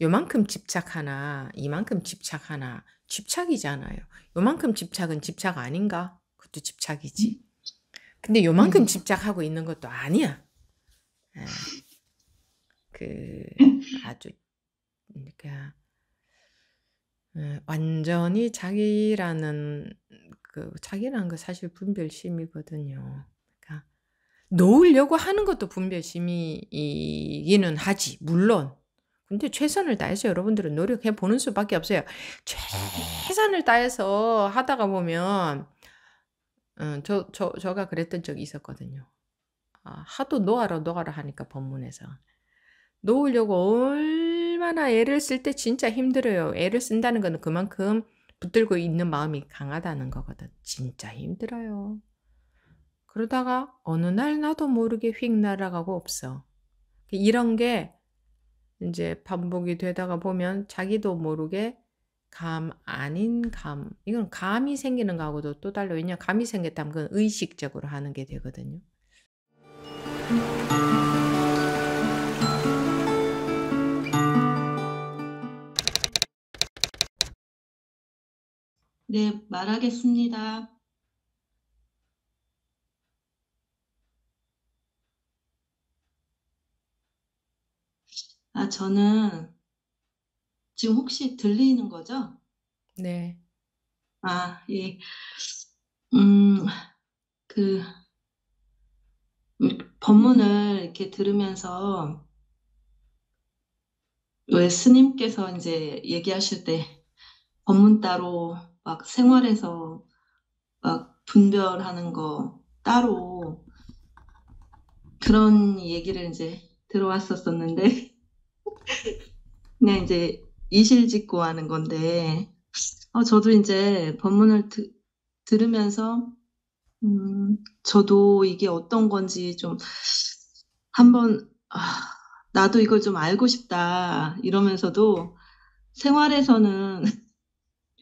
요만큼 집착하나, 이만큼 집착하나, 집착이잖아요. 요만큼 집착은 집착 아닌가? 그것도 집착이지. 근데 요만큼 음. 집착하고 있는 것도 아니야. 아, 그, 아주, 그러니까, 예, 완전히 자기라는, 그, 자기라는 거 사실 분별심이거든요. 그러니까, 놓으려고 하는 것도 분별심이기는 하지, 물론. 근데 최선을 다해서 여러분들은 노력해 보는 수밖에 없어요. 최선을 다해서 하다가 보면, 음, 저, 저, 저가 그랬던 적이 있었거든요. 아, 하도 노하러노하러 하니까 법문에서. 놓으려고 얼마나 애를 쓸 때 진짜 힘들어요. 애를 쓴다는 건 그만큼 붙들고 있는 마음이 강하다는 거거든. 진짜 힘들어요. 그러다가 어느 날 나도 모르게 휙 날아가고 없어. 이런 게 이제 반복이 되다가 보면 자기도 모르게 감 아닌 감 이건 감이 생기는 거하고도 또 달라 요 왜냐 감이 생겼다면 그건 의식적으로 하는 게 되거든요. 네 말하겠습니다. 아, 저는 지금 혹시 들리는 거죠? 네. 아, 예. 음, 그, 음, 법문을 이렇게 들으면서 왜 스님께서 이제 얘기하실 때 법문 따로 막 생활에서 막 분별하는 거 따로 그런 얘기를 이제 들어왔었었는데 네, 이제 이실직고 하는 건데, 어, 저도 이제 법문을 드, 들으면서, 음, 저도 이게 어떤 건지 좀 한번, 아, 나도 이걸 좀 알고 싶다, 이러면서도 생활에서는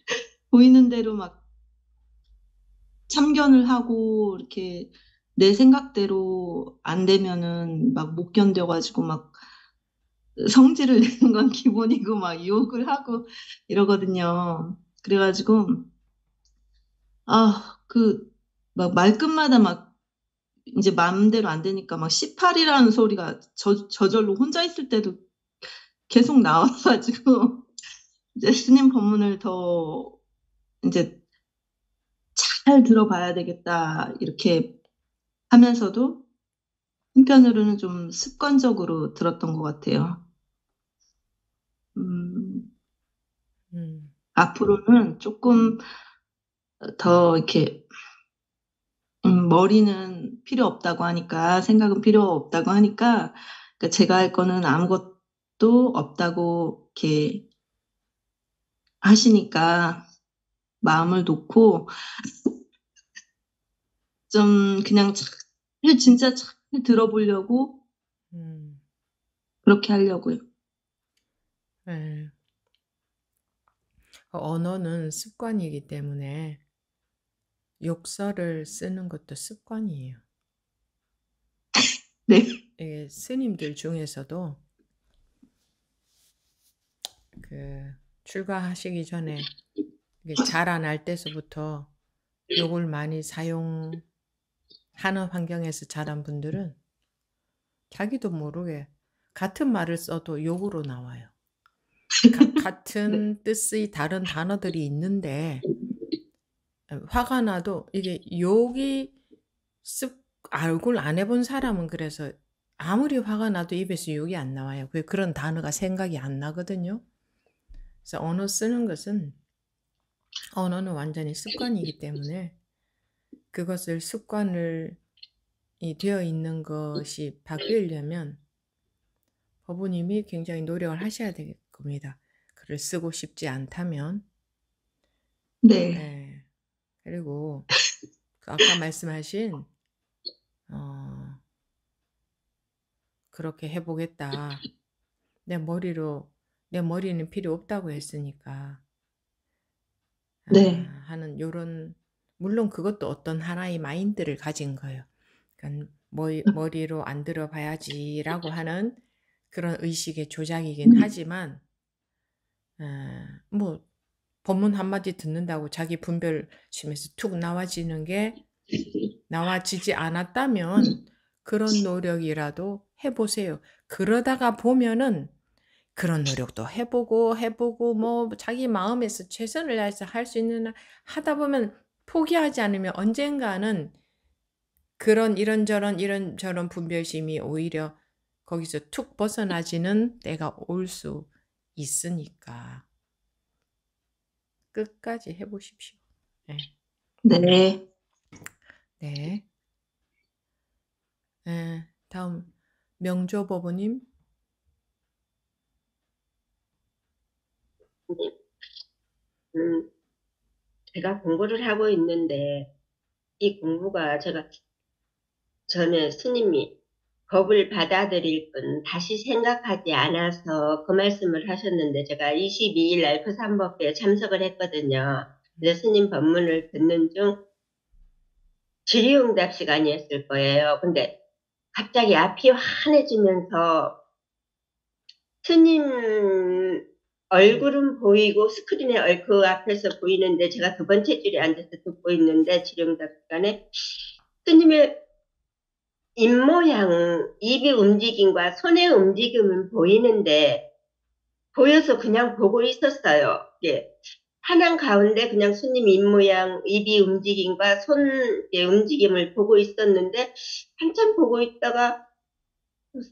보이는 대로 막 참견을 하고, 이렇게 내 생각대로 안 되면은 막 못 견뎌가지고 막 성질을 내는 건 기본이고 막 욕을 하고 이러거든요. 그래가지고 아그 막 말끝마다 막 이제 마음대로 안 되니까 막 18이라는 소리가 저, 저절로 혼자 있을 때도 계속 나와가지고 이제 스님 법문을 더 이제 잘 들어봐야 되겠다 이렇게 하면서도 한편으로는 좀 습관적으로 들었던 것 같아요. 음. 앞으로는 조금 더 이렇게 음, 머리는 필요 없다고 하니까 생각은 필요 없다고 하니까 그러니까 제가 할 거는 아무것도 없다고 이렇게 하시니까 마음을 놓고 좀 그냥 잘 진짜 잘 들어보려고 음. 그렇게 하려고요. 네. 언어는 습관이기 때문에 욕설을 쓰는 것도 습관이에요. 네. 예, 스님들 중에서도 그 출가하시기 전에 자라날 때서부터 욕을 많이 사용하는 환경에서 자란 분들은 자기도 모르게 같은 말을 써도 욕으로 나와요. 가, 같은 네. 뜻의 다른 단어들이 있는데 네. 화가 나도 이게 욕이 쓱 얼굴 안 해본 사람은 그래서 아무리 화가 나도 입에서 욕이 안 나와요. 왜 그런 단어가 생각이 안 나거든요. 그래서 언어 쓰는 것은 언어는 완전히 습관이기 때문에 그것을 습관이 되어 있는 것이 바뀌려면 법부님이 굉장히 노력을 하셔야 되겠, 겁니다. 글을 쓰고 싶지 않다면. 네. 네. 그리고 그 아까 말씀하신 어, 그렇게 해보겠다. 내 머리로 내 머리는 필요 없다고 했으니까. 아, 네. 아, 하는 요런 물론 그것도 어떤 하나의 마인드를 가진 거예요. 그러니까 머리, 음. 머리로 안 들어봐야지라고 하는 그런 의식의 조작이긴 음. 하지만 예, 뭐 본문 한마디 듣는다고 자기 분별심에서 툭 나와지는 게 나와지지 않았다면 그런 노력이라도 해보세요. 그러다가 보면은 그런 노력도 해보고 해보고 뭐 자기 마음에서 최선을 다해서 할 수 있는 하다 보면 포기하지 않으면 언젠가는 그런 이런저런 이런저런 분별심이 오히려 거기서 툭 벗어나지는 때가 올수 있으니까 끝까지 해보십시오. 네. 네. 네. 네. 다음 명조법원님. 음, 제가 공부를 하고 있는데 이 공부가 제가 전에 스님이 겁을 받아들일 뿐 다시 생각하지 않아서 그 말씀을 하셨는데 제가 22일 날 부산법회에 참석을 했거든요. 그래서 스님 법문을 듣는 중 질의응답 시간이었을 거예요. 근데 갑자기 앞이 환해지면서 스님 얼굴은 보이고 스크린에 그 앞에서 보이는데 제가 두 번째 줄에 앉아서 듣고 있는데 질의응답 시간에 스님의 입모양, 입의 움직임과 손의 움직임은 보이는데 보여서 그냥 보고 있었어요. 예. 한양 가운데 그냥 손님 입모양, 입이 움직임과 손의 예, 움직임을 보고 있었는데 한참 보고 있다가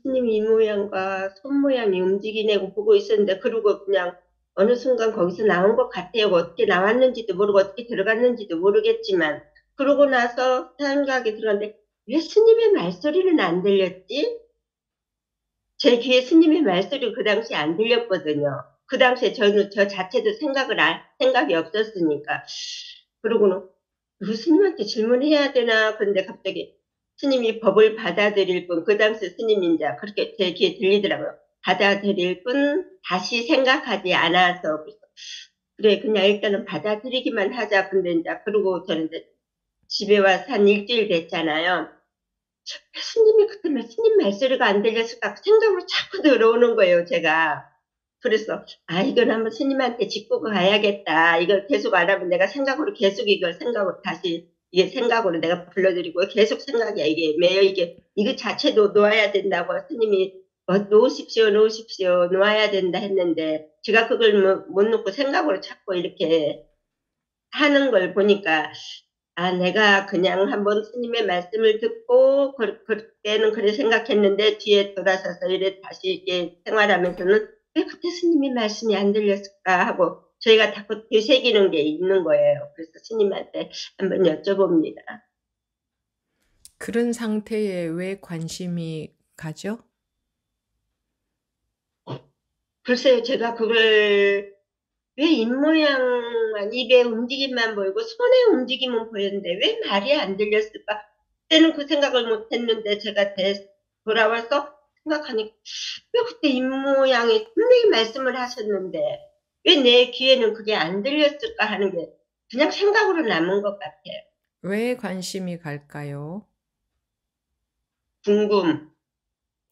손님 입모양과 손모양이 움직이네고 보고 있었는데 그리고 그냥 어느 순간 거기서 나온 것 같아요. 어떻게 나왔는지도 모르고 어떻게 들어갔는지도 모르겠지만 그러고 나서 생각게 들었는데 왜 스님의 말소리는 안 들렸지? 제 귀에 스님의 말소리 그 당시에 안 들렸거든요. 그 당시에 저는 저 자체도 생각을 알, 생각이 없었으니까. 그러고는 그 스님한테 질문해야 되나? 근데 갑자기 스님이 법을 받아들일 뿐, 그 당시 스님 인제 그렇게 제 귀에 들리더라고요. 받아들일 뿐, 다시 생각하지 않아서. 그래, 그냥 일단은 받아들이기만 하자. 근데 이제, 그러고 저는 이제 집에 와서 한 일주일 됐잖아요. 스님이 그때 말, 스님 말소리가 안 들렸을까 생각으로 자꾸 들어오는 거예요, 제가. 그래서, 아, 이건 한번 스님한테 짚고 가야겠다. 이걸 계속 안 하면 내가 생각으로 계속 이걸 생각으로 다시, 이게 생각으로 내가 불러드리고 계속 생각이야. 이게 매여 이게, 이거 자체도 놓아야 된다고 스님이 뭐, 놓으십시오, 놓으십시오, 놓아야 된다 했는데, 제가 그걸 뭐 못 놓고 생각으로 자꾸 이렇게 하는 걸 보니까 아, 내가 그냥 한번 스님의 말씀을 듣고, 그, 그때는 그래 생각했는데, 뒤에 돌아서서 이래 다시 이렇게 생활하면서는, 왜 그때 스님의 말씀이 안 들렸을까 하고, 저희가 자꾸 되새기는 게 있는 거예요. 그래서 스님한테 한번 여쭤봅니다. 그런 상태에 왜 관심이 가죠? 글쎄요, 제가 그걸 왜 입모양만, 입의 움직임만 보이고 손의 움직임은 보였는데 왜 말이 안 들렸을까? 그때는 그 생각을 못 했는데 제가 돌아와서 생각하니까 왜 그때 입모양이 분명히 말씀을 하셨는데 왜 내 귀에는 그게 안 들렸을까 하는 게 그냥 생각으로 남은 것 같아요. 왜 관심이 갈까요? 궁금.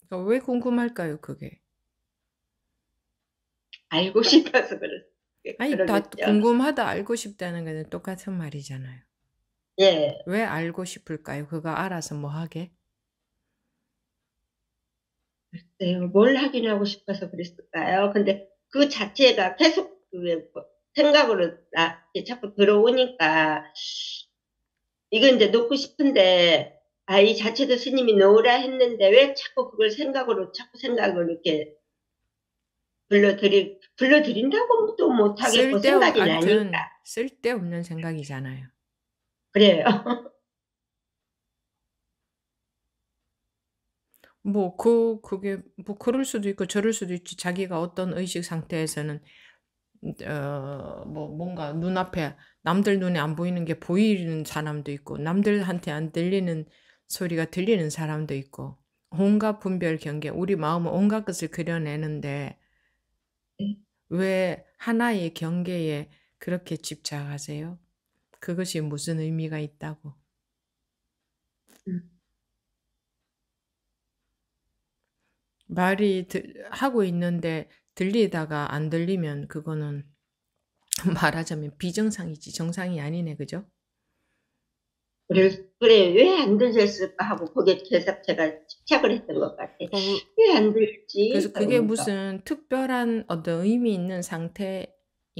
그러니까 왜 궁금할까요, 그게? 알고 싶어서 그랬어요. 예, 아니 다 궁금하다 알고 싶다는 거는 똑같은 말이잖아요. 예. 왜 알고 싶을까요? 그가 알아서 뭐 하게? 글쎄요, 뭘 확인하고 싶어서 그랬을까요? 근데 그 자체가 계속 그 뭐 생각으로 나 자꾸 들어오니까 이건 이제 놓고 싶은데 아 이 자체도 스님이 놓으라 했는데 왜 자꾸 그걸 생각으로 자꾸 생각을 이렇게 불러드리, 불러드린다고 또 못하겠고 뭐 뭐 생각이 나니까. 쓸데없는 생각이잖아요. 그래요. 뭐, 그, 그게, 뭐, 그럴 수도 있고, 저럴 수도 있지. 자기가 어떤 의식 상태에서는, 어, 뭐, 뭔가 눈앞에, 남들 눈에 안 보이는 게 보이는 사람도 있고, 남들한테 안 들리는 소리가 들리는 사람도 있고, 온갖 분별 경계, 우리 마음은 온갖 것을 그려내는데, 네. 왜 하나의 경계에 그렇게 집착하세요? 그것이 무슨 의미가 있다고? 음. 말이 들, 하고 있는데 들리다가 안 들리면 그거는 말하자면 비정상이지 정상이 아니네, 그죠? 그래, 그래 왜안 들렸을까 하고 그게 에 계속 제가 집착을 했던 것 같아. 어, 뭐 왜안 들지? 그래서 그게 그러니까. 무슨 특별한 어떤 의미 있는 상태인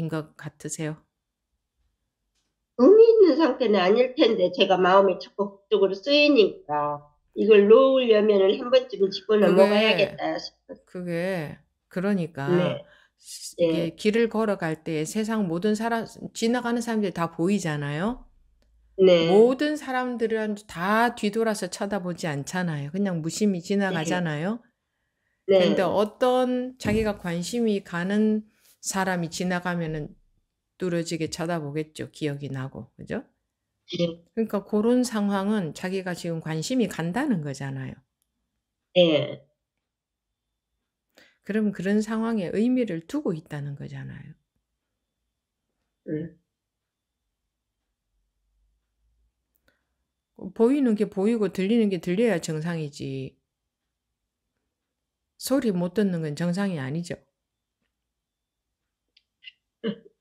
것 같으세요? 의미 있는 상태는 아닐 텐데 제가 마음이 자꾸 그으로 쓰이니까 이걸 놓으려면한 번쯤은 짚고 넘어가야겠다 싶어 그게 그러니까 네. 네. 길을 걸어갈 때 세상 모든 사람 지나가는 사람들이 다 보이잖아요. 네. 모든 사람들을 다 뒤돌아서 쳐다보지 않잖아요. 그냥 무심히 지나가잖아요. 네. 네. 근데 어떤 자기가 관심이 가는 사람이 지나가면은 뚜렷하게 쳐다보겠죠. 기억이 나고. 그죠? 네. 그러니까 그런 상황은 자기가 지금 관심이 간다는 거잖아요. 네. 그럼 그런 상황에 의미를 두고 있다는 거잖아요. 음. 보이는 게 보이고 들리는 게 들려야 정상이지. 소리 못 듣는 건 정상이 아니죠.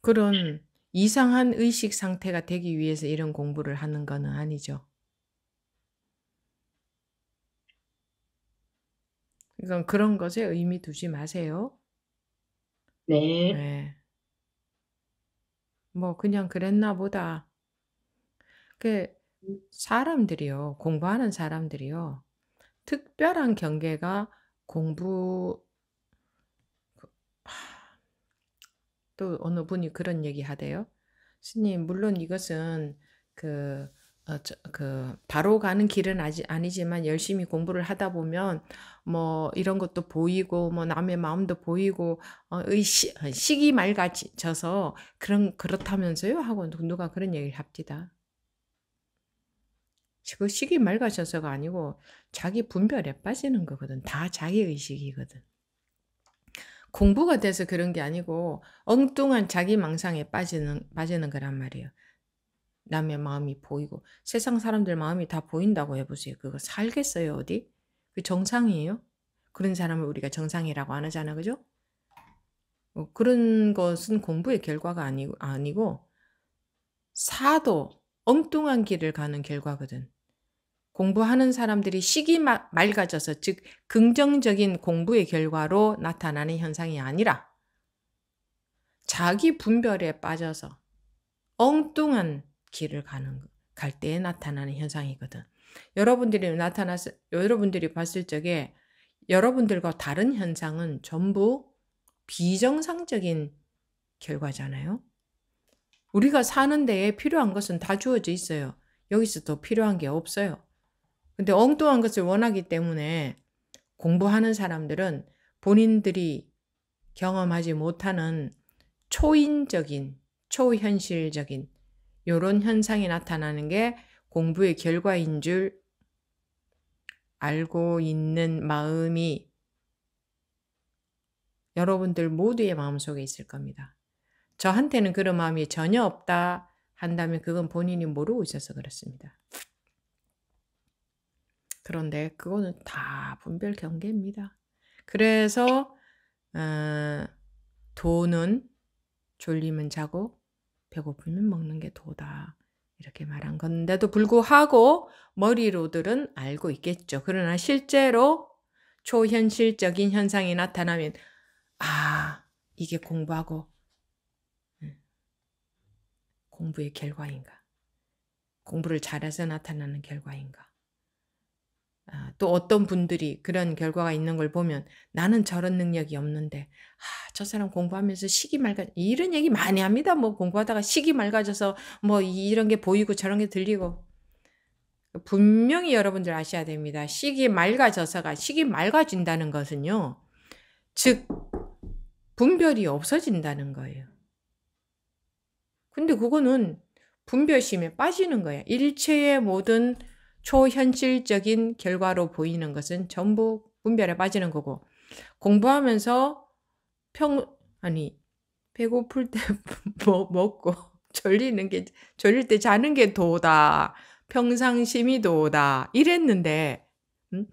그런 이상한 의식 상태가 되기 위해서 이런 공부를 하는 거는 아니죠. 그러 그런 것에 의미 두지 마세요. 네. 네. 뭐 그냥 그랬나 보다. 그 사람들이요, 공부하는 사람들이요, 특별한 경계가 공부, 또 어느 분이 그런 얘기 하대요. 스님, 물론 이것은 그, 어, 저, 그, 바로 가는 길은 아직 아니지만 열심히 공부를 하다 보면 뭐 이런 것도 보이고 뭐 남의 마음도 보이고 어, 의시, 시기 맑아져서 그런, 그렇다면서요? 하고 누가 그런 얘기를 합디다. 그 시기 맑아져서가 아니고 자기 분별에 빠지는 거거든. 다 자기 의식이거든. 공부가 돼서 그런 게 아니고 엉뚱한 자기 망상에 빠지는 빠지는 거란 말이에요. 남의 마음이 보이고 세상 사람들 마음이 다 보인다고 해보세요. 그거 살겠어요 어디? 그 정상이에요? 그런 사람을 우리가 정상이라고 안 하잖아, 그죠? 뭐 그런 것은 공부의 결과가 아니, 아니고 사도 엉뚱한 길을 가는 결과거든. 공부하는 사람들이 시기 맑아져서 즉 긍정적인 공부의 결과로 나타나는 현상이 아니라 자기 분별에 빠져서 엉뚱한 길을 가는 갈 때에 나타나는 현상이거든. 여러분들이 나타났 여러분들이 봤을 적에 여러분들과 다른 현상은 전부 비정상적인 결과잖아요. 우리가 사는 데에 필요한 것은 다 주어져 있어요. 여기서 더 필요한 게 없어요. 근데 엉뚱한 것을 원하기 때문에 공부하는 사람들은 본인들이 경험하지 못하는 초인적인, 초현실적인 이런 현상이 나타나는 게 공부의 결과인 줄 알고 있는 마음이 여러분들 모두의 마음속에 있을 겁니다. 저한테는 그런 마음이 전혀 없다 한다면 그건 본인이 모르고 있어서 그렇습니다. 그런데 그거는 다 분별 경계입니다. 그래서 어, 도는 졸리면 자고 배고프면 먹는 게 도다. 이렇게 말한 건데도 불구하고 머리로들은 알고 있겠죠. 그러나 실제로 초현실적인 현상이 나타나면 아 이게 공부하고 공부의 결과인가? 공부를 잘해서 나타나는 결과인가? 아, 또 어떤 분들이 그런 결과가 있는 걸 보면 나는 저런 능력이 없는데 아, 저 사람 공부하면서 식이 맑아 이런 얘기 많이 합니다. 뭐 공부하다가 식이 맑아져서 뭐 이런 게 보이고 저런 게 들리고 분명히 여러분들 아셔야 됩니다. 식이 맑아져서가 식이 맑아진다는 것은요. 즉 분별이 없어진다는 거예요. 근데 그거는 분별심에 빠지는 거예요. 일체의 모든 초현실적인 결과로 보이는 것은 전부 분별에 빠지는 거고 공부하면서 평 아니 배고플 때 뭐, 먹고 졸리는 게 졸릴 때 자는 게 도다 평상심이 도다 이랬는데 음?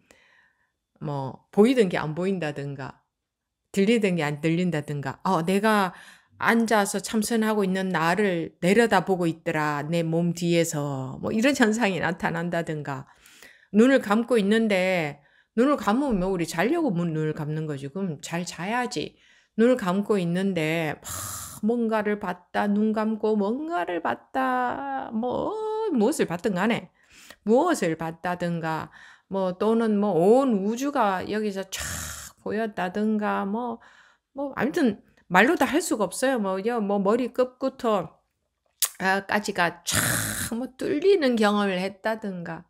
뭐 보이던 게 안 보인다든가 들리던 게 안 들린다든가 어 내가 앉아서 참선하고 있는 나를 내려다보고 있더라. 내 몸 뒤에서. 뭐 이런 현상이 나타난다든가. 눈을 감고 있는데 눈을 감으면 뭐 우리 자려고 눈을 감는 거지. 그럼 잘 자야지. 눈을 감고 있는데 막 뭔가를 봤다. 눈 감고 뭔가를 봤다. 뭐 무엇을 봤든 간에 무엇을 봤다든가 뭐 또는 뭐 온 우주가 여기서 촥 보였다든가 뭐뭐 뭐 아무튼 말로 다 할 수가 없어요. 뭐요, 뭐 머리 끝부터 아, 까지가 촥뭐 뚫리는 경험을 했다든가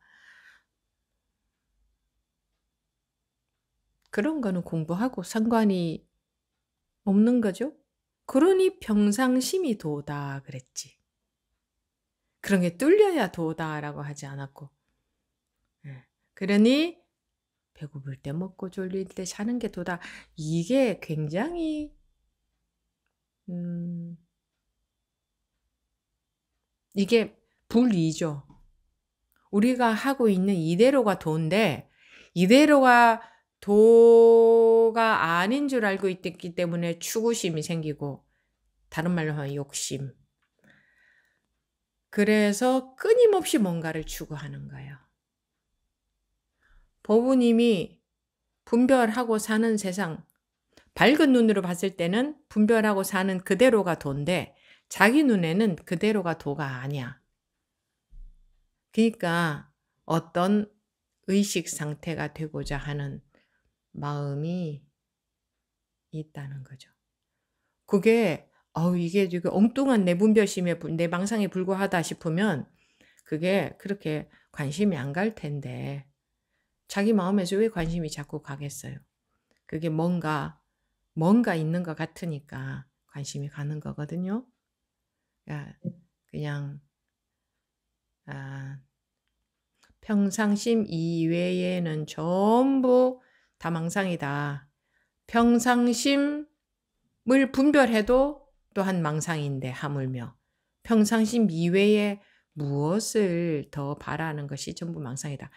그런 거는 공부하고 상관이 없는 거죠. 그러니 평상심이 도다 그랬지. 그런 게 뚫려야 도다라고 하지 않았고. 예. 그러니 배고플 때 먹고 졸릴 때 자는 게 도다. 이게 굉장히 음, 이게 불이죠. 우리가 하고 있는 이대로가 도인데, 이대로가 도가 아닌 줄 알고 있기 때문에 추구심이 생기고, 다른 말로 하면 욕심. 그래서 끊임없이 뭔가를 추구하는 거예요. 보부님이 분별하고 사는 세상, 밝은 눈으로 봤을 때는 분별하고 사는 그대로가 돈데 자기 눈에는 그대로가 도가 아니야. 그러니까 어떤 의식 상태가 되고자 하는 마음이 있다는 거죠. 그게 어우 이게 되게 엉뚱한 내 분별심에 내 망상에 불과하다 싶으면 그게 그렇게 관심이 안 갈 텐데 자기 마음에서 왜 관심이 자꾸 가겠어요? 그게 뭔가 뭔가 있는 것 같으니까 관심이 가는 거거든요. 그러니까 그냥 아, 평상심 이외에는 전부 다 망상이다. 평상심을 분별해도 또한 망상인데 하물며 평상심 이외에 무엇을 더 바라는 것이 전부 망상이다.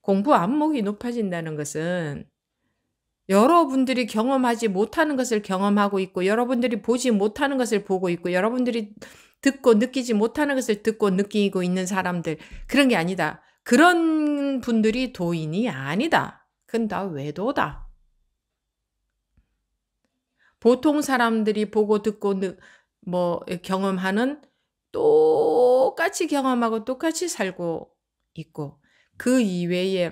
공부 안목이 높아진다는 것은 여러분들이 경험하지 못하는 것을 경험하고 있고 여러분들이 보지 못하는 것을 보고 있고 여러분들이 듣고 느끼지 못하는 것을 듣고 느끼고 있는 사람들 그런 게 아니다. 그런 분들이 도인이 아니다. 그건 다 외도다. 보통 사람들이 보고 듣고 느, 뭐 경험하는 똑같이 경험하고 똑같이 살고 있고 그 이외에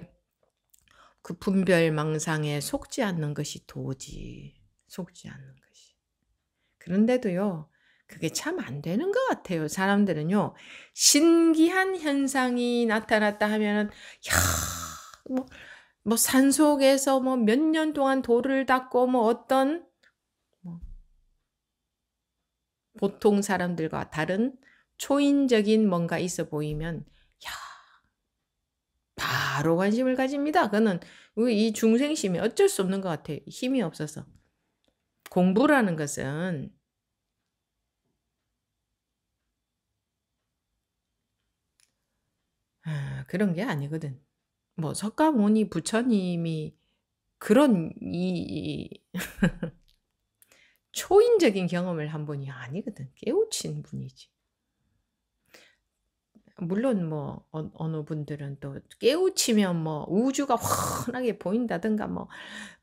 그 분별 망상에 속지 않는 것이 도지. 속지 않는 것이. 그런데도요, 그게 참 안 되는 것 같아요. 사람들은요, 신기한 현상이 나타났다 하면은, 야, 뭐, 뭐, 산 속에서 뭐 몇 년 동안 돌을 닦고 뭐 어떤, 뭐, 보통 사람들과 다른 초인적인 뭔가 있어 보이면 바로 관심을 가집니다. 그는 이 중생심이 어쩔 수 없는 것 같아. 힘이 없어서. 공부라는 것은 아, 그런 게 아니거든. 뭐 석가모니 부처님이 그런 이 초인적인 경험을 한 분이 아니거든. 깨우친 분이지. 물론 뭐 어, 어느 분들은 또 깨우치면 뭐 우주가 환하게 보인다든가 뭐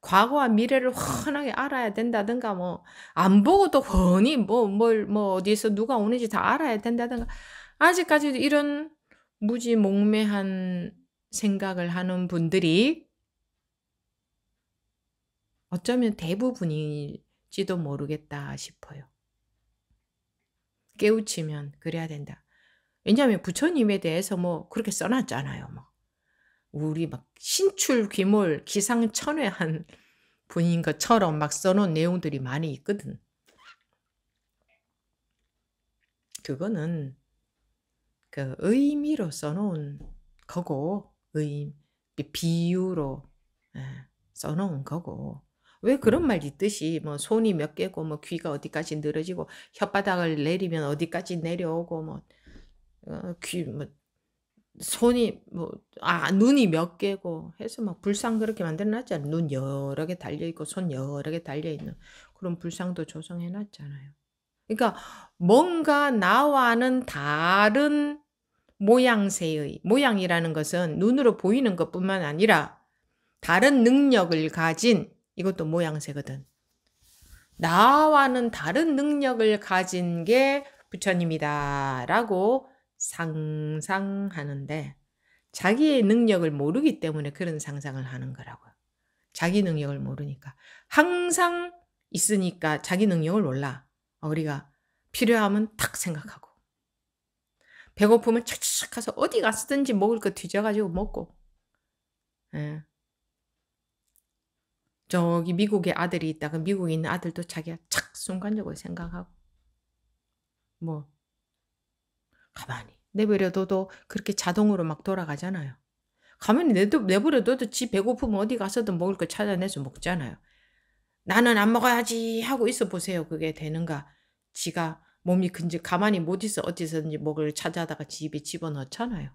과거와 미래를 환하게 알아야 된다든가 뭐 안 보고 도 훤히 뭐뭘뭐 뭐어디서 누가 오는지 다 알아야 된다든가 아직까지도 이런 무지 몽매한 생각을 하는 분들이 어쩌면 대부분일지도 모르겠다 싶어요. 깨우치면 그래야 된다. 왜냐하면 부처님에 대해서 뭐 그렇게 써놨잖아요. 뭐. 우리 막 신출 귀몰 기상천외한 분인 것처럼 막 써놓은 내용들이 많이 있거든. 그거는 그 의미로 써놓은 거고 의미 비유로 예, 써놓은 거고 왜 그런 음. 말 있듯이 뭐 손이 몇 개고 뭐 귀가 어디까지 늘어지고 혓바닥을 내리면 어디까지 내려오고 뭐 어, 귀, 뭐, 손이, 뭐, 아, 눈이 몇 개고 해서 막 불상 그렇게 만들어놨잖아요. 눈 여러 개 달려있고 손 여러 개 달려있는 그런 불상도 조성해놨잖아요. 그러니까 뭔가 나와는 다른 모양새의, 모양이라는 것은 눈으로 보이는 것 뿐만 아니라 다른 능력을 가진 이것도 모양새거든. 나와는 다른 능력을 가진 게 부처님이다. 라고 상상하는데 자기의 능력을 모르기 때문에 그런 상상을 하는 거라고요. 자기 능력을 모르니까. 항상 있으니까 자기 능력을 몰라. 우리가 필요하면 탁 생각하고. 배고프면 착착 가서 어디 갔든지 먹을 거 뒤져가지고 먹고. 예. 저기 미국에 아들이 있다가 미국에 있는 아들도 자기가 착 순간적으로 생각하고. 뭐, 가만히 내버려둬도 그렇게 자동으로 막 돌아가잖아요. 가만히 내버려둬도 지 배고프면 어디 가서든 먹을 거 찾아내서 먹잖아요. 나는 안 먹어야지 하고 있어 보세요. 그게 되는가. 지가 몸이 근지 가만히 못 있어 어디서든지 먹을 찾아다가 집에 집어넣잖아요.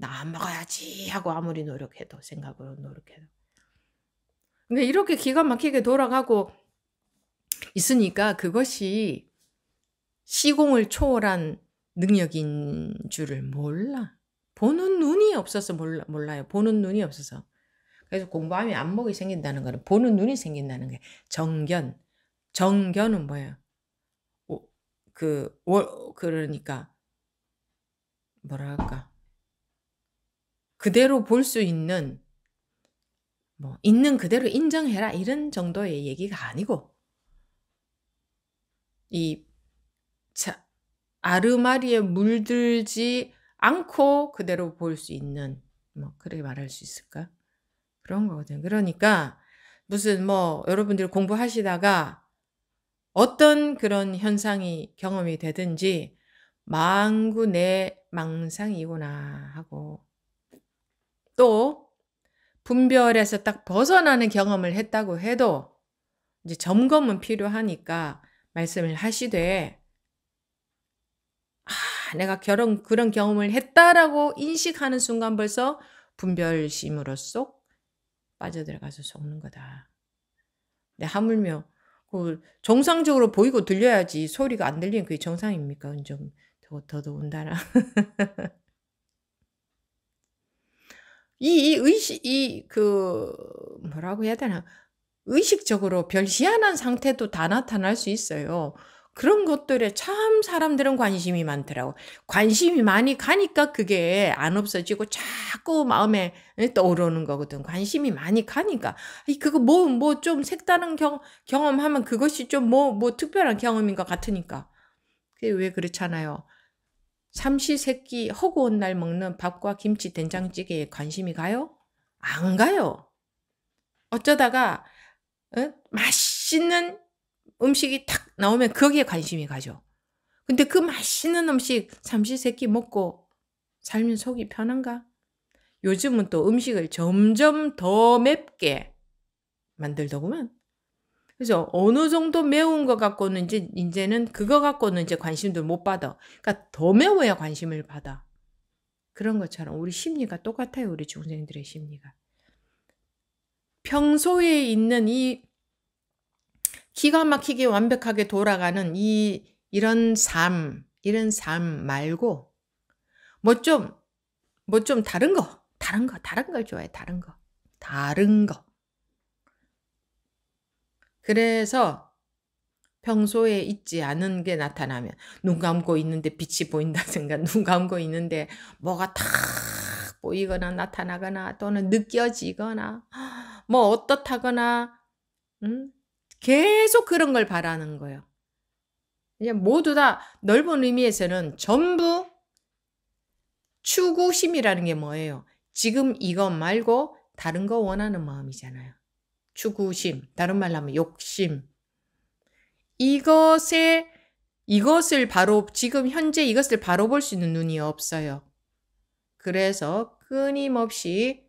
나 안 먹어야지 하고 아무리 노력해도 생각으로 노력해도. 근데 그러니까 이렇게 기가 막히게 돌아가고 있으니까 그것이 시공을 초월한 능력인 줄을 몰라. 보는 눈이 없어서 몰라, 몰라요. 보는 눈이 없어서. 그래서 공부하면 안목이 생긴다는 거는 보는 눈이 생긴다는 게 정견. 정견은 뭐예요? 오, 그, 월, 그러니까, 뭐랄까. 그대로 볼 수 있는, 뭐, 있는 그대로 인정해라. 이런 정도의 얘기가 아니고, 이, 자, 아르마리에 물들지 않고 그대로 볼 수 있는 뭐 그렇게 말할 수 있을까? 그런 거거든. 그러니까 무슨 뭐 여러분들이 공부하시다가 어떤 그런 현상이 경험이 되든지 망구 내 망상이구나 하고 또 분별에서 딱 벗어나는 경험을 했다고 해도 이제 점검은 필요하니까 말씀을 하시되 아, 내가 결혼 그런 경험을 했다라고 인식하는 순간 벌써 분별심으로 쏙 빠져들어가서 속는 거다. 내 네, 하물며 그 정상적으로 보이고 들려야지 소리가 안 들리면 그게 정상입니까? 좀 더더더운 다라. 이, 이 의식, 이, 그, 뭐라고 해야 되나. 의식적으로 별 희한한 상태도 다 나타날 수 있어요. 그런 것들에 참 사람들은 관심이 많더라고. 관심이 많이 가니까 그게 안 없어지고 자꾸 마음에 떠오르는 거거든. 관심이 많이 가니까. 그거 뭐, 뭐 좀 색다른 경, 경험하면 그것이 좀 뭐, 뭐 특별한 경험인 것 같으니까. 그게 왜 그렇잖아요. 삼시세끼 허구온 날 먹는 밥과 김치 된장찌개에 관심이 가요? 안 가요. 어쩌다가 어? 맛있는 음식이 탁 나오면 거기에 관심이 가죠. 근데 그 맛있는 음식 잠시 세끼 먹고 살면 속이 편한가? 요즘은 또 음식을 점점 더 맵게 만들더구만. 그래서 어느 정도 매운 것 갖고는 이제 이제는 그거 갖고는 이제 관심도 못 받아. 그러니까 더 매워야 관심을 받아. 그런 것처럼 우리 심리가 똑같아요. 우리 중생들의 심리가. 평소에 있는 이 기가 막히게 완벽하게 돌아가는 이, 이런 삶, 이런 삶 말고, 뭐 좀, 뭐 좀 다른 거, 다른 거, 다른 걸 좋아해, 다른 거, 다른 거. 그래서 평소에 있지 않은 게 나타나면, 눈 감고 있는데 빛이 보인다든가, 눈 감고 있는데 뭐가 탁 보이거나 나타나거나, 또는 느껴지거나, 뭐 어떻다거나, 음? 계속 그런 걸 바라는 거예요. 그냥 모두 다 넓은 의미에서는 전부 추구심이라는 게 뭐예요? 지금 이것 말고 다른 거 원하는 마음이잖아요. 추구심, 다른 말로 하면 욕심. 이것에 이것을 바로 지금 현재 이것을 바로 볼 수 있는 눈이 없어요. 그래서 끊임없이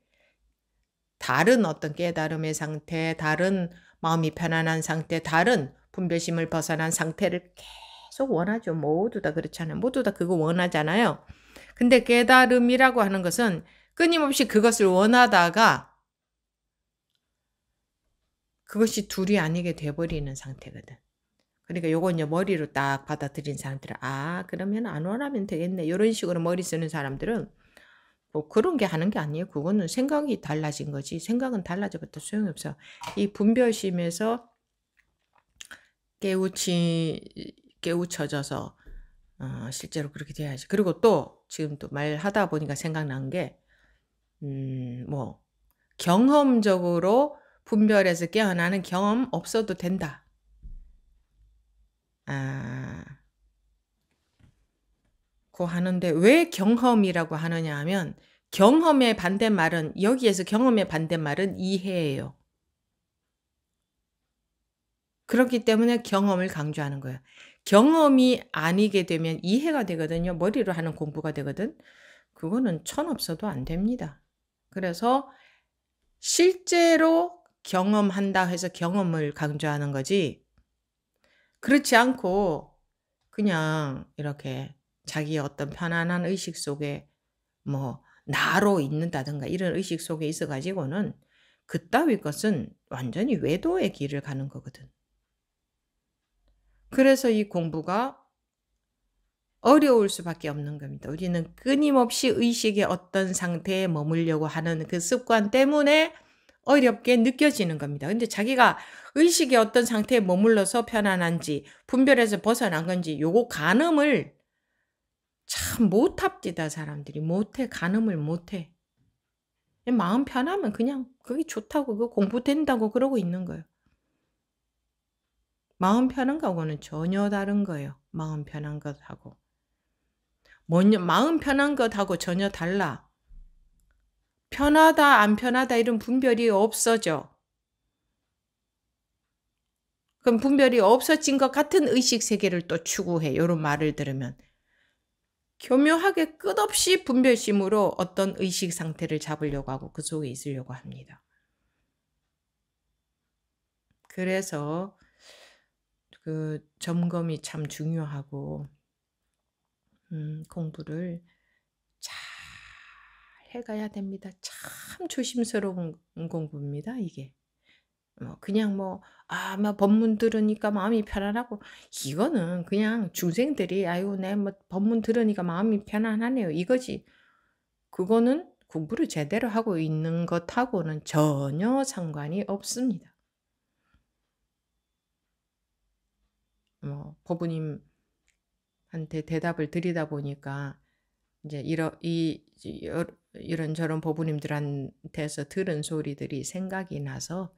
다른 어떤 깨달음의 상태, 다른 마음이 편안한 상태, 다른 분별심을 벗어난 상태를 계속 원하죠. 모두 다 그렇잖아요. 모두 다 그거 원하잖아요. 근데 깨달음이라고 하는 것은 끊임없이 그것을 원하다가 그것이 둘이 아니게 돼버리는 상태거든. 그러니까 요건요 머리로 딱 받아들인 사람들은 아 그러면 안 원하면 되겠네 이런 식으로 머리 쓰는 사람들은 뭐 그런 게 하는 게 아니에요. 그거는 생각이 달라진 거지. 생각은 달라져봤자 소용이 없어. 이 분별심에서 깨우치, 깨우쳐져서, 어, 실제로 그렇게 돼야지. 그리고 또, 지금 또 말하다 보니까 생각난 게, 음, 뭐, 경험적으로 분별해서 깨어나는 경험 없어도 된다. 아, 고 하는데 왜 경험이라고 하느냐 하면 경험의 반대말은 여기에서 경험의 반대말은 이해예요. 그렇기 때문에 경험을 강조하는 거예요. 경험이 아니게 되면 이해가 되거든요. 머리로 하는 공부가 되거든. 그거는 천 없어도 안 됩니다. 그래서 실제로 경험한다 해서 경험을 강조하는 거지. 그렇지 않고 그냥 이렇게 자기의 어떤 편안한 의식 속에 뭐 나로 있는다든가 이런 의식 속에 있어 가지고는 그따위 것은 완전히 외도의 길을 가는 거거든. 그래서 이 공부가 어려울 수밖에 없는 겁니다. 우리는 끊임없이 의식의 어떤 상태에 머물려고 하는 그 습관 때문에 어렵게 느껴지는 겁니다. 근데 자기가 의식의 어떤 상태에 머물러서 편안한지 분별해서 벗어난 건지 요거 간음을 참 못합디다 사람들이 못해 가늠을 못해 마음 편하면 그냥 그게 좋다고 그 공부된다고 그러고 있는 거예요. 마음 편한 거하고는 전혀 다른 거예요. 마음 편한 것하고 뭐냐 마음 편한 것하고 전혀 달라. 편하다 안 편하다 이런 분별이 없어져. 그럼 분별이 없어진 것 같은 의식 세계를 또 추구해. 이런 말을 들으면 교묘하게 끝없이 분별심으로 어떤 의식 상태를 잡으려고 하고 그 속에 있으려고 합니다. 그래서 그 점검이 참 중요하고 음, 공부를 잘 해가야 됩니다. 참 조심스러운 공부입니다. 이게 뭐 그냥 뭐 아, 마 법문 들으니까 마음이 편안하고 이거는 그냥 중생들이 아유 내뭐 법문 들으니까 마음이 편안하네요 이거지 그거는 공부를 제대로 하고 있는 것하고는 전혀 상관이 없습니다. 뭐 법부님한테 대답을 드리다 보니까 이제 이러, 이, 이런 저런 법부님들한테서 들은 소리들이 생각이 나서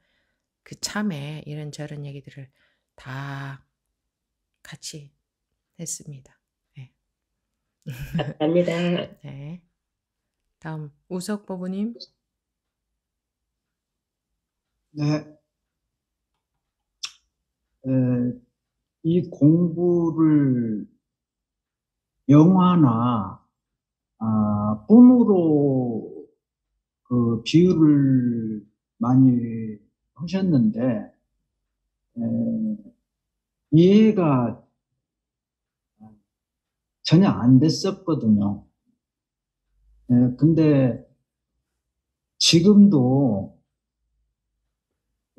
그 참에 이런저런 얘기들을 다 같이 했습니다. 네. 감사합니다. 네. 다음 우석 부부님. 네. 에, 이 공부를 영화나 아, 뿜으로 그 비유를 많이 하셨는데 에, 이해가 전혀 안 됐었거든요. 에, 근데 지금도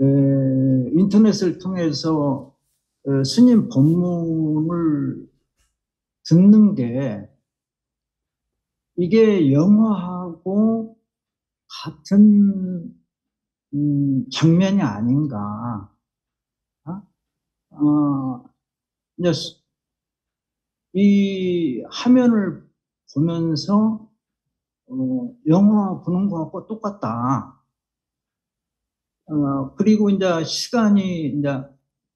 에, 인터넷을 통해서 에, 어, 스님 본문을 듣는 게 이게 영화하고 같은 음, 장면이 아닌가. 어, 어 이제 이 화면을 보면서 어, 영화 보는 거하 똑같다. 어, 그리고 이제 시간이 이제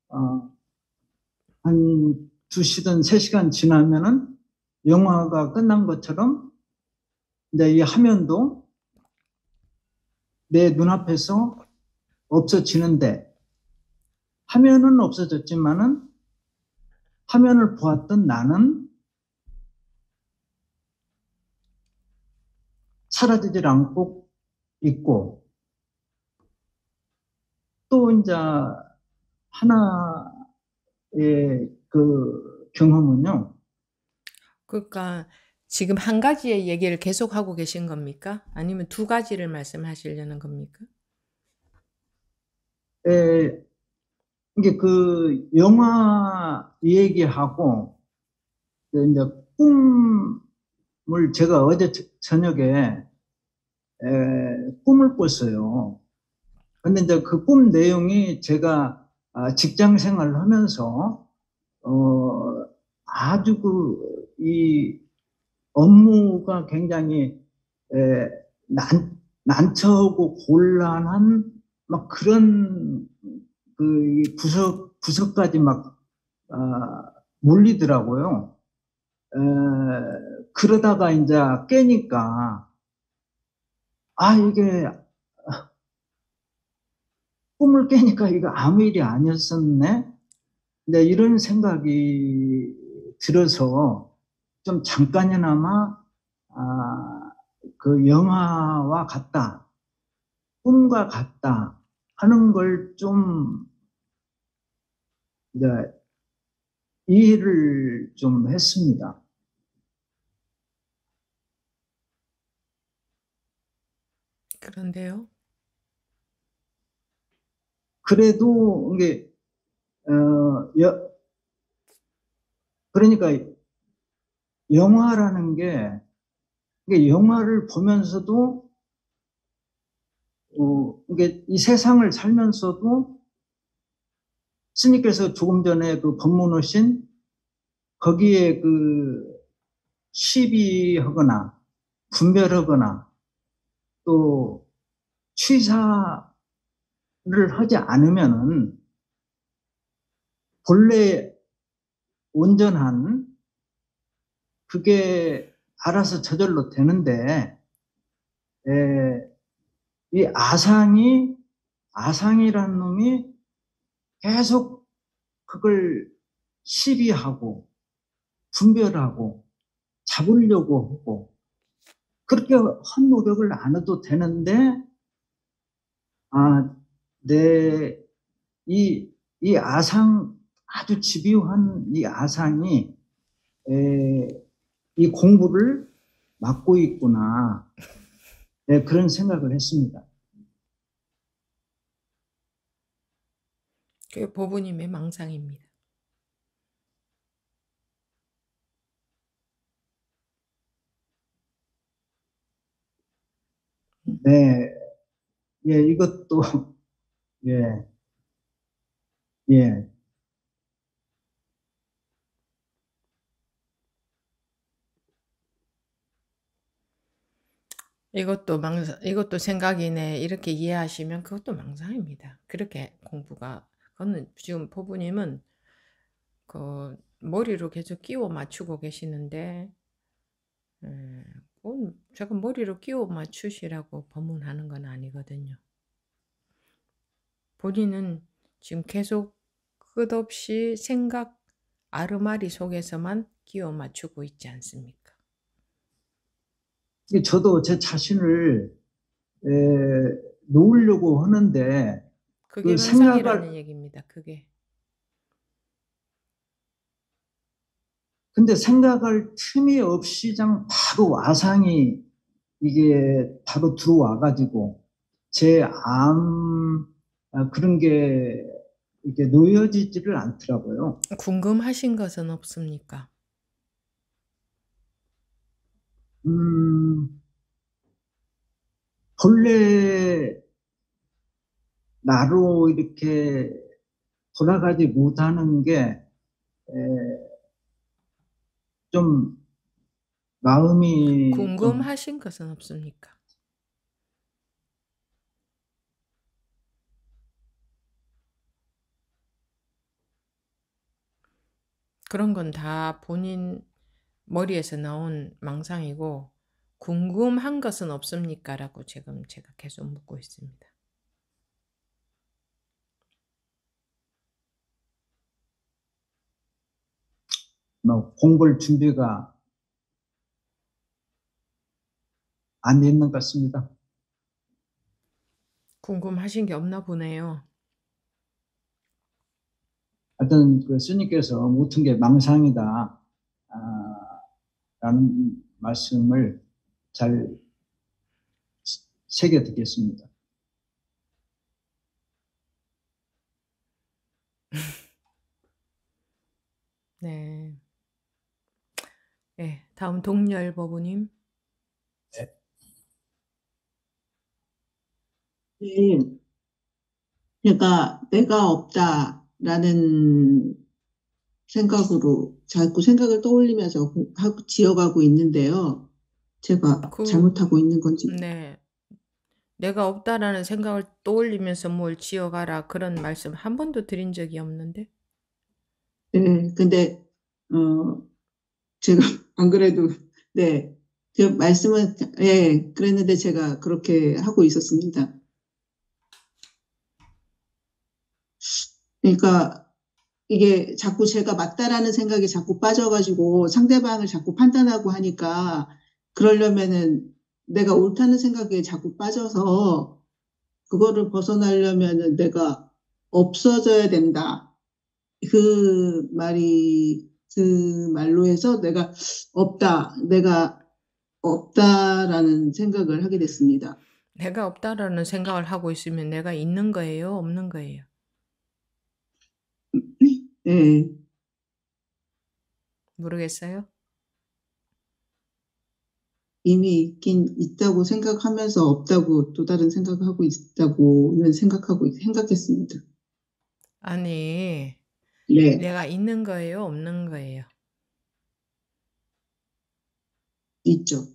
어, 한 2시든 3시간 지나면은 영화가 끝난 것처럼 이제 이 화면도 내 눈앞에서 없어지는데 화면은 없어졌지만은 화면을 보았던 나는 사라지질 않고 있고 또 이제 하나의 그 경험은요. 그러니까 지금 한 가지의 얘기를 계속하고 계신 겁니까? 아니면 두 가지를 말씀하시려는 겁니까? 에, 이제 그 영화 얘기하고 그 이제 꿈을 제가 어제 저녁에 에, 꿈을 꿨어요. 근데 이제 그 꿈 내용이 제가 아, 직장 생활을 하면서 어, 아주 그이 업무가 굉장히 에, 난, 난처하고 곤란한 막 그런 그 구석 구석까지 막 아, 몰리더라고요. 에, 그러다가 이제 깨니까 아 이게 꿈을 깨니까 이거 아무 일이 아니었었네. 근데 네, 이런 생각이 들어서 좀 잠깐이나마 아, 그 영화와 같다, 꿈과 같다 하는 걸좀 이제 이해를 좀 했습니다. 그런데요. 그래도 이게 어, 여, 그러니까 영화라는 게 그러니까 영화를 보면서도 어, 이게 이 세상을 살면서도 스님께서 조금 전에 그 법문하신 거기에 그 시비하거나 분별하거나 또 취사를 하지 않으면은 본래 온전한 그게 알아서 저절로 되는데 에, 이 아상이 아상이라는 놈이 계속 그걸 시비하고 분별하고 잡으려고 하고 그렇게 헌 노력을 안 해도 되는데 아내이이 네, 이 아상 아주 집요한 이 아상이 에, 이 공부를 맡고 있구나. 네, 그런 생각을 했습니다. 그게 보부님의 망상입니다. 네, 예, 이것도, 예, 예, 이것도 망상, 이것도 생각이네. 이렇게 이해하시면 그것도 망상입니다. 그렇게 공부가, 그거는 지금 포부님은 그 머리로 계속 끼워 맞추고 계시는데, 음, 제가 머리로 끼워 맞추시라고 법문하는 건 아니거든요. 본인은 지금 계속 끝없이 생각 아르마리 속에서만 끼워 맞추고 있지 않습니까? 저도 제 자신을 에, 놓으려고 하는데 그게 그 생각을 하는 얘기입니다. 그게 근데 생각할 틈이 없이 장 바로 와상이 이게 바로 들어와 가지고 제암 아, 그런 게 이게 놓여지지를 않더라고요. 궁금하신 것은 없습니까? 음, 본래 나로 이렇게 돌아가지 못하는 게, 에, 좀 마음이 궁금하신 좀 것은 없습니까? 그런 건 다 본인 머리에서 나온 망상이고 궁금한 것은 없습니까? 라고 지금 제가 계속 묻고 있습니다. 뭐 공부를 준비가 안 있는 것 같습니다. 궁금하신 게 없나 보네요. 하여튼 그 스님께서 모든 게 망상이다. 아, 라는 말씀을 잘 새겨 듣겠습니다. 네. 네, 다음 동열 법부님 네. 네. 그러니까 내가 없다라는 생각으로 자꾸 생각을 떠올리면서 하고, 지어가고 있는데요. 제가 그 잘못하고 있는 건지. 네. 내가 없다라는 생각을 떠올리면서 뭘 지어가라 그런 말씀 한 번도 드린 적이 없는데. 네. 근데 어 제가 안 그래도 네. 그 말씀은 예, 그랬는데 제가 그렇게 하고 있었습니다. 그러니까 이게 자꾸 제가 맞다라는 생각이 자꾸 빠져가지고 상대방을 자꾸 판단하고 하니까 그러려면은 내가 옳다는 생각에 자꾸 빠져서 그거를 벗어나려면은 내가 없어져야 된다. 그 말이 그 말로 해서 내가 없다. 내가 없다라는 생각을 하게 됐습니다. 내가 없다라는 생각을 하고 있으면 내가 있는 거예요? 없는 거예요? 음. 모르겠어요? 이미 있긴 있다고 생각하면서 없다고 또 다른 생각하고 있다고는 생각하고 생각했습니다. 아니, 네. 내가 있는 거예요? 없는 거예요? 있죠.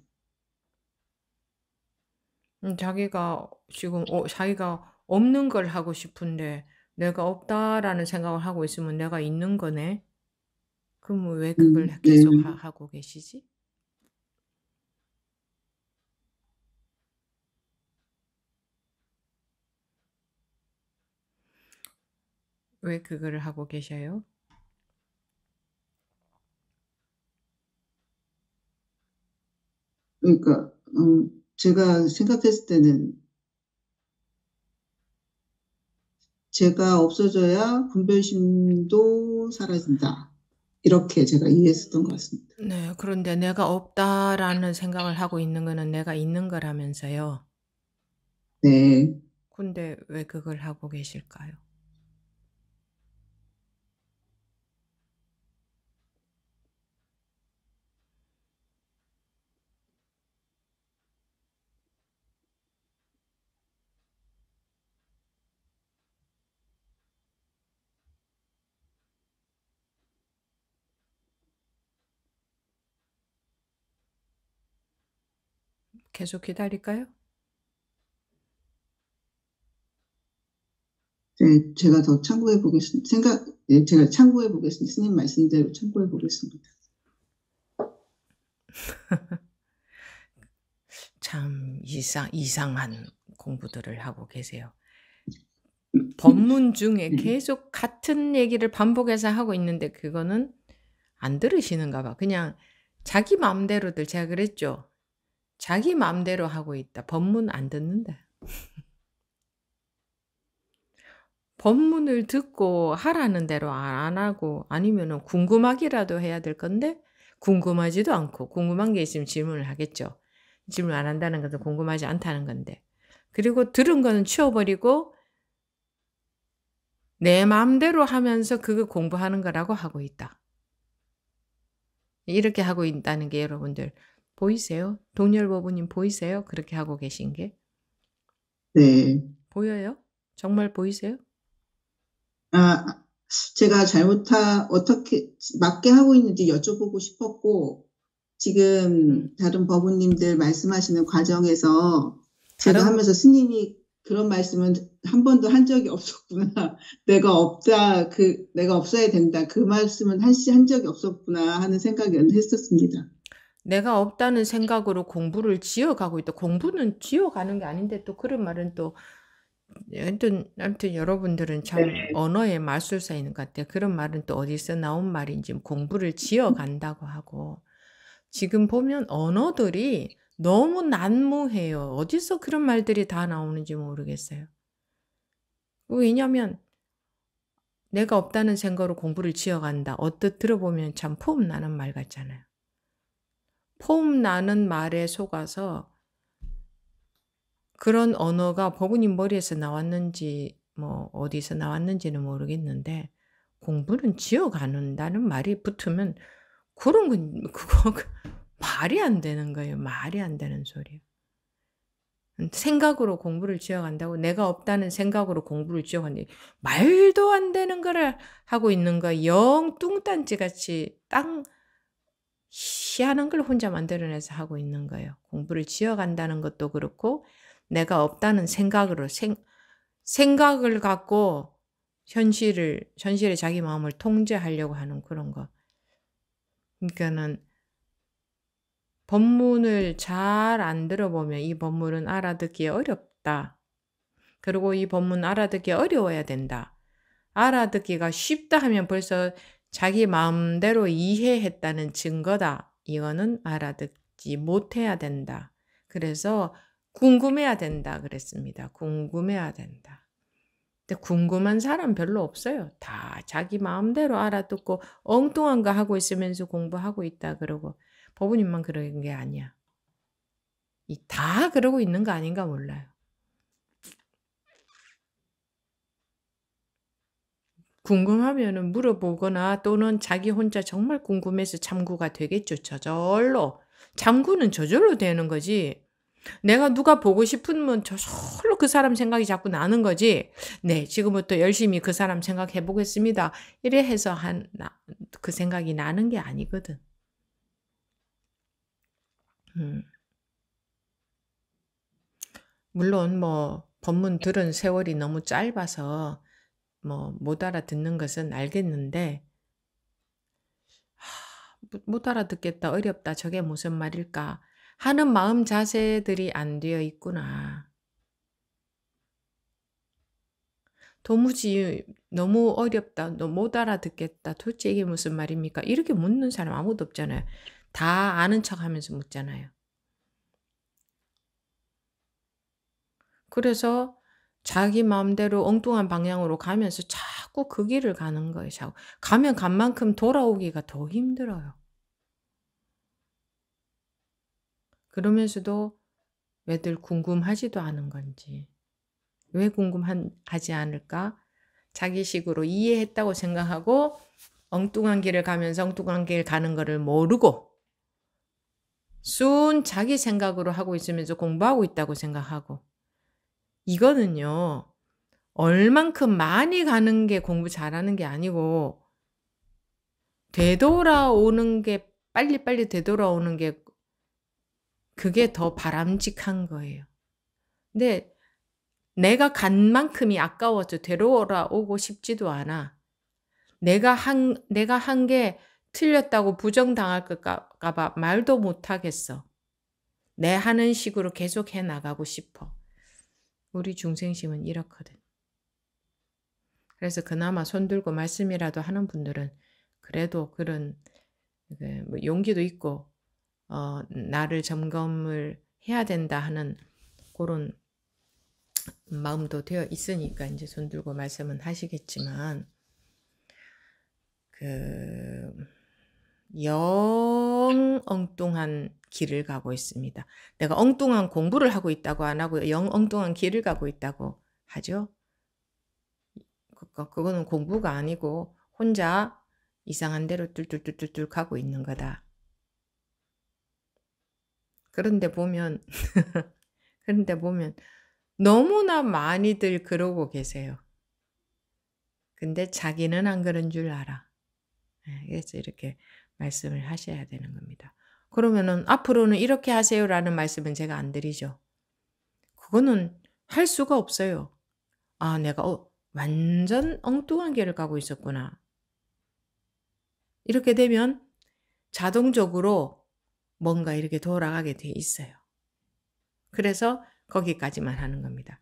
음, 자기가 지금 어, 자기가 없는 걸 하고 싶은데 내가 없다라는 생각을 하고 있으면 내가 있는 거네. 그럼 왜 음, 그걸 음, 계속 네. 하고 계시지? 왜 그걸 하고 계셔요? 그러니까 어, 제가 생각했을 때는 제가 없어져야 분별심도 사라진다. 이렇게 제가 이해했었던 것 같습니다. 네, 그런데 내가 없다라는 생각을 하고 있는 거는 내가 있는 거라면서요. 네. 근데 왜 그걸 하고 계실까요? 계속 기다릴까요? 네, 제가 더 참고해 보겠습니다. 생각, 네, 제가 참고해 보겠습니다. 스님 말씀대로 참고해 보겠습니다. 참 이상 이상한 공부들을 하고 계세요. 음. 법문 중에 네. 계속 같은 얘기를 반복해서 하고 있는데 그거는 안 들으시는가 봐. 그냥 자기 마음대로들 제가 그랬죠. 자기 마음대로 하고 있다. 법문 안 듣는다. 법문을 듣고 하라는 대로 안 하고 아니면 궁금하기라도 해야 될 건데 궁금하지도 않고 궁금한 게 있으면 질문을 하겠죠. 질문 안 한다는 것은 궁금하지 않다는 건데 그리고 들은 거는 치워버리고 내 마음대로 하면서 그거 공부하는 거라고 하고 있다. 이렇게 하고 있다는 게 여러분들 보이세요? 동열보부님 보이세요? 그렇게 하고 계신 게? 네. 보여요? 정말 보이세요? 아, 제가 잘못하, 어떻게, 맞게 하고 있는지 여쭤보고 싶었고, 지금 음. 다른 법우님들 말씀하시는 과정에서 제가 다른... 하면서 스님이 그런 말씀은 한 번도 한 적이 없었구나. 내가 없다, 그, 내가 없어야 된다. 그 말씀은 한, 한 적이 없었구나 하는 생각을 했었습니다. 내가 없다는 생각으로 공부를 지어가고 있다. 공부는 지어가는 게 아닌데 또 그런 말은 또 아무튼, 아무튼 여러분들은 참 네. 언어의 말술사인 것 같아요. 그런 말은 또 어디서 나온 말인지 공부를 지어간다고 하고 지금 보면 언어들이 너무 난무해요. 어디서 그런 말들이 다 나오는지 모르겠어요. 왜냐면 하 내가 없다는 생각으로 공부를 지어간다. 어뜻 들어보면 참 폼 나는 말 같잖아요. 폼 나는 말에 속아서 그런 언어가 버부님 머리에서 나왔는지 뭐 어디서 나왔는지는 모르겠는데 공부는 지어가는다는 말이 붙으면 그런 건 그거 말이 안 되는 거예요. 말이 안 되는 소리예요. 생각으로 공부를 지어간다고 내가 없다는 생각으로 공부를 지어간다 말도 안 되는 거를 하고 있는 거영 뚱딴지 같이 땅 시하는 걸 혼자 만들어내서 하고 있는 거예요. 공부를 지어간다는 것도 그렇고 내가 없다는 생각으로 생, 생각을 갖고 현실을 현실의 자기 마음을 통제하려고 하는 그런 거. 그러니까는 법문을 잘 안 들어보면 이 법문은 알아듣기 어렵다. 그리고 이 법문 알아듣기 어려워야 된다. 알아듣기가 쉽다 하면 벌써 자기 마음대로 이해했다는 증거다. 이거는 알아듣지 못해야 된다. 그래서 궁금해야 된다 그랬습니다. 궁금해야 된다. 근데 궁금한 사람 별로 없어요. 다 자기 마음대로 알아듣고 엉뚱한 거 하고 있으면서 공부하고 있다 그러고 법부님만 그런 게 아니야. 다 그러고 있는 거 아닌가 몰라요. 궁금하면 물어보거나 또는 자기 혼자 정말 궁금해서 참고가 되겠죠. 저절로. 참고는 저절로 되는 거지. 내가 누가 보고 싶으면 저절로 그 사람 생각이 자꾸 나는 거지. 네, 지금부터 열심히 그 사람 생각해 보겠습니다. 이래 해서 한, 그 생각이 나는 게 아니거든. 음. 물론 뭐, 법문 들은 세월이 너무 짧아서 뭐, 못 알아듣는 것은 알겠는데, 하, 못 알아듣겠다, 어렵다, 저게 무슨 말일까 하는 마음 자세들이 안 되어 있구나. 도무지 너무 어렵다, 못 알아듣겠다, 도대체 이게 무슨 말입니까? 이렇게 묻는 사람 아무도 없잖아요. 다 아는 척 하면서 묻잖아요. 그래서 자기 마음대로 엉뚱한 방향으로 가면서 자꾸 그 길을 가는 거예요. 자꾸. 가면 간 만큼 돌아오기가 더 힘들어요. 그러면서도 왜들 궁금하지도 않은 건지, 왜 궁금하지 않을까? 자기 식으로 이해했다고 생각하고 엉뚱한 길을 가면서 엉뚱한 길 가는 거를 모르고 순 자기 생각으로 하고 있으면서 공부하고 있다고 생각하고 이거는요, 얼만큼 많이 가는 게 공부 잘하는 게 아니고, 되돌아오는 게, 빨리빨리 되돌아오는 게, 그게 더 바람직한 거예요. 근데 내가 간 만큼이 아까워져 되돌아오고 싶지도 않아. 내가 한, 내가 한 게 틀렸다고 부정당할까봐 말도 못하겠어. 내 하는 식으로 계속 해 나가고 싶어. 우리 중생심은 이렇거든. 그래서 그나마 손들고 말씀이라도 하는 분들은 그래도 그런 그 뭐 용기도 있고 어, 나를 점검을 해야 된다 하는 그런 마음도 되어 있으니까 이제 손들고 말씀은 하시겠지만 그영 엉뚱한 길을 가고 있습니다. 내가 엉뚱한 공부를 하고 있다고 안하고영 엉뚱한 길을 가고 있다고 하죠. 그, 그, 그거는 공부가 아니고 혼자 이상한 대로 뚫뚫뚫뚫뚫 가고 있는 거다. 그런데 보면 그런데 보면 너무나 많이들 그러고 계세요. 근데 자기는 안 그런 줄 알아. 예, 그래서 이렇게 말씀을 하셔야 되는 겁니다. 그러면은 앞으로는 이렇게 하세요라는 말씀은 제가 안 드리죠. 그거는 할 수가 없어요. 아, 내가 어, 완전 엉뚱한 길을 가고 있었구나. 이렇게 되면 자동적으로 뭔가 이렇게 돌아가게 돼 있어요. 그래서 거기까지만 하는 겁니다.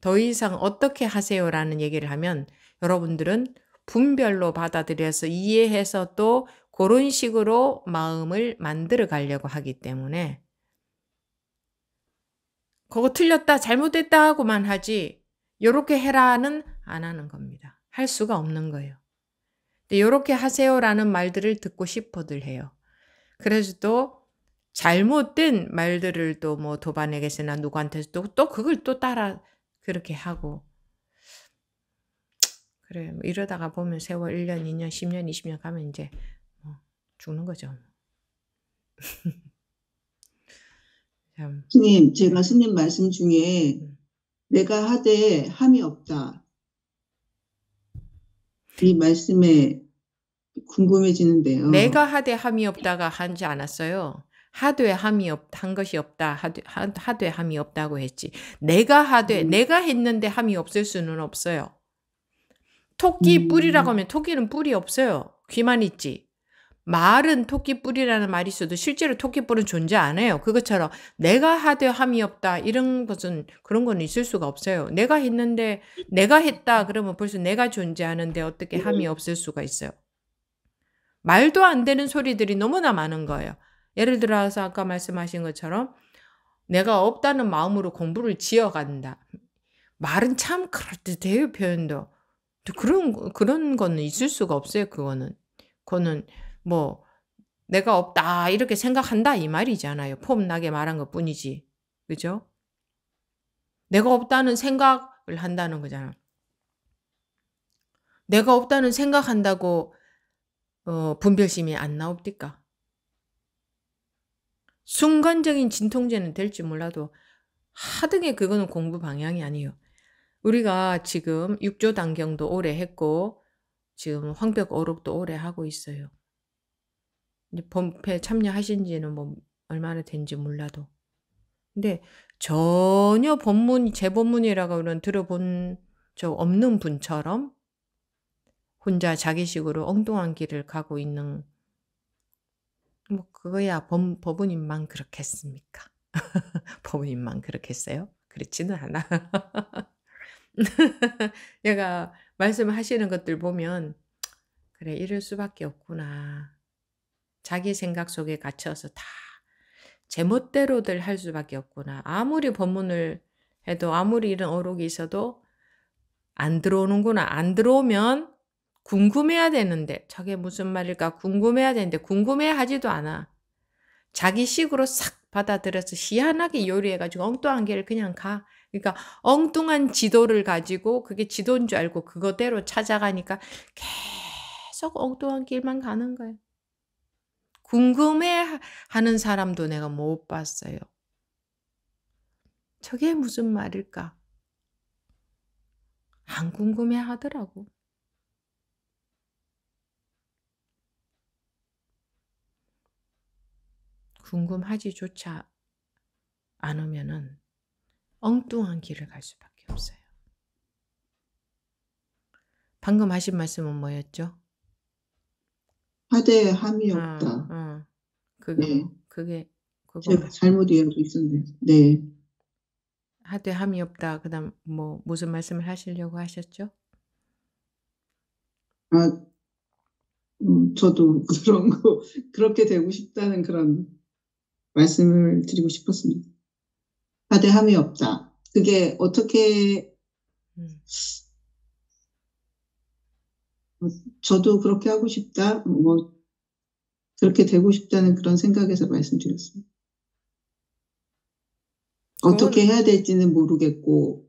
더 이상 어떻게 하세요라는 얘기를 하면 여러분들은 분별로 받아들여서 이해해서 또 그런 식으로 마음을 만들어 가려고 하기 때문에 그거 틀렸다, 잘못됐다 하고만 하지, 요렇게 해라는 안 하는 겁니다. 할 수가 없는 거예요. 근데 요렇게 하세요라는 말들을 듣고 싶어들 해요. 그래서 또 잘못된 말들을 또 뭐 도반에게서나 누구한테서 또, 또 그걸 또 따라 그렇게 하고. 그래, 뭐 이러다가 보면 세월 1년, 2년, 10년, 20년 가면 이제 죽는 거죠. 참. 스님, 제가 스님 말씀 중에 음. 내가 하되 함이 없다. 이 말씀에 궁금해지는데요. 내가 하되 함이 없다가 한지 않았어요. 하되 함이 없, 한 것이 없다. 하되, 하되 함이 없다고 했지. 내가 하되, 음. 내가 했는데 함이 없을 수는 없어요. 토끼 뿔이라고 음. 하면 토끼는 뿔이 없어요. 귀만 있지. 말은 토끼뿔이라는 말이 있어도 실제로 토끼뿔은 존재 안 해요. 그것처럼 내가 하되 함이 없다 이런 것은 그런 건 있을 수가 없어요. 내가 했는데 내가 했다 그러면 벌써 내가 존재하는데 어떻게 음. 함이 없을 수가 있어요. 말도 안 되는 소리들이 너무나 많은 거예요. 예를 들어서 아까 말씀하신 것처럼 내가 없다는 마음으로 공부를 지어간다. 말은 참 그럴듯해요 표현도. 그런 그런 거는 있을 수가 없어요. 그거는 그거는 뭐 내가 없다 이렇게 생각한다 이 말이잖아요. 폼나게 말한 것 뿐이지. 그죠? 내가 없다는 생각을 한다는 거잖아. 내가 없다는 생각한다고 어, 분별심이 안 나옵니까? 순간적인 진통제는 될지 몰라도 하등의 그거는 공부 방향이 아니에요. 우리가 지금 6조 단경도 오래 했고 지금 황벽 어록도 오래 하고 있어요. 이제 범패 참여하신 지는 뭐 얼마나 된지 몰라도. 근데 전혀 법문, 재법문이라고는 들어본 적 없는 분처럼 혼자 자기식으로 엉뚱한 길을 가고 있는 뭐 그거야 범, 법은인만 그렇겠습니까? 법은인만 그렇겠어요? 그렇지는 않아. 얘가 말씀하시는 것들 보면 그래 이럴 수밖에 없구나. 자기 생각 속에 갇혀서 다 제멋대로들 할 수밖에 없구나. 아무리 법문을 해도 아무리 이런 어록이 있어도 안 들어오는구나. 안 들어오면 궁금해야 되는데 저게 무슨 말일까 궁금해야 되는데 궁금해하지도 않아. 자기 식으로 싹 받아들여서 희한하게 요리해가지고 엉뚱한 길을 그냥 가. 그러니까 엉뚱한 지도를 가지고 그게 지도인 줄 알고 그거대로 찾아가니까 계속 엉뚱한 길만 가는 거예요. 궁금해 하는 사람도 내가 못 봤어요. 저게 무슨 말일까? 안 궁금해 하더라고. 궁금하지조차 않으면 엉뚱한 길을 갈 수밖에 없어요. 방금 하신 말씀은 뭐였죠? 하되 함이 없다. 아, 아. 그게 네. 그게 제가 그거 잘못 이해하고 있었네요. 네. 하되 함이 없다. 그다음 뭐 무슨 말씀을 하시려고 하셨죠? 아, 음, 저도 그런 거 그렇게 되고 싶다는 그런 말씀을 드리고 싶었습니다. 하대함이 없다. 그게 어떻게 음. 어, 저도 그렇게 하고 싶다. 뭐 그렇게 되고 싶다는 그런 생각에서 말씀드렸습니다. 어떻게 해야 될지는 모르겠고.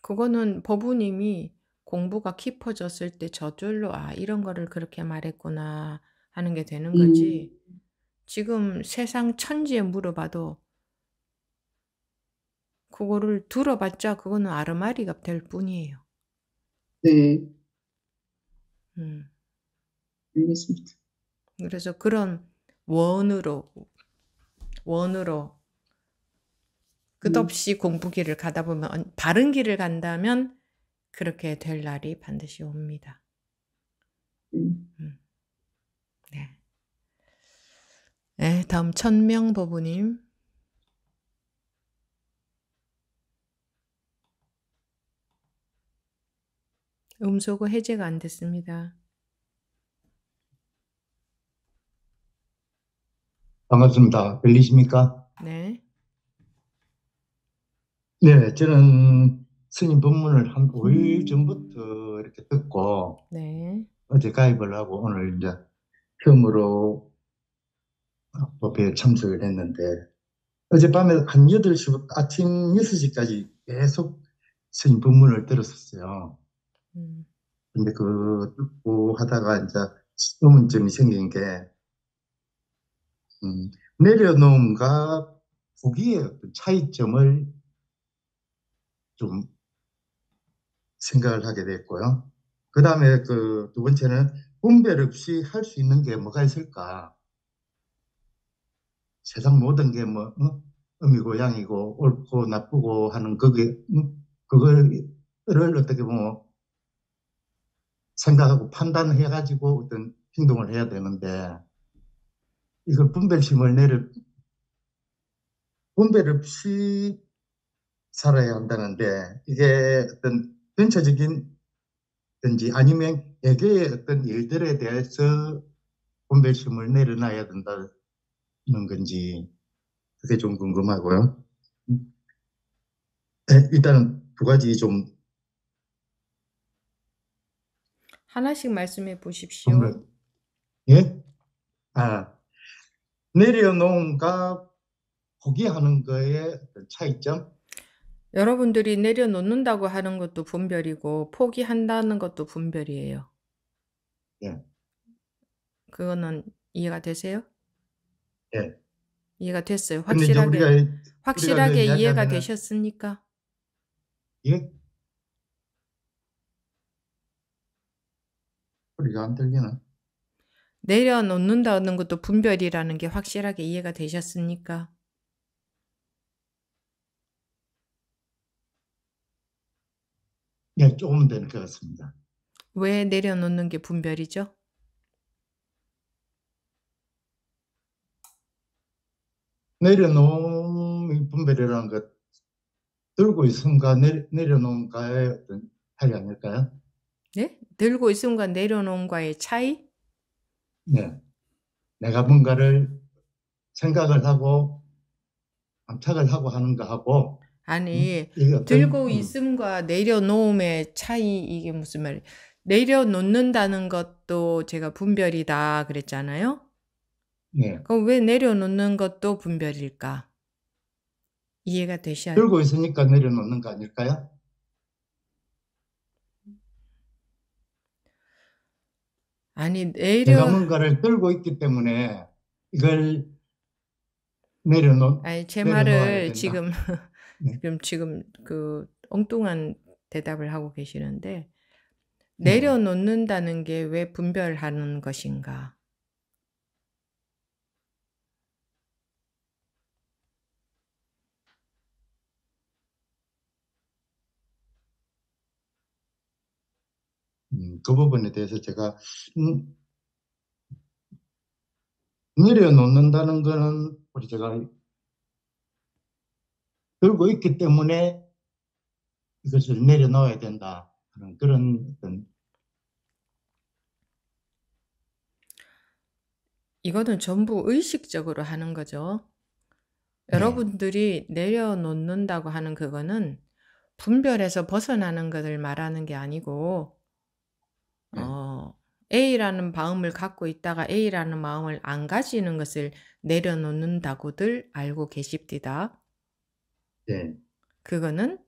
그거는 법우님이 공부가 깊어졌을 때 저절로 아 이런 거를 그렇게 말했구나 하는 게 되는 거지. 음. 지금 세상 천지에 물어봐도 그거를 들어봤자 그거는 아르마리가 될 뿐이에요. 네. 음. 알겠습니다. 그래서 그런 원으로 원으로 끝없이 음. 공부길을 가다 보면 바른 길을 간다면 그렇게 될 날이 반드시 옵니다. 음. 음. 네. 네, 다음 천명 보부님. 음소거 해제가 안 됐습니다. 반갑습니다. 들리십니까? 네. 네, 저는 스님 법문을 한 5일 음. 전부터 이렇게 듣고 네. 어제 가입을 하고 오늘 이제 처음으로 법회에 참석을 했는데 어젯밤에 한 8시부터 아침 6시까지 계속 스님 법문을 들었었어요. 음. 근데 그 듣고 하다가 이제 의문점이 생긴 게 음, 내려놓음과 부기의 어떤 차이점을 좀 생각을 하게 됐고요. 그 다음에 그 두 번째는 분별 없이 할 수 있는 게 뭐가 있을까? 세상 모든 게 뭐, 어? 음이고 양이고 옳고 나쁘고 하는 그게, 음? 그거를 어떻게 보면 생각하고 판단해가지고 어떤 행동을 해야 되는데 이걸 분별심을 내려 분별 없이 살아야 한다는데 이게 어떤 전체적인든지 아니면 애개의 어떤 일들에 대해서 분별심을 내려놔야 된다는 건지 그게 좀 궁금하고요. 일단 두 가지 좀 하나씩 말씀해 보십시오. 예? 아 내려놓은가 포기하는 거의 차이점? 여러분들이 내려놓는다고 하는 것도 분별이고 포기한다는 것도 분별이에요. 예. 그거는 이해가 되세요? 예. 이해가 됐어요. 확실하게 우리가 확실하게 우리가 이해가 하면은 되셨습니까? 예? 소리가 안 들리나? 내려놓는다는 것도 분별이라는 게 확실하게 이해가 되셨습니까? 네, 조금은 것 같습니다. 왜 내려놓는 게 분별이죠? 내려놓음이 분별이라는 것 들고 있음과 내려놓음과의 어떤 차이 아닐까요? 네? 들고 있음과 내려놓음과의 차이? 네. 내가 뭔가를 생각을 하고 암착을 하고 하는 가하고 아니 어 들고 음. 있음과 내려놓음의 차이 이게 무슨 말이에요? 내려놓는다는 것도 제가 분별이다 그랬잖아요. 네. 그럼 왜 내려놓는 것도 분별일까? 이해가 되시 나요 들고 있으니까 내려놓는 거 아닐까요? 아니 내려 내가 뭔가를 들고 있기 때문에 이걸 내려놓. 아니 제 말을 지금 네. 지금 지금 그 엉뚱한 대답을 하고 계시는데 네. 내려놓는다는 게 왜 분별하는 것인가? 음, 그 부분에 대해서 제가 음, 내려놓는다는 것은 우리 제가 들고 있기 때문에 이것을 내려놓아야 된다 하는 그런 어떤 이거는 전부 의식적으로 하는 거죠. 네. 여러분들이 내려놓는다고 하는 그거는 분별에서 벗어나는 것을 말하는 게 아니고 네. 어, A라는 마음을 갖고 있다가 A라는 마음을 안 가지는 것을 내려놓는다고들 알고 계십디다. 네. 그거는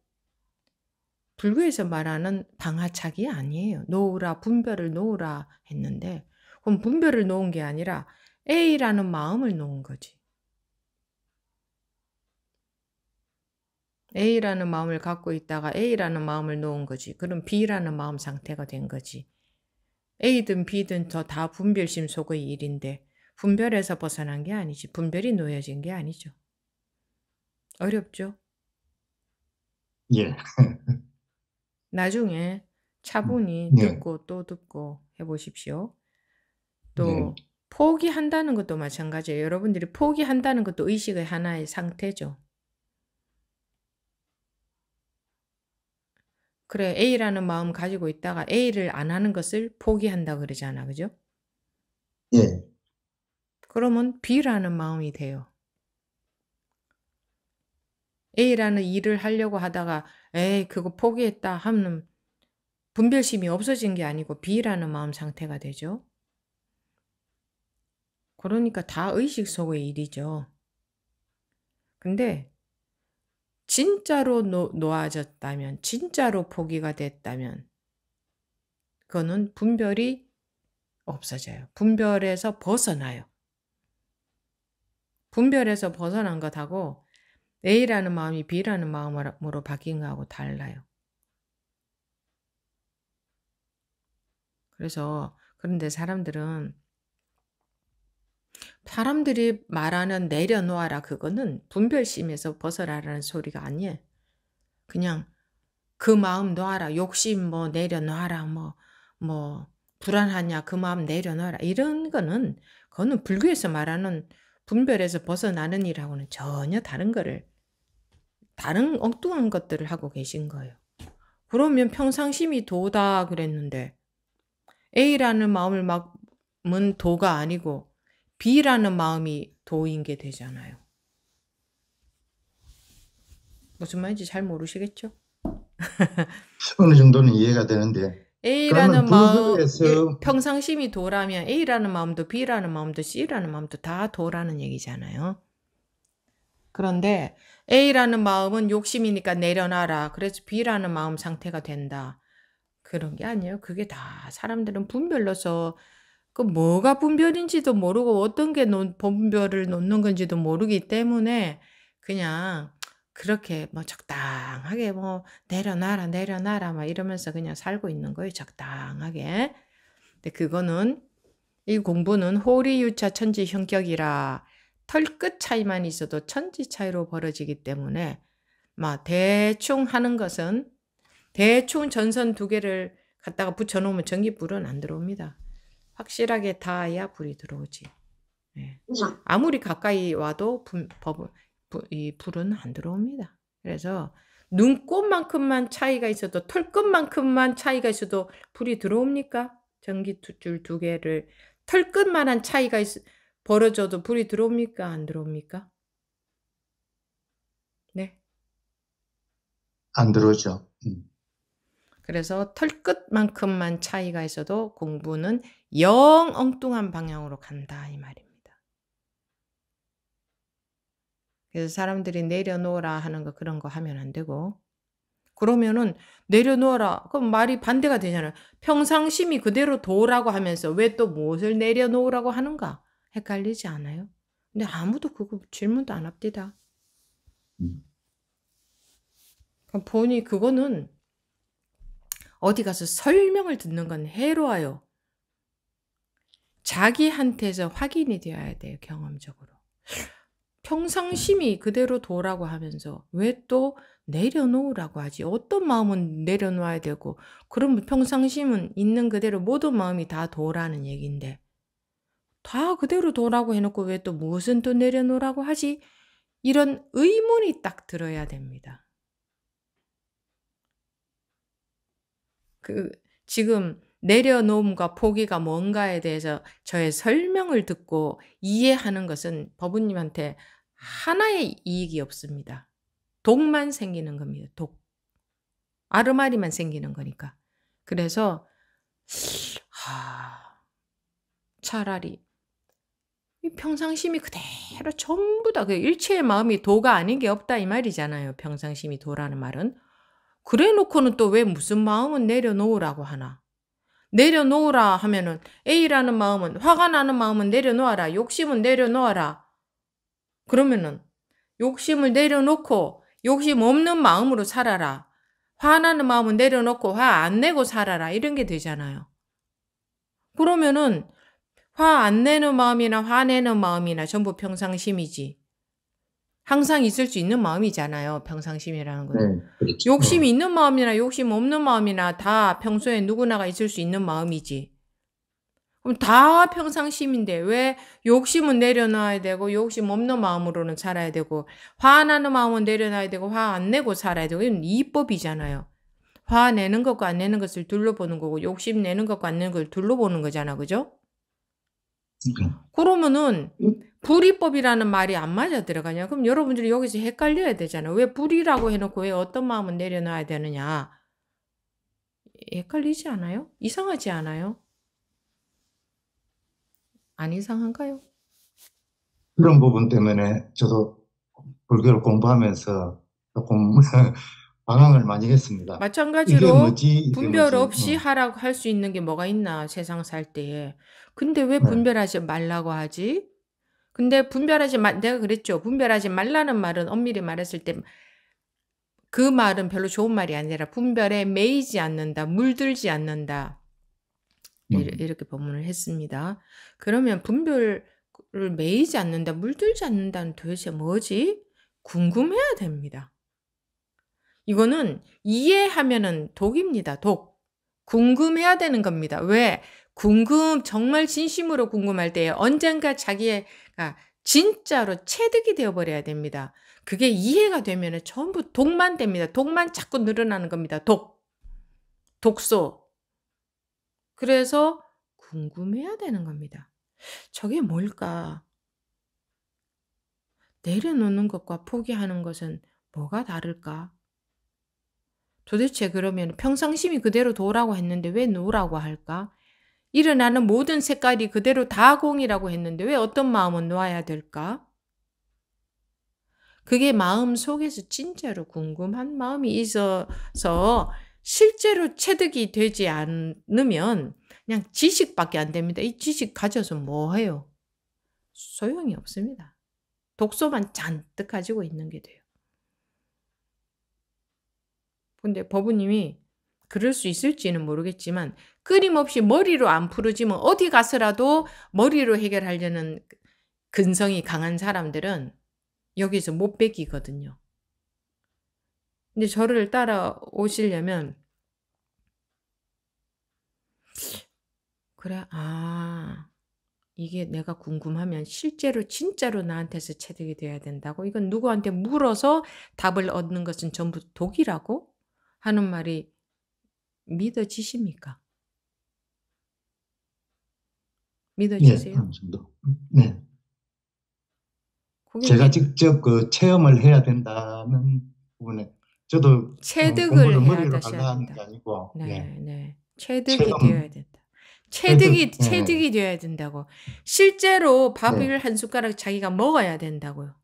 불교에서 말하는 방아차기 아니에요. 놓으라, 분별을 놓으라 했는데, 그럼 분별을 놓은 게 아니라 A라는 마음을 놓은 거지. A라는 마음을 갖고 있다가 A라는 마음을 놓은 거지. 그럼 B라는 마음 상태가 된 거지. A든 B든 저다 분별심 속의 일인데 분별에서 벗어난 게 아니지. 분별이 놓여진 게 아니죠. 어렵죠? 예. 나중에 차분히 네. 듣고 또 듣고 해보십시오. 또 네. 포기한다는 것도 마찬가지예요. 여러분들이 포기한다는 것도 의식의 하나의 상태죠. 그래 A라는 마음 가지고 있다가 A를 안 하는 것을 포기한다 그러잖아, 그죠? 예. 그러면 B라는 마음이 돼요. A라는 일을 하려고 하다가 에이 그거 포기했다 하면 분별심이 없어진 게 아니고 B라는 마음 상태가 되죠. 그러니까 다 의식 속의 일이죠. 근데 진짜로 노, 놓아졌다면, 진짜로 포기가 됐다면, 그거는 분별이 없어져요. 분별에서 벗어나요. 분별에서 벗어난 것하고 A라는 마음이 B라는 마음으로 바뀐 거하고 달라요. 그래서 그런데 사람들은 사람들이 말하는 내려놓아라 그거는 분별심에서 벗어나라는 소리가 아니에요. 그냥 그 마음 놓아라. 욕심 뭐 내려놓아라. 뭐, 뭐, 불안하냐. 그 마음 내려놓아라. 이런 거는, 그거는 불교에서 말하는 분별에서 벗어나는 일하고는 전혀 다른 거를, 다른 엉뚱한 것들을 하고 계신 거예요. 그러면 평상심이 도다 그랬는데, A라는 마음을 막은 도가 아니고, 비라는 마음이 도인게 되잖아요. 무슨 말인지 잘 모르시겠죠? 어느 정도는 이해가 되는데. A라는 마음, 에 예, 평상심이 도라면 A라는 마음도 B라는 마음도 C라는 마음도 다 도라는 얘기잖아요. 그런데 A라는 마음은 욕심이니까 내려놔라. 그래서 B라는 마음 상태가 된다. 그런 게 아니에요. 그게 다 사람들은 분별로서 그 뭐가 분별인지도 모르고 어떤 게 논, 분별을 놓는 건지도 모르기 때문에 그냥 그렇게 뭐 적당하게 뭐 내려놔라 내려놔라 막 이러면서 그냥 살고 있는 거예요 적당하게. 근데 그거는 이 공부는 호리유차 천지 형격이라 털끝 차이만 있어도 천지 차이로 벌어지기 때문에 막 대충 하는 것은 대충 전선 두 개를 갖다가 붙여놓으면 전기불은 안 들어옵니다. 확실하게 닿아야 불이 들어오지. 네. 아무리 가까이 와도 분, 법, 부, 이 불은 안 들어옵니다. 그래서 눈꽃만큼만 차이가 있어도 털끝만큼만 차이가 있어도 불이 들어옵니까? 전기줄 두 개를 털끝만한 차이가 있, 벌어져도 불이 들어옵니까? 안 들어옵니까? 네. 안 들어오죠. 음. 그래서 털끝만큼만 차이가 있어도 공부는 영 엉뚱한 방향으로 간다 이 말입니다. 그래서 사람들이 내려놓으라 하는 거 그런 거 하면 안 되고 그러면은 내려놓아라. 그럼 말이 반대가 되잖아요. 평상심이 그대로 도라고 하면서 왜 또 무엇을 내려놓으라고 하는가? 헷갈리지 않아요? 근데 아무도 그거 질문도 안 합디다. 음. 그럼 그러니까 보니 그거는 어디 가서 설명을 듣는 건 해로워요. 자기한테서 확인이 되어야 돼요, 경험적으로. 평상심이 그대로 도라고 하면서 왜 또 내려놓으라고 하지? 어떤 마음은 내려놓아야 되고, 그럼 평상심은 있는 그대로 모든 마음이 다 도라는 얘기인데, 다 그대로 도라고 해놓고 왜 또 무슨 또 내려놓으라고 하지? 이런 의문이 딱 들어야 됩니다. 그, 지금 내려놓음과 포기가 뭔가에 대해서 저의 설명을 듣고 이해하는 것은 법우님한테 하나의 이익이 없습니다. 독만 생기는 겁니다. 독. 아르마리만 생기는 거니까. 그래서 하, 차라리 이 평상심이 그대로 전부 다 그 일체의 마음이 도가 아닌 게 없다 이 말이잖아요. 평상심이 도라는 말은. 그래 놓고는 또 왜 무슨 마음은 내려놓으라고 하나. 내려놓으라 하면은 A라는 마음은 화가 나는 마음은 내려놓아라. 욕심은 내려놓아라. 그러면은 욕심을 내려놓고 욕심 없는 마음으로 살아라. 화나는 마음은 내려놓고 화 안 내고 살아라. 이런 게 되잖아요. 그러면은 화 안 내는 마음이나 화내는 마음이나 전부 평상심이지. 항상 있을 수 있는 마음이잖아요. 평상심이라는 건. 네, 그렇죠. 욕심이 네. 있는 마음이나 욕심 없는 마음이나 다 평소에 누구나가 있을 수 있는 마음이지. 그럼 다 평상심인데 왜 욕심은 내려놔야 되고 욕심 없는 마음으로는 살아야 되고 화나는 마음은 내려놔야 되고 화 안 내고 살아야 되고 이건 이법이잖아요. 화 내는 것과 안 내는 것을 둘러보는 거고 욕심 내는 것과 안 내는 것을 둘러보는 거잖아. 그죠? 음. 그러면은 음. 불이법이라는 말이 안 맞아 들어가냐? 그럼 여러분들이 여기서 헷갈려야 되잖아요. 왜 불이라고 해놓고 왜 어떤 마음은 내려놔야 되느냐? 헷갈리지 않아요? 이상하지 않아요? 안 이상한가요? 그런 부분 때문에 저도 불교를 공부하면서 조금 방황을 많이 했습니다. 마찬가지로 뭐지, 분별 없이 어. 하라고 할 수 있는 게 뭐가 있나 세상 살 때에 근데 왜 네. 분별하지 말라고 하지? 근데 분별하지 말, 내가 그랬죠. 분별하지 말라는 말은 엄밀히 말했을 때 그 말은 별로 좋은 말이 아니라 분별에 매이지 않는다, 물들지 않는다. 음. 이렇게 법문을 했습니다. 그러면 분별을 매이지 않는다, 물들지 않는다는 도대체 뭐지? 궁금해야 됩니다. 이거는 이해하면은 독입니다, 독. 궁금해야 되는 겁니다. 왜? 궁금, 정말 진심으로 궁금할 때에 언젠가 자기의, 아, 진짜로 체득이 되어버려야 됩니다. 그게 이해가 되면 전부 독만 됩니다. 독만 자꾸 늘어나는 겁니다. 독. 독소. 그래서 궁금해야 되는 겁니다. 저게 뭘까? 내려놓는 것과 포기하는 것은 뭐가 다를까? 도대체 그러면 평상심이 그대로 도라고 했는데 왜 노라고 할까? 일어나는 모든 색깔이 그대로 다 공이라고 했는데 왜 어떤 마음은 놓아야 될까? 그게 마음 속에서 진짜로 궁금한 마음이 있어서 실제로 체득이 되지 않으면 그냥 지식밖에 안 됩니다. 이 지식 가져서 뭐 해요? 소용이 없습니다. 독소만 잔뜩 가지고 있는 게 돼요. 근데 법우님이 그럴 수 있을지는 모르겠지만 끊임없이 머리로 안 풀어지면 어디 가서라도 머리로 해결하려는 근성이 강한 사람들은 여기서 못뺏기거든요 근데 저를 따라오시려면 그래 아 이게 내가 궁금하면 실제로 진짜로 나한테서 체득이 돼야 된다고 이건 누구한테 물어서 답을 얻는 것은 전부 독이라고 하는 말이 믿어지십니까? 믿어지세요? 예, 음, 네, 정도. 네. 제가 직접 그 체험을 해야 된다는 부분에 저도 그 체득을 어, 해야 된다. 아니고, 네, 네. 네. 체득이 체험. 되어야 된다. 체득이 체득, 예. 체득이 네. 되어야 된다고. 실제로 밥을 네. 한 숟가락 자기가 먹어야 된다고요.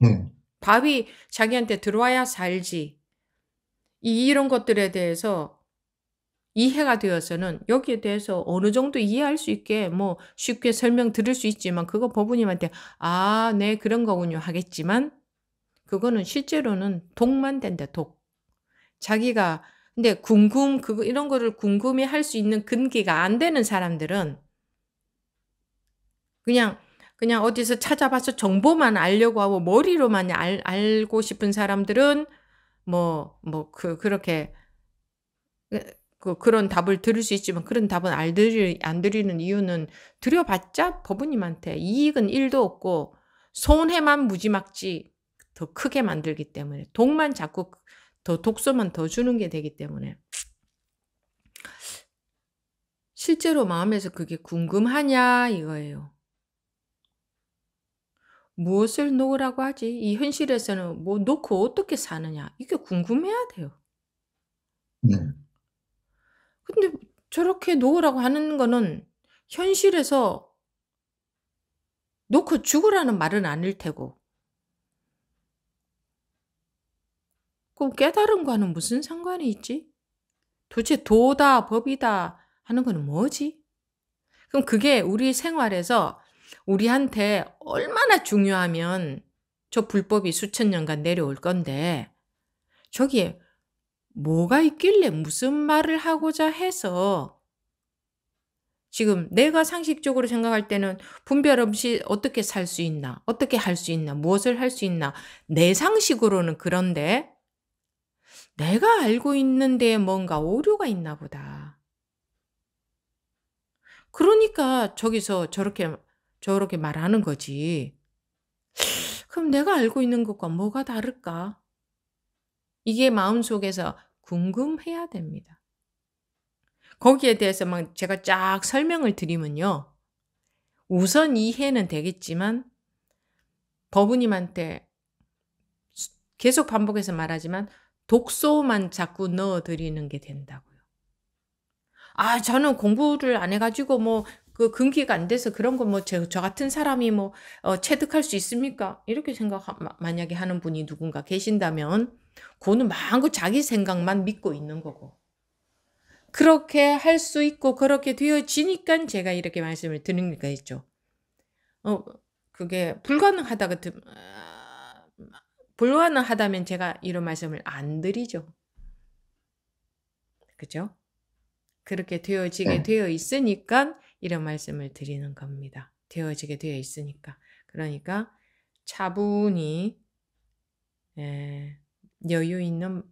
네. 밥이 자기한테 들어와야 살지. 이런 것들에 대해서 이해가 되어서는 여기에 대해서 어느 정도 이해할 수 있게 뭐 쉽게 설명 들을 수 있지만 그거 법부님한테 아, 네, 그런 거군요 하겠지만 그거는 실제로는 독만 된다, 독. 자기가 근데 궁금 그거 이런 거를 궁금해 할 수 있는 근기가 안 되는 사람들은 그냥 그냥 어디서 찾아봐서 정보만 알려고 하고 머리로만 알, 알고 싶은 사람들은 뭐, 뭐, 그, 그렇게, 예, 그, 그런 답을 들을 수 있지만 그런 답은 안, 드리, 안 드리는 이유는 드려봤자 법원님한테 이익은 1도 없고 손해만 무지막지 더 크게 만들기 때문에 독만 자꾸 그, 더 독소만 더 주는 게 되기 때문에 실제로 마음에서 그게 궁금하냐 이거예요. 무엇을 놓으라고 하지? 이 현실에서는 뭐 놓고 어떻게 사느냐? 이게 궁금해야 돼요. 네. 근데 저렇게 놓으라고 하는 거는 현실에서 놓고 죽으라는 말은 아닐 테고. 그럼 깨달음과는 무슨 상관이 있지? 도대체 도다, 법이다 하는 거는 뭐지? 그럼 그게 우리 생활에서 우리한테 얼마나 중요하면 저 불법이 수천 년간 내려올 건데 저기에 뭐가 있길래 무슨 말을 하고자 해서 지금 내가 상식적으로 생각할 때는 분별 없이 어떻게 살 수 있나, 어떻게 할 수 있나, 무엇을 할 수 있나, 내 상식으로는 그런데 내가 알고 있는 데 뭔가 오류가 있나 보다. 그러니까 저기서 저렇게 저렇게 말하는 거지. 그럼 내가 알고 있는 것과 뭐가 다를까? 이게 마음속에서 궁금해야 됩니다. 거기에 대해서 막 제가 쫙 설명을 드리면요. 우선 이해는 되겠지만 법우님한테 계속 반복해서 말하지만 독소만 자꾸 넣어드리는 게 된다고요. 아, 저는 공부를 안 해가지고 뭐그 근기가 안 돼서 그런 거뭐저 같은 사람이 뭐 어, 체득할 수 있습니까? 이렇게 생각 만약에 하는 분이 누군가 계신다면 그거는 마음껏 자기 생각만 믿고 있는 거고 그렇게 할 수 있고 그렇게 되어지니까 제가 이렇게 말씀을 드리는 거가 있죠. 어 그게 불가능하다 같은 아, 불가능하다면 제가 이런 말씀을 안 드리죠. 그죠? 그렇게 되어지게 네. 되어 있으니까 이런 말씀을 드리는 겁니다. 되어지게 되어 있으니까. 그러니까 차분히 예, 여유 있는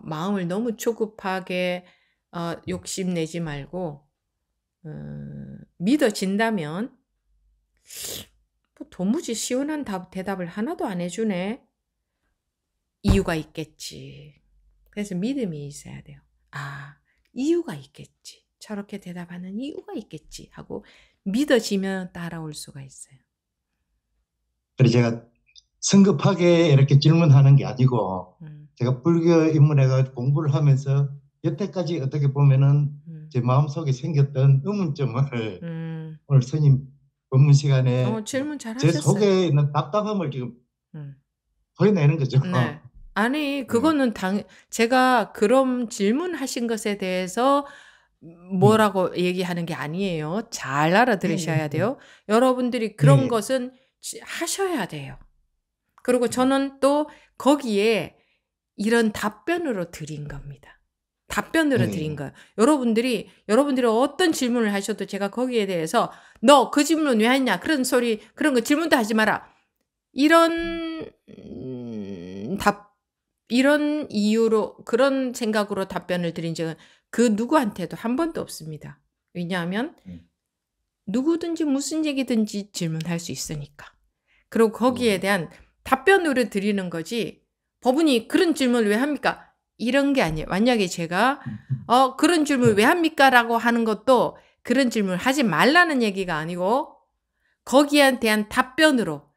마음을 너무 조급하게 어, 욕심내지 말고 어, 믿어진다면 뭐 도무지 시원한 답, 대답을 하나도 안 해주네. 이유가 있겠지. 그래서 믿음이 있어야 돼요. 아, 이유가 있겠지. 저렇게 대답하는 이유가 있겠지 하고 믿어지면 따라올 수가 있어요. 그래 제가 성급하게 이렇게 질문하는 게 아니고 음. 제가 불교 인문학을 공부를 하면서 여태까지 어떻게 보면은 음. 제 마음속에 생겼던 의문점을 음. 오늘 스님 본문 시간에 어, 질문 잘 하셨어요. 속에 있는 답답함을 지금 보여내는 음. 거죠. 네. 아니 네. 그거는 당 제가 그런 질문하신 것에 대해서 뭐라고 음. 얘기하는 게 아니에요. 잘 알아들으셔야 네, 네, 네. 돼요. 여러분들이 그런 네. 것은 하셔야 돼요. 그리고 저는 또 거기에 이런 답변으로 드린 겁니다. 답변으로 네. 드린 거예요. 여러분들이 여러분들이 어떤 질문을 하셔도 제가 거기에 대해서 너 그 질문 왜 했냐 그런 소리 그런 거 질문도 하지 마라 이런 음, 답 이런 이유로 그런 생각으로 답변을 드린 적은 그 누구한테도 한 번도 없습니다. 왜냐하면 음. 누구든지 무슨 얘기든지 질문할 수 있으니까. 그리고 거기에 음. 대한 답변으로 드리는 거지 법원이 그런 질문을 왜 합니까? 이런 게 아니에요. 만약에 제가 음. 어 그런 질문 을왜 네. 합니까? 라고 하는 것도 그런 질문을 하지 말라는 얘기가 아니고 거기에 대한 답변으로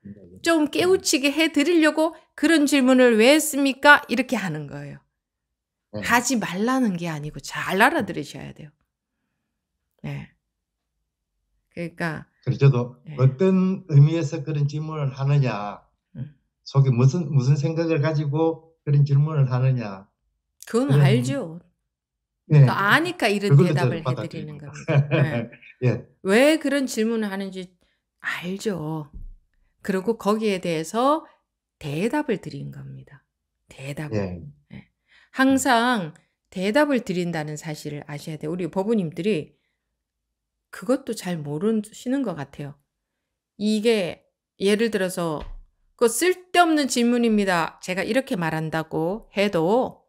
좀 깨우치게 해 드리려고 그런 질문을 왜 했습니까? 이렇게 하는 거예요. 네. 하지 말라는 게 아니고 잘 알아들으셔야 돼요. 네. 그러니까 그렇죠. 네. 어떤 의미에서 그런 질문을 하느냐, 음. 속에 무슨 무슨 생각을 가지고 그런 질문을 하느냐. 그건 그런, 알죠. 네. 그러니까 아니까 이런 대답을 해드리는 겁니다. 네. 예. 왜 그런 질문을 하는지 알죠. 그리고 거기에 대해서 대답을 드린 겁니다. 대답을. 예. 네. 항상 대답을 드린다는 사실을 아셔야 돼요. 우리 법우님들이 그것도 잘 모르시는 것 같아요. 이게 예를 들어서 그 쓸데없는 질문입니다. 제가 이렇게 말한다고 해도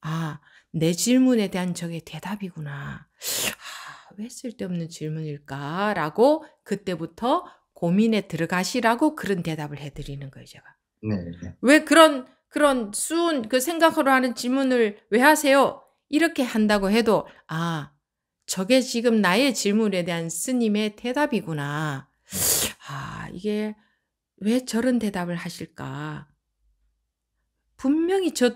아, 내 질문에 대한 저게 대답이구나. 아, 왜 쓸데없는 질문일까라고 그때부터 고민에 들어가시라고 그런 대답을 해드리는 거예요, 제가. 네. 네. 왜 그런 그런 수운 그 생각으로 하는 질문을 왜 하세요? 이렇게 한다고 해도 아 저게 지금 나의 질문에 대한 스님의 대답이구나. 아 이게 왜 저런 대답을 하실까? 분명히 저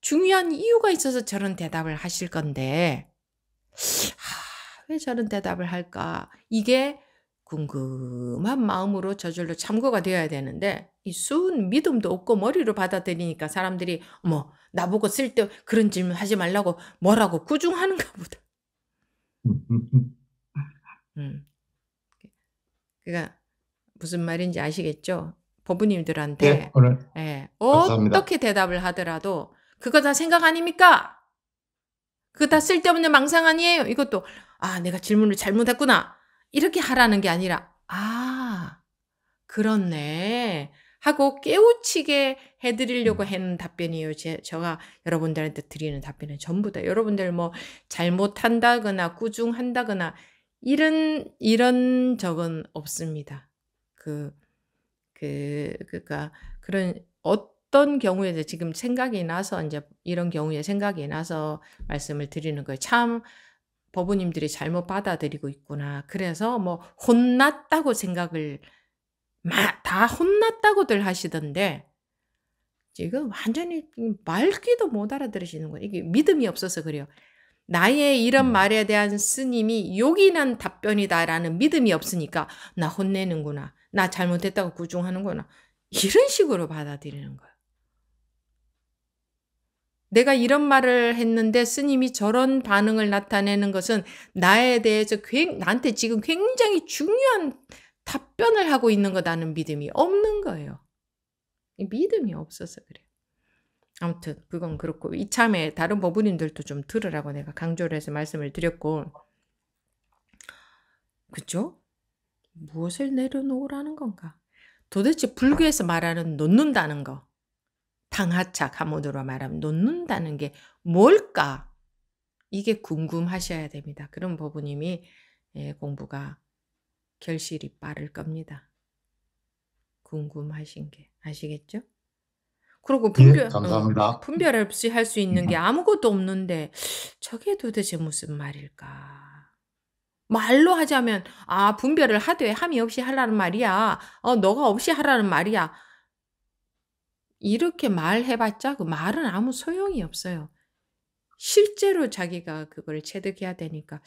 중요한 이유가 있어서 저런 대답을 하실 건데 아, 왜 저런 대답을 할까? 이게 궁금한 마음으로 저절로 참고가 되어야 되는데 이 순 믿음도 없고 머리로 받아들이니까 사람들이 뭐 나보고 쓸데 그런 질문 하지 말라고 뭐라고 꾸중하는가 보다. 음. 그러니까 무슨 말인지 아시겠죠? 법부님들한테 네, 예, 오늘 예, 어떻게 대답을 하더라도 그거 다 생각 아닙니까? 그거 다 쓸데없는 망상 아니에요? 이것도 아 내가 질문을 잘못했구나. 이렇게 하라는 게 아니라, 아, 그렇네. 하고 깨우치게 해드리려고 음. 한 답변이에요. 제, 제가 여러분들한테 드리는 답변은 전부 다 여러분들 뭐 잘못한다거나 꾸중한다거나 이런 이런 적은 없습니다. 그 그 그, 그 니까 그러니까 그런 어떤 경우에 이 지금 생각이 나서 이제 이런 경우에 생각이 나서 말씀을 드리는 거예요. 참 법부님들이 잘못 받아들이고 있구나. 그래서 뭐 혼났다고 생각을 다 혼났다고들 하시던데 지금 완전히 말귀도 못 알아들으시는 거예요. 이게 믿음이 없어서 그래요. 나의 이런 음. 말에 대한 스님이 요긴한 답변이다라는 믿음이 없으니까 나 혼내는구나. 나 잘못했다고 구중하는구나. 이런 식으로 받아들이는 거예요. 내가 이런 말을 했는데 스님이 저런 반응을 나타내는 것은 나에 대해서 나한테 지금 굉장히 중요한 답변을 하고 있는 거다는 믿음이 없는 거예요. 믿음이 없어서 그래요. 아무튼 그건 그렇고 이참에 다른 법부님들도 좀 들으라고 내가 강조를 해서 말씀을 드렸고 그죠? 무엇을 내려놓으라는 건가? 도대체 불교에서 말하는 놓는다는 거 당하착 한문으로 말하면 놓는다는 게 뭘까? 이게 궁금하셔야 됩니다. 그런 부분님이 예, 공부가 결실이 빠를 겁니다. 궁금하신 게 아시겠죠? 그리고 네, 분별, 예, 어, 분별 없이 할 수 있는 게 음. 아무것도 없는데 저게 도대체 무슨 말일까? 말로 하자면 아 분별을 하되 함이 없이 하라는 말이야. 어 너가 없이 하라는 말이야. 이렇게 말해봤자 그 말은 아무 소용이 없어요. 실제로 자기가 그걸 체득해야 되니까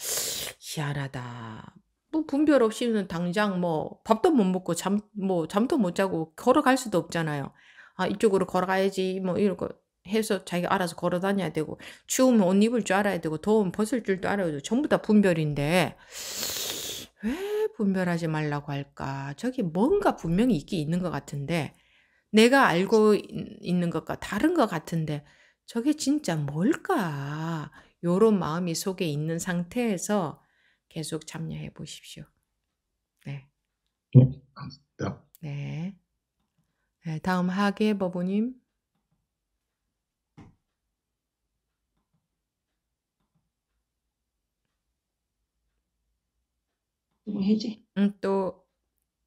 희한하다. 뭐 분별 없이는 당장 뭐 밥도 못 먹고 잠 뭐 잠도 못 자고 걸어갈 수도 없잖아요. 아 이쪽으로 걸어가야지 뭐 이러고 해서 자기가 알아서 걸어 다녀야 되고 추우면 옷 입을 줄 알아야 되고 더우면 벗을 줄도 알아야 되고 전부 다 분별인데 왜 분별하지 말라고 할까? 저기 뭔가 분명히 있긴 있는 것 같은데 내가 알고 있는 것과 다른 것 같은데 저게 진짜 뭘까? 요런 마음이 속에 있는 상태에서 계속 참여해 보십시오. 네. 네. 네. 네 다음 하계 법부님 뭐 해지. 응, 음, 또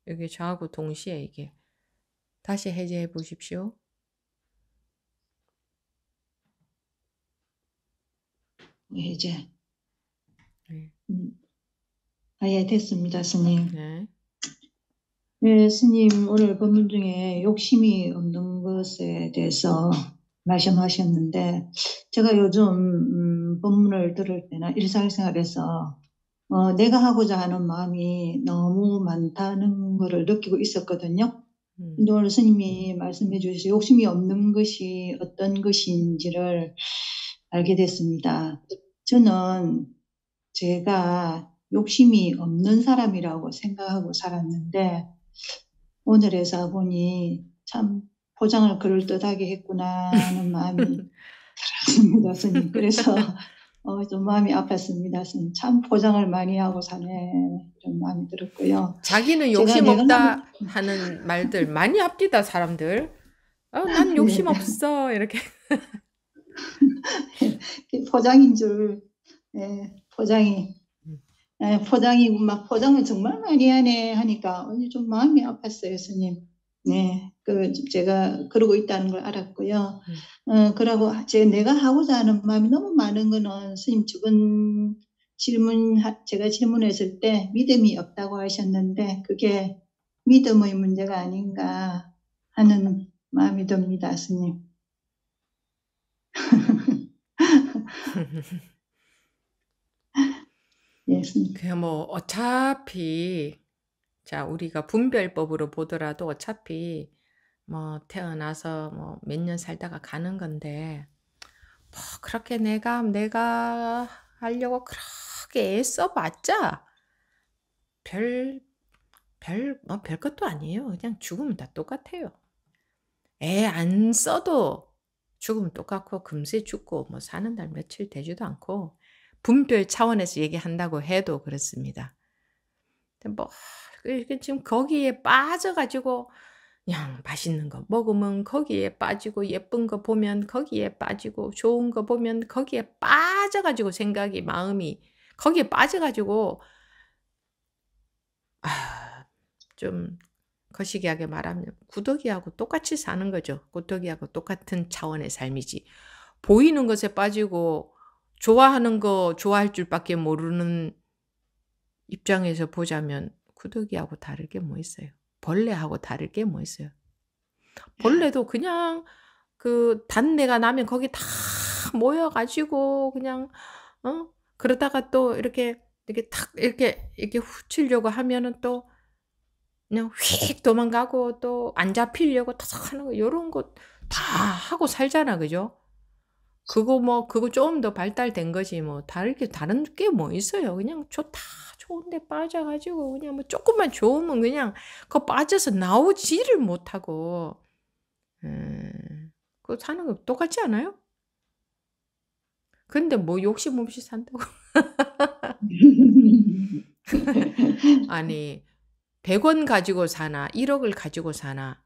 여기 저하고 동시에 이게 다시 해제해 보십시오. 해제. 네. 음. 아예 됐습니다, 스님. 네. 네, 스님 오늘 본문 중에 욕심이 없는 것에 대해서 말씀하셨는데 제가 요즘 음, 본문을 들을 때나 일상생활에서 어, 내가 하고자 하는 마음이 너무 많다는 것을 느끼고 있었거든요. 근 음. 오늘 스님이 말씀해 주셔서 욕심이 없는 것이 어떤 것인지를 알게 됐습니다. 저는 제가 욕심이 없는 사람이라고 생각하고 살았는데 오늘에서 보니 참 포장을 그럴듯하게 했구나 하는 마음이 들었습니다, 스님. 그래서 어, 좀 마음이 아팠습니다. 참 포장을 많이 하고 사네 좀 마음이 들었고요. 자기는 욕심 없다 내가... 하는 말들 많이 합디다 사람들. 어, 난 욕심 네. 없어 이렇게. 포장인 줄 네, 포장이 네, 포장이 막 포장을 정말 많이 하네 하니까 언니 좀 마음이 아팠어요 스님. 네, 그 제가 그러고 있다는 걸 알았고요. 음. 어, 그러고 제 내가 하고자 하는 마음이 너무 많은 거는 스님 주변 질문 제가 질문했을 때 믿음이 없다고 하셨는데 그게 믿음의 문제가 아닌가 하는 마음이 듭니다, 스님. 예, 스님. 그야 뭐 어차피 자, 우리가 분별법으로 보더라도 어차피 뭐 태어나서 뭐 몇 년 살다가 가는 건데 뭐 그렇게 내가 내가 하려고 그렇게 애써 봤자 별 별, 뭐, 별 것도 아니에요. 그냥 죽으면 다 똑같아요. 애 안 써도 죽으면 똑같고, 금세 죽고, 뭐, 사는 날 며칠 되지도 않고, 분별 차원에서 얘기한다고 해도 그렇습니다. 뭐, 그러니까 지금 거기에 빠져가지고 그냥 맛있는 거 먹으면 거기에 빠지고 예쁜 거 보면 거기에 빠지고 좋은 거 보면 거기에 빠져가지고 생각이 마음이 거기에 빠져가지고 아, 좀 거시기하게 말하면 구더기하고 똑같이 사는 거죠. 구더기하고 똑같은 차원의 삶이지. 보이는 것에 빠지고 좋아하는 거 좋아할 줄밖에 모르는 입장에서 보자면 구더기하고 다를 게 뭐 있어요? 벌레하고 다를 게 뭐 있어요? 예. 벌레도 그냥 그 단내가 나면 거기 다 모여가지고 그냥 어 그러다가 또 이렇게 이렇게 탁 이렇게 이렇게 후치려고 하면은 또 그냥 휙 도망가고 또 안 잡히려고 탁 하는 거 요런 거 다 하고 살잖아 그죠? 그거 뭐 그거 좀 더 발달된 거지 뭐 다를 게 다른 게 뭐 있어요 그냥 좋다 좋은데 빠져가지고 그냥 뭐 조금만 좋으면 그냥 그 빠져서 나오지를 못하고 음, 그 사는 거 똑같지 않아요? 근데 뭐 욕심 없이 산다고 아니 100원 가지고 사나 1억을 가지고 사나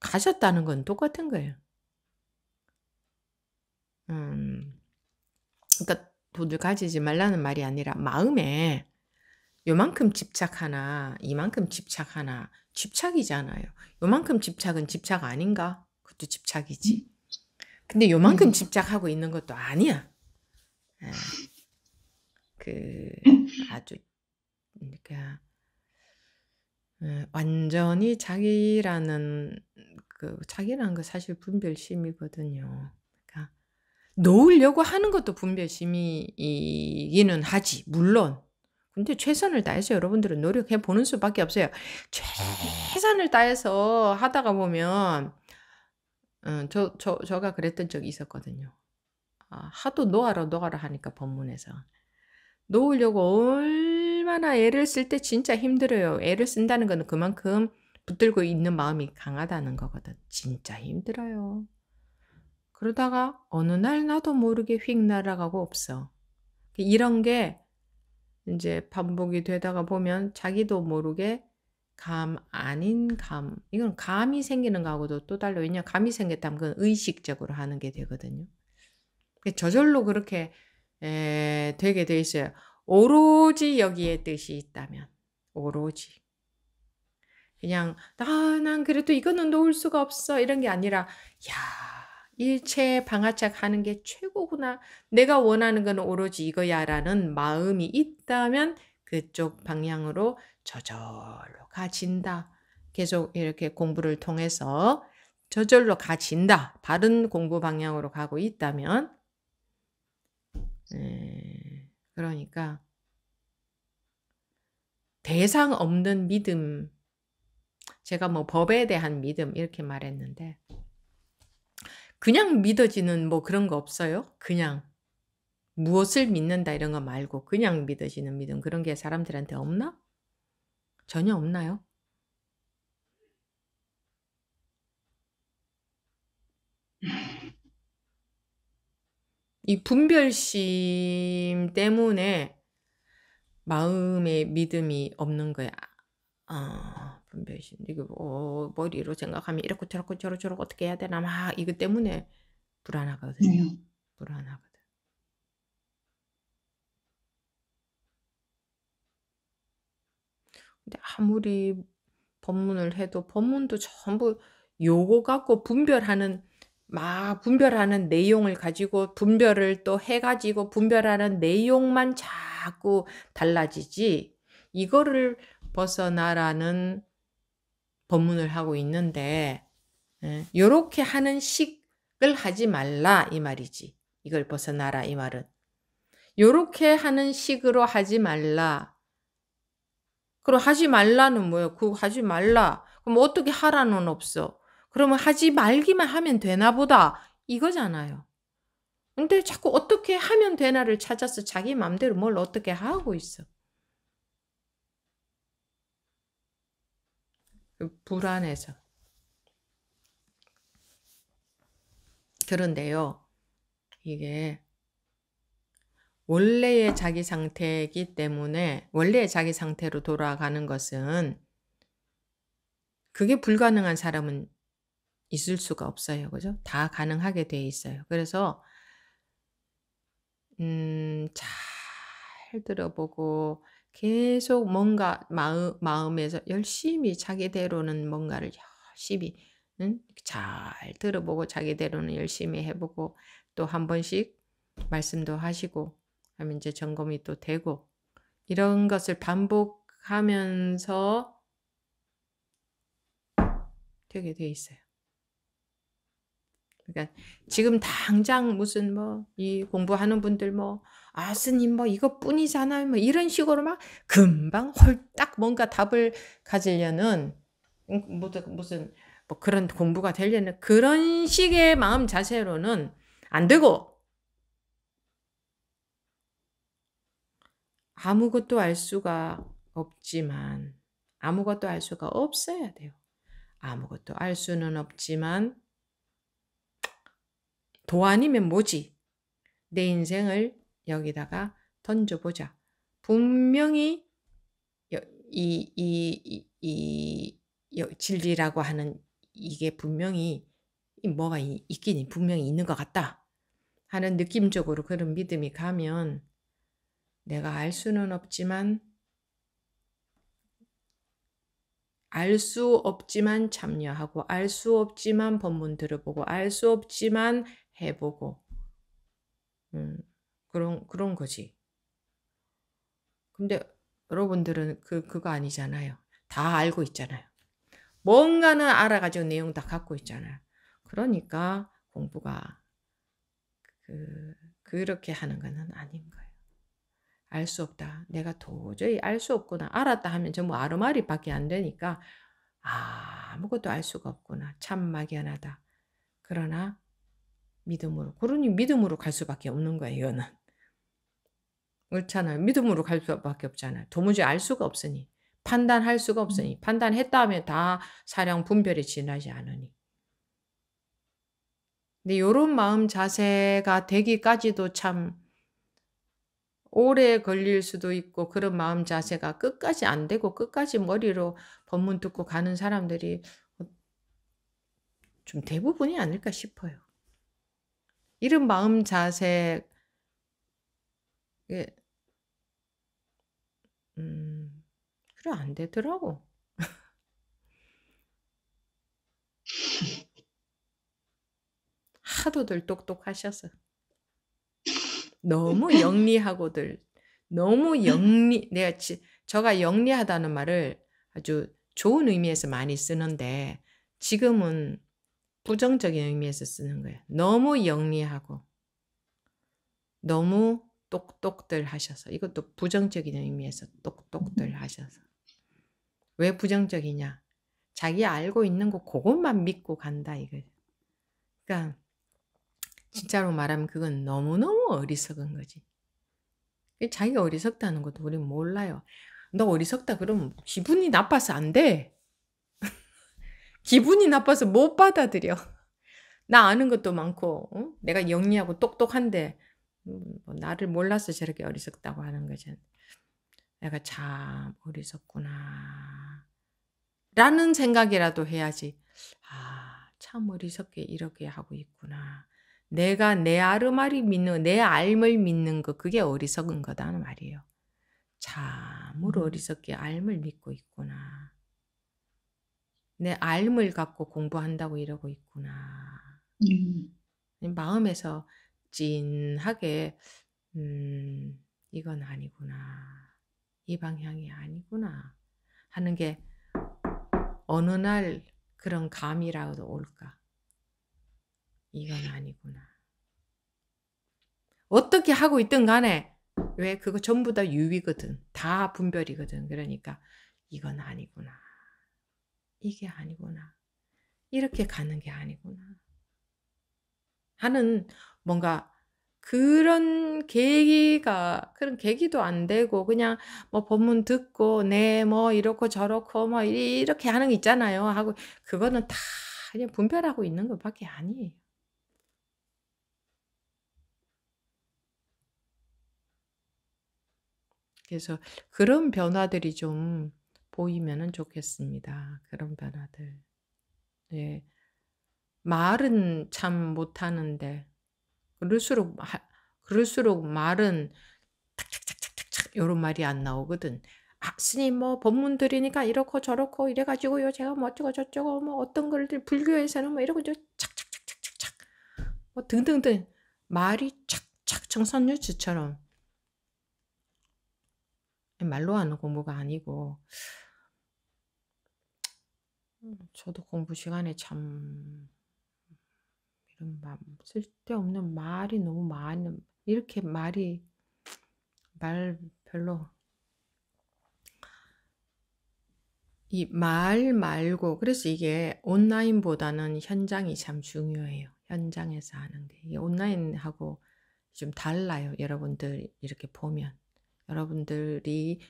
가셨다는건 똑같은 거예요. 음, 그러니까 돈을 가지지 말라는 말이 아니라 마음에 요만큼 집착하나, 이만큼 집착하나, 집착이잖아요. 요만큼 집착은 집착 아닌가? 그것도 집착이지. 음. 근데 요만큼 음. 집착하고 있는 것도 아니야. 네. 그, 아주, 그러니까, 예, 완전히 자기라는, 그, 자기라는 거 사실 분별심이거든요. 그러니까, 놓으려고 하는 것도 분별심이기는 하지, 물론. 근데 최선을 다해서 여러분들은 노력해 보는 수밖에 없어요. 최선을 다해서 하다가 보면, 음, 저, 저, 저가 그랬던 적이 있었거든요. 아, 하도 노하러노하러 하니까 법문에서. 놓으려고 얼마나 애를 쓸 때 진짜 힘들어요. 애를 쓴다는 거는 그만큼 붙들고 있는 마음이 강하다는 거거든. 진짜 힘들어요. 그러다가 어느 날 나도 모르게 휙 날아가고 없어. 이런 게 이제 반복이 되다가 보면 자기도 모르게 감 아닌 감 이건 감이 생기는 거하고도 또 달라 왜냐 감이 생겼다면 그건 의식적으로 하는 게 되거든요 저절로 그렇게 에, 되게 돼 있어요 오로지 여기에 뜻이 있다면 오로지 그냥 아, 난 그래도 이거는 놓을 수가 없어 이런 게 아니라 야 일체 방아착 하는 게 최고구나. 내가 원하는 건 오로지 이거야라는 마음이 있다면 그쪽 방향으로 저절로 가진다. 계속 이렇게 공부를 통해서 저절로 가진다. 바른 공부 방향으로 가고 있다면 네, 그러니까 대상 없는 믿음 제가 뭐 법에 대한 믿음 이렇게 말했는데 그냥 믿어지는 뭐 그런 거 없어요? 그냥 무엇을 믿는다 이런 거 말고 그냥 믿어지는 믿음 그런 게 사람들한테 없나? 전혀 없나요? 이 분별심 때문에 마음의 믿음이 없는 거야. 어, 배신 이거 뭐 어, 머리로 생각하면 이렇고 저렇고 저러 저러 어떻게 해야 되나 막 이거 때문에 불안하거든요. 네. 불안하거든. 근데 아무리 법문을 해도 법문도 전부 요거 갖고 분별하는 막 분별하는 내용을 가지고 분별을 또 해가지고 분별하는 내용만 자꾸 달라지지 이거를 벗어나라는 법문을 하고 있는데 이렇게 예, 하는 식을 하지 말라 이 말이지. 이걸 벗어나라 이 말은. 이렇게 하는 식으로 하지 말라. 그럼 하지 말라는 뭐예요? 그거 하지 말라. 그럼 어떻게 하라는 없어. 그러면 하지 말기만 하면 되나 보다. 이거잖아요. 근데 자꾸 어떻게 하면 되나를 찾아서 자기 마음대로 뭘 어떻게 하고 있어. 불안해져. 그런데요, 이게 원래의 자기 상태이기 때문에 원래의 자기 상태로 돌아가는 것은 그게 불가능한 사람은 있을 수가 없어요. 그죠? 다 가능하게 돼 있어요. 그래서 음, 잘 들어보고 계속 뭔가 마음, 마음에서 열심히 자기대로는 뭔가를 열심히 응? 잘 들어보고 자기대로는 열심히 해보고 또 한 번씩 말씀도 하시고 하면 이제 점검이 또 되고 이런 것을 반복하면서 되게 돼 있어요. 그러니까 지금 당장 무슨 뭐 이 공부하는 분들 뭐아 스님 뭐 이것뿐이잖아요. 뭐 이런 식으로 막 금방 홀딱 뭔가 답을 가지려는 음, 무슨 뭐 그런 공부가 되려는 그런 식의 마음 자세로는 안 되고 아무것도 알 수가 없지만 아무것도 알 수가 없어야 돼요. 아무것도 알 수는 없지만 도 아니면 뭐지? 내 인생을 여기다가 던져보자. 분명히 이, 이, 이, 이, 진리라고 하는 이게 분명히 뭐가 있긴 분명히 있는 것 같다 하는 느낌적으로 그런 믿음이 가면 내가 알 수는 없지만 알 수 없지만 참여하고 알 수 없지만 본문 들어보고 알 수 없지만 해보고 음. 그런, 그런 거지. 근데 여러분들은 그, 그거 아니잖아요. 다 알고 있잖아요. 뭔가는 알아가지고 내용 다 갖고 있잖아요. 그러니까 공부가 그, 그렇게 하는 거는 아닌 거예요. 알 수 없다. 내가 도저히 알 수 없구나. 알았다 하면 전부 아르마리밖에 안 되니까 아, 아무것도 알 수가 없구나. 참 막연하다. 그러나 믿음으로. 그러니 믿음으로 갈 수밖에 없는 거예요, 이거는. 그잖아요 믿음으로 갈 수밖에 없잖아요. 도무지 알 수가 없으니 판단할 수가 음. 없으니 판단했다 하면 다 사량 분별이 지나지 않으니. 근데 이런 마음 자세가 되기까지도 참 오래 걸릴 수도 있고 그런 마음 자세가 끝까지 안 되고 끝까지 머리로 법문 듣고 가는 사람들이 좀 대부분이 아닐까 싶어요. 이런 마음 자세 음, 그래, 안 되더라고. 하도들 똑똑하셔서. 너무 영리하고들, 너무 영리, 내가 지, 저가 영리하다는 말을 아주 좋은 의미에서 많이 쓰는데, 지금은 부정적인 의미에서 쓰는 거예요. 너무 영리하고, 너무 똑똑들 하셔서 이것도 부정적인 의미에서 똑똑들 음. 하셔서 왜 부정적이냐? 자기 알고 있는 거 그것만 믿고 간다 이거. 그러니까 진짜로 말하면 그건 너무너무 어리석은 거지. 자기가 어리석다는 것도 우리 몰라요. 너 어리석다 그러면 기분이 나빠서 안 돼. 기분이 나빠서 못 받아들여. 나 아는 것도 많고 응? 어? 내가 영리하고 똑똑한데 뭐 나를 몰라서 저렇게 어리석다고 하는 거죠. 내가 참 어리석구나. 라는 생각이라도 해야지. 아, 참 어리석게 이렇게 하고 있구나. 내가 내 아르마리 믿는, 내 알을 믿는 거, 그게 어리석은 거다는 말이에요. 참으로 음. 어리석게 알을 믿고 있구나. 내 알을 갖고 공부한다고 이러고 있구나. 음. 마음에서 직진하게 음, 이건 아니구나. 이 방향이 아니구나. 하는 게 어느 날 그런 감이라도 올까? 이건 아니구나. 어떻게 하고 있든 간에 왜 그거 전부 다 유위거든. 다 분별이거든. 그러니까 이건 아니구나. 이게 아니구나. 이렇게 가는 게 아니구나. 하는 뭔가 그런 계기가 그런 계기도 안 되고 그냥 뭐 본문 듣고 네뭐 이렇고 저렇고 뭐 이렇게 하는 거 있잖아요 하고 그거는 다 그냥 분별하고 있는 것밖에 아니에요. 그래서 그런 변화들이 좀보이면 좋겠습니다. 그런 변화들. 예. 말은 참 못하는데 그럴수록 마, 그럴수록 말은 탁탁탁탁탁 요런 말이 안 나오거든. 아, 스님 뭐 법문 들이니까 이렇고 저렇고 이래 가지고요. 제가 뭐 어쩌고 저쩌고 뭐 어떤 걸들 불교에서는 뭐 이러고 저착착착착착뭐 등등등 말이 착착 정선유주처럼 말로 하는 공부가 아니고 음, 저도 공부 시간에 참 이런 막 쓸데없는 말이 너무 많은 이렇게 말이 말 별로 이 말 말고 그래서 이게 온라인보다는 현장이 참 중요해요. 현장에서 하는 게 온라인하고 좀 달라요. 여러분들 이렇게 보면 여러분들이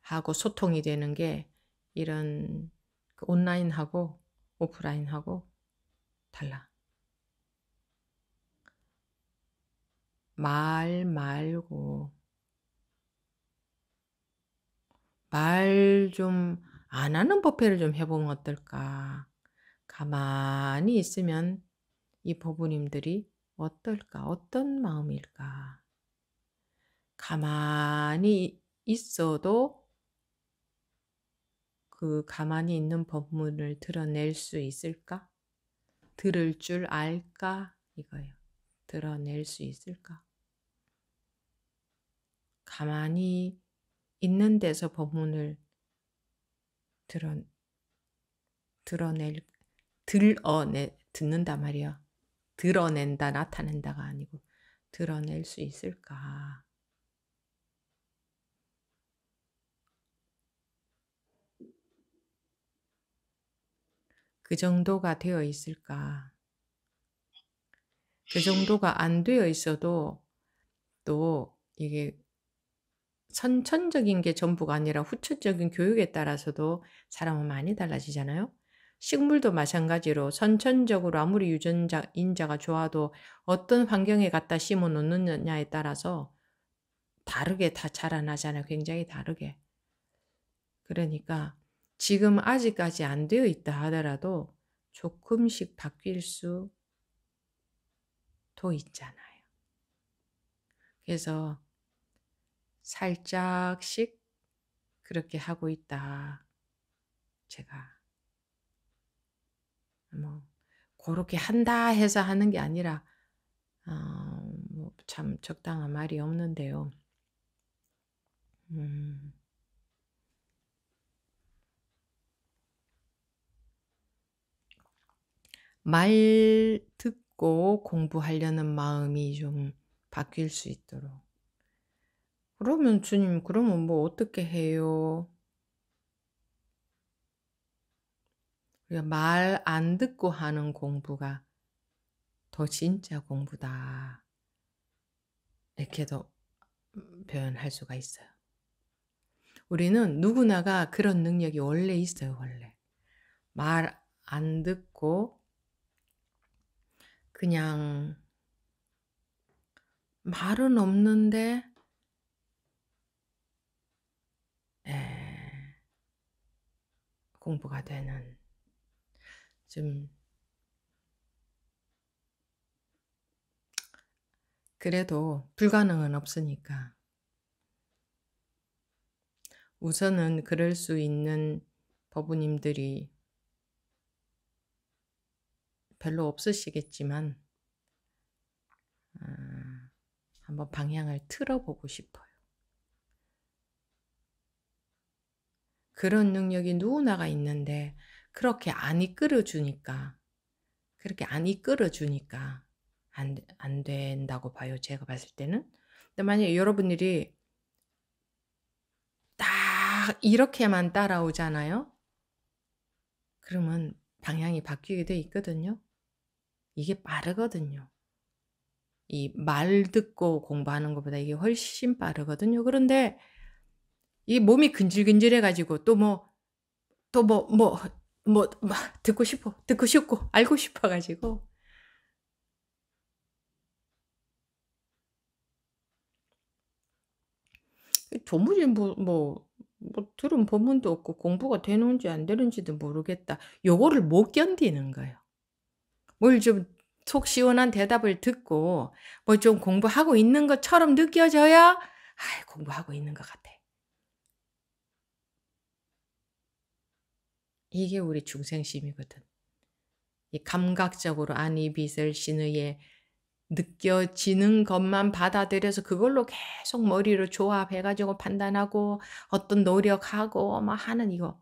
하고 소통이 되는 게 이런 그 온라인하고 오프라인하고 달라. 말 말고 말 좀 안 하는 법회를 좀 해보면 어떨까? 가만히 있으면 이 부부님들이 어떨까? 어떤 마음일까? 가만히 있어도 그 가만히 있는 법문을 드러낼 수 있을까? 들을 줄 알까? 이거예요. 드러낼 수 있을까? 가만히 있는 데서 법문을 드러, 드러낼, 들어내, 듣는다 말이야. 드러낸다, 나타낸다가 아니고 드러낼 수 있을까? 그 정도가 되어 있을까? 그 정도가 안 되어 있어도 또 이게 선천적인 게 전부가 아니라 후천적인 교육에 따라서도 사람은 많이 달라지잖아요. 식물도 마찬가지로 선천적으로 아무리 유전자 인자가 좋아도 어떤 환경에 갖다 심어 놓느냐에 따라서 다르게 다 자라나잖아요. 굉장히 다르게. 그러니까 지금 아직까지 안 되어 있다 하더라도 조금씩 바뀔 수도 있잖아요. 그래서 살짝씩 그렇게 하고 있다. 제가. 뭐, 그렇게 한다 해서 하는 게 아니라, 어, 뭐참 적당한 말이 없는데요. 음. 말 듣고 공부하려는 마음이 좀 바뀔 수 있도록 그러면 주님, 그러면 뭐 어떻게 해요? 우리가 말안 듣고 하는 공부가 더 진짜 공부다. 이렇게도 표현할 수가 있어요. 우리는 누구나가 그런 능력이 원래 있어요, 원래. 말 안 듣고 그냥 말은 없는데 에, 예. 공부가 되는 좀 그래도 불가능은 없으니까 우선은 그럴 수 있는 법부님들이 별로 없으시겠지만 아, 한번 방향을 틀어보고 싶어요. 그런 능력이 누구나가 있는데 그렇게 안 이끌어 주니까 그렇게 안 이끌어 주니까 안, 안 된다고 봐요. 제가 봤을 때는. 근데 만약에 여러분들이 딱 이렇게만 따라오잖아요. 그러면 방향이 바뀌게 돼 있거든요. 이게 빠르거든요. 이 말 듣고 공부하는 것보다 이게 훨씬 빠르거든요. 그런데 이 몸이 근질근질해가지고 또 뭐, 또 뭐, 뭐, 뭐, 뭐, 듣고 싶어. 듣고 싶고, 알고 싶어가지고. 도무지 뭐, 뭐, 뭐 들은 법문도 없고 공부가 되는지 안 되는지도 모르겠다. 요거를 못 견디는 거예요. 뭘 좀 속 시원한 대답을 듣고 뭐 좀 공부하고 있는 것처럼 느껴져야 아, 공부하고 있는 것 같아. 이게 우리 중생심이거든. 이 감각적으로 아니 빛을 신의에 느껴지는 것만 받아들여서 그걸로 계속 머리로 조합해가지고 판단하고 어떤 노력하고 막 뭐 하는 이거.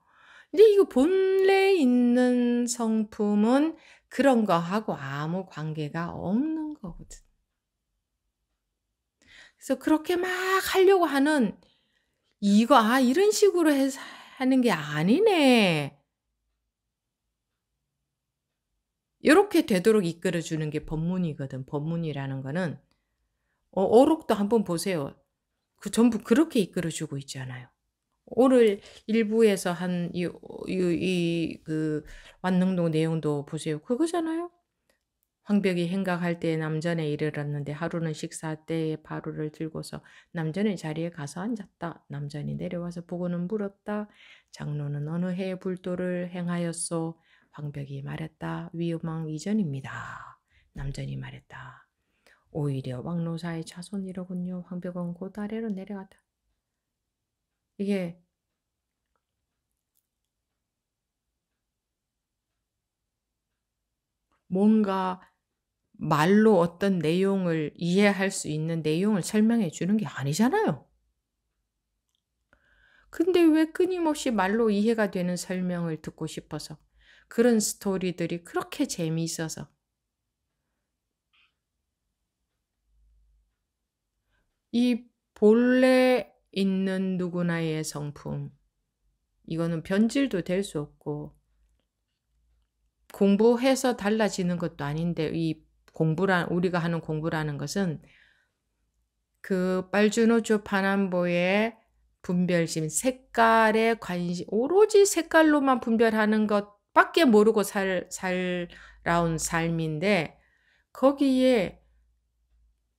근데 이거 본래 있는 성품은 그런 거하고 아무 관계가 없는 거거든. 그래서 그렇게 막 하려고 하는 이거, 아, 이런 식으로 해서 하는 게 아니네. 이렇게 되도록 이끌어 주는 게 법문이거든. 법문이라는 거는 어, 어록도 한번 보세요. 그 전부 그렇게 이끌어 주고 있잖아요. 오늘 일부에서 한 이이그 완능동 내용도 보세요. 그거잖아요. 황벽이 행각할 때 남전에 이르렀는데 하루는 식사 때에 바로를 들고서 남전의 자리에 가서 앉았다. 남전이 내려와서 보고는 물었다. 장로는 어느 해에 불도를 행하였소. 방벽이 말했다. 위험왕 이전입니다. 남전이 말했다. 오히려 왕노사의 자손이로군요. 황벽은 곧 아래로 내려갔다. 이게 뭔가 말로 어떤 내용을 이해할 수 있는 내용을 설명해 주는 게 아니잖아요. 근데 왜 끊임없이 말로 이해가 되는 설명을 듣고 싶어서 그런 스토리들이 그렇게 재미있어서 이 본래 있는 누구나의 성품 이거는 변질도 될 수 없고 공부해서 달라지는 것도 아닌데 이 공부란 우리가 하는 공부라는 것은 그 빨주노초 파남보의 분별심 색깔에 관심 오로지 색깔로만 분별하는 것 밖에 모르고 살, 살아온 삶인데, 거기에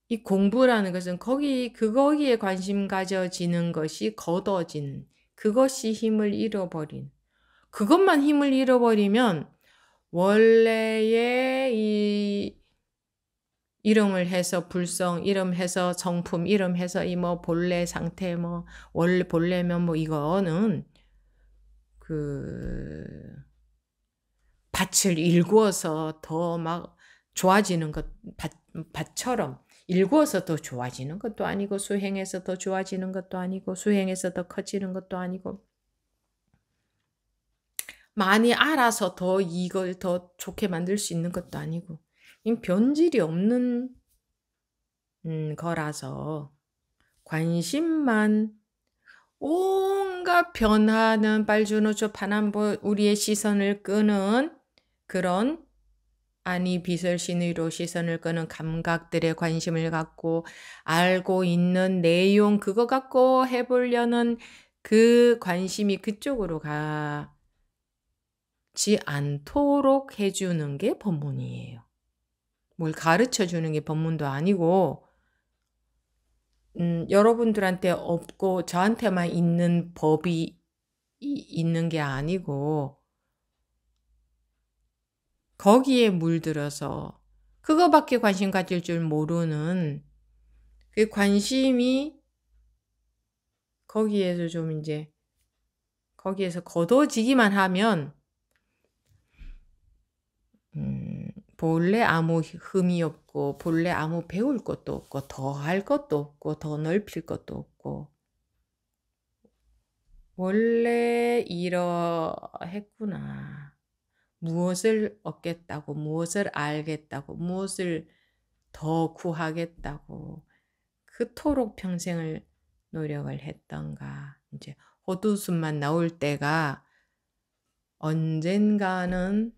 이 공부라는 것은 거기, 그거기에 관심 가져지는 것이 걷어진, 그것이 힘을 잃어버린, 그것만 힘을 잃어버리면 원래의 이 이름을 해서 불성, 이름해서 정품 이름해서 이 뭐 본래 상태 뭐 원래 본래면 뭐 이거는 그 밭을 일구어서 더 막 좋아지는 것, 밭, 밭처럼 일구어서 더 좋아지는 것도 아니고 수행해서 더 좋아지는 것도 아니고 수행해서 더 커지는 것도 아니고 많이 알아서 더 이걸 더 좋게 만들 수 있는 것도 아니고 변질이 없는 음, 거라서 관심만 온갖 변하는 빨주노초 파남보 우리의 시선을 끄는 그런 아니 빛을 신의로 시선을 끄는 감각들의 관심을 갖고 알고 있는 내용 그거 갖고 해보려는 그 관심이 그쪽으로 가지 않도록 해주는 게 법문이에요. 뭘 가르쳐 주는 게 법문도 아니고 음, 여러분들한테 없고 저한테만 있는 법이 있는 게 아니고 거기에 물들어서 그거밖에 관심 가질 줄 모르는 그 관심이 거기에서 좀 이제 거기에서 거둬지기만 하면 음, 본래 아무 흠이 없고 본래 아무 배울 것도 없고 더 할 것도 없고 더 넓힐 것도 없고 원래 이러했구나. 무엇을 얻겠다고, 무엇을 알겠다고, 무엇을 더 구하겠다고 그토록 평생을 노력을 했던가. 이제 호두순만 나올 때가 언젠가는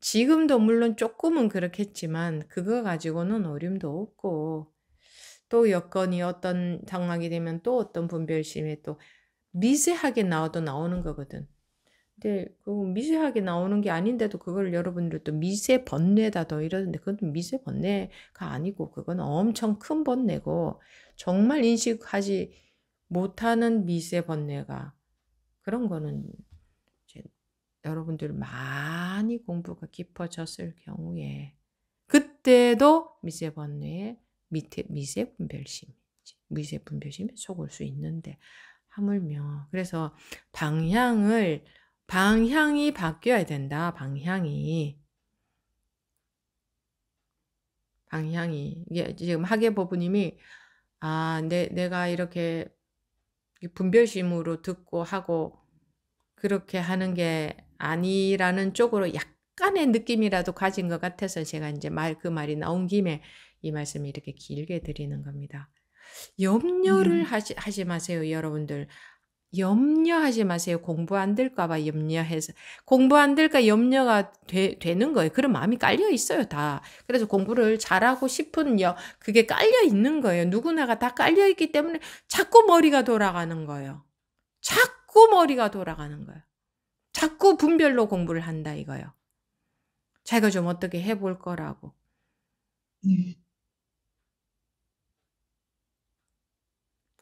지금도 물론 조금은 그렇겠지만 그거 가지고는 어림도 없고 또 여건이 어떤 상황이 되면 또 어떤 분별심에 또 미세하게 나와도 나오는 거거든. 근데 네, 그 미세하게 나오는 게 아닌데도 그걸 여러분들 또 미세 번뇌다 더 이러는데 그건 미세 번뇌가 아니고 그건 엄청 큰 번뇌고 정말 인식하지 못하는 미세 번뇌가 그런 거는 이제 여러분들 많이 공부가 깊어졌을 경우에 그때도 미세 번뇌의 밑에 미세 분별심 미세 분별심에 속을 수 있는데 하물며 그래서 방향을 방향이 바뀌어야 된다. 방향이. 방향이. 이게 지금 하계법부님이 아, 내, 내가 이렇게 분별심으로 듣고 하고 그렇게 하는 게 아니라는 쪽으로 약간의 느낌이라도 가진 것 같아서 제가 이제 말 그 말이 나온 김에 이 말씀을 이렇게 길게 드리는 겁니다. 염려를 음. 하지, 하지 마세요, 여러분들. 염려하지 마세요. 공부 안 될까봐 염려해서. 공부 안 될까 염려가 되, 는 거예요. 그런 마음이 깔려 있어요, 다. 그래서 공부를 잘하고 싶은 여, 그게 깔려 있는 거예요. 누구나가 다 깔려 있기 때문에 자꾸 머리가 돌아가는 거예요. 자꾸 머리가 돌아가는 거예요. 자꾸 분별로 공부를 한다 이거예요. 자기가 좀 어떻게 해볼 거라고. 음.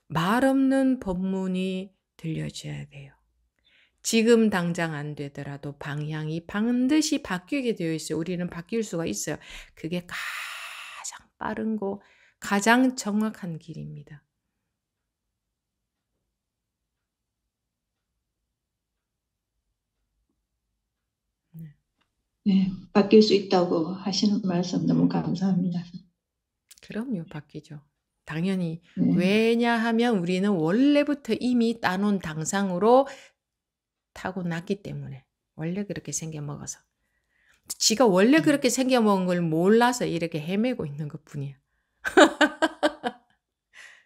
말 없는 법문이 들려줘야 돼요. 지금 당장 안 되더라도 방향이 반드시 바뀌게 되어 있어요. 우리는 바뀔 수가 있어요. 그게 가장 빠른 거, 가장 정확한 길입니다. 네, 네 바뀔 수 있다고 하시는 말씀 너무 감사합니다. 그럼요, 바뀌죠. 당연히. 네. 왜냐하면 우리는 원래부터 이미 따놓은 당상으로 타고났기 때문에. 원래 그렇게 생겨먹어서. 지가 원래 음. 그렇게 생겨먹은 걸 몰라서 이렇게 헤매고 있는 것 뿐이야.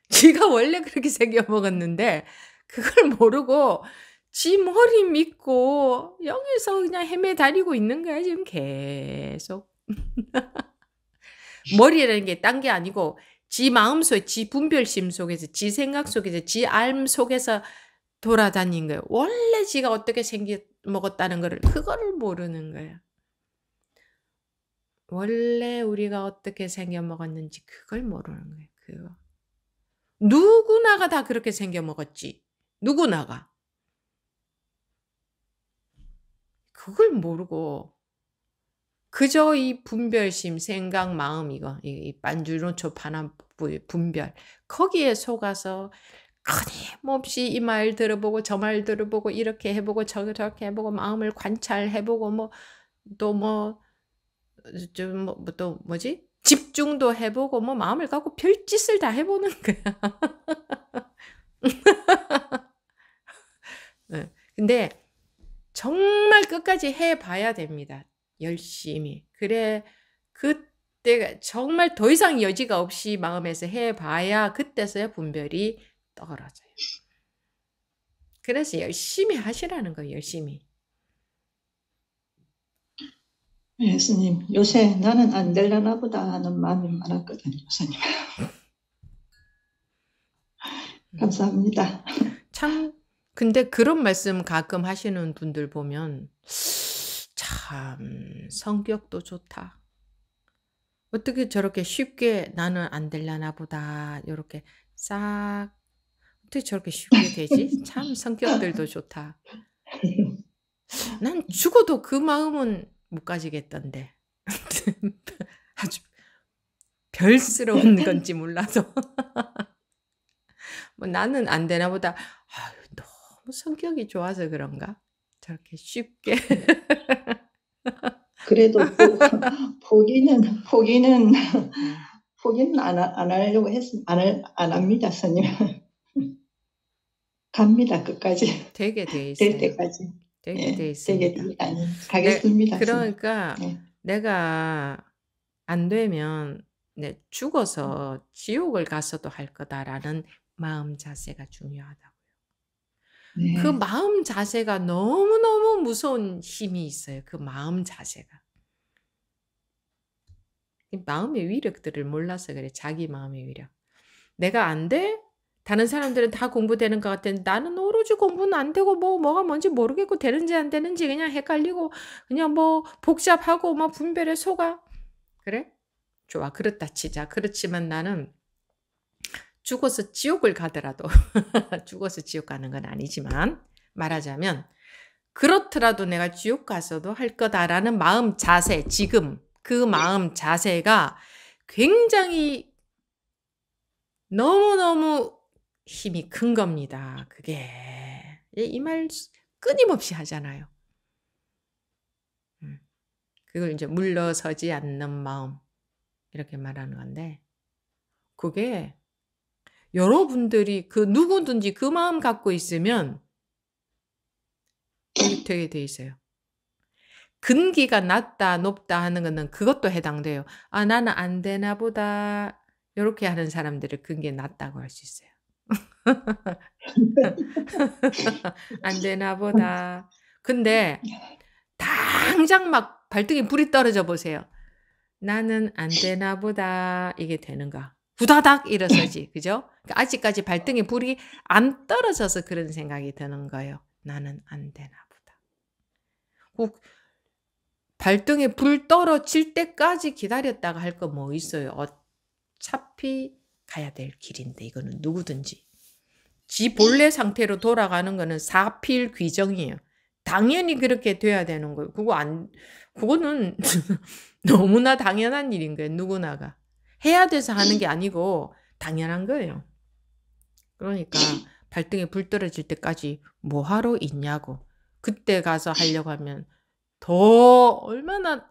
지가 원래 그렇게 생겨먹었는데, 그걸 모르고, 지 머리 믿고, 여기서 그냥 헤매다니고 있는 거야, 지금 계속. 머리라는 게 딴 게 아니고, 지 마음 속에, 지 분별심 속에서, 지 생각 속에서, 지알 속에서 돌아다닌 거예요. 원래 지가 어떻게 생겨 먹었다는 거를 그거를 모르는 거예요. 원래 우리가 어떻게 생겨 먹었는지 그걸 모르는 거예요. 그거. 누구나가 다 그렇게 생겨 먹었지. 누구나가. 그걸 모르고 그저 이 분별심, 생각, 마음 이거 이반주 놓쳐 반한 분별 거기에 속아서 끊임없이 이 말 들어보고 저 말 들어보고 이렇게 해보고 저렇게 해보고 마음을 관찰해보고 뭐또뭐 좀뭐또 뭐 뭐지 집중도 해보고 뭐 마음을 갖고 별짓을 다 해보는 거야. 네. 근데 정말 끝까지 해봐야 됩니다. 열심히. 그래, 그때 정말 더 이상 여지가 없이 마음에서 해봐야 그때서야 분별이 떨어져요. 그래서 열심히 하시라는 거예요, 열심히. 네, 예수님, 요새 나는 안 될라나 보다 하는 마음이 많았거든요, 예수님. 음. 감사합니다. 참, 근데 그런 말씀 가끔 하시는 분들 보면, 참 성격도 좋다. 어떻게 저렇게 쉽게 나는 안 될라나 보다. 이렇게 싹 어떻게 저렇게 쉽게 되지? 참 성격들도 좋다. 난 죽어도 그 마음은 못 가지겠던데. 아주 별스러운 건지 몰라서. 뭐 나는 안 되나 보다. 아유, 너무 성격이 좋아서 그런가? 저렇게 쉽게. 그래도 보, 기는 보기는 보기는 음. 안, 안 하려고 했안안 합니다, 스님. 갑니다 끝까지. 되게 돼 있어요. 될 때까지. 되게 네, 돼 있습니다. 되게 아니, 네, 가겠습니다. 네, 그러니까 네. 내가 안 되면 내 죽어서 지옥을 가서도 할 거다라는 마음 자세가 중요하다 네. 그 마음 자세가 너무너무 무서운 힘이 있어요. 그 마음 자세가. 마음의 위력들을 몰라서 그래. 자기 마음의 위력. 내가 안 돼? 다른 사람들은 다 공부되는 것 같은데 나는 오로지 공부는 안 되고 뭐 뭐가 뭔지 모르겠고 되는지 안 되는지 그냥 헷갈리고 그냥 뭐 복잡하고 뭐 분별의 소가 그래? 좋아 그렇다 치자 그렇지만 나는 죽어서 지옥을 가더라도, 죽어서 지옥 가는 건 아니지만, 말하자면, 그렇더라도 내가 지옥 가서도 할 거다라는 마음 자세, 지금 그 마음 자세가 굉장히 너무너무 힘이 큰 겁니다. 그게. 예, 이말 끊임없이 하잖아요. 음, 그걸 이제 물러서지 않는 마음. 이렇게 말하는 건데, 그게 여러분들이 그 누구든지 그 마음 갖고 있으면 되게 돼 있어요. 근기가 낮다, 높다 하는 것은 그것도 해당돼요. 아, 나는 안 되나 보다. 이렇게 하는 사람들을 근기 낮다고 할 수 있어요. 안 되나 보다. 근데 당장 막 발등에 불이 떨어져 보세요. 나는 안 되나 보다. 이게 되는가? 부다닥 일어서지. 그죠? 그러니까 아직까지 발등에 불이 안 떨어져서 그런 생각이 드는 거예요. 나는 안 되나 보다. 꼭 발등에 불 떨어질 때까지 기다렸다가 할 거 뭐 있어요. 어차피 가야 될 길인데 이거는 누구든지. 지 본래 상태로 돌아가는 거는 사필 귀정이에요. 당연히 그렇게 돼야 되는 거예요. 그거 안, 그거는 너무나 당연한 일인 거예요. 누구나가. 해야 돼서 하는 게 아니고 당연한 거예요. 그러니까 발등에 불 떨어질 때까지 뭐 하러 있냐고. 그때 가서 하려고 하면 더 얼마나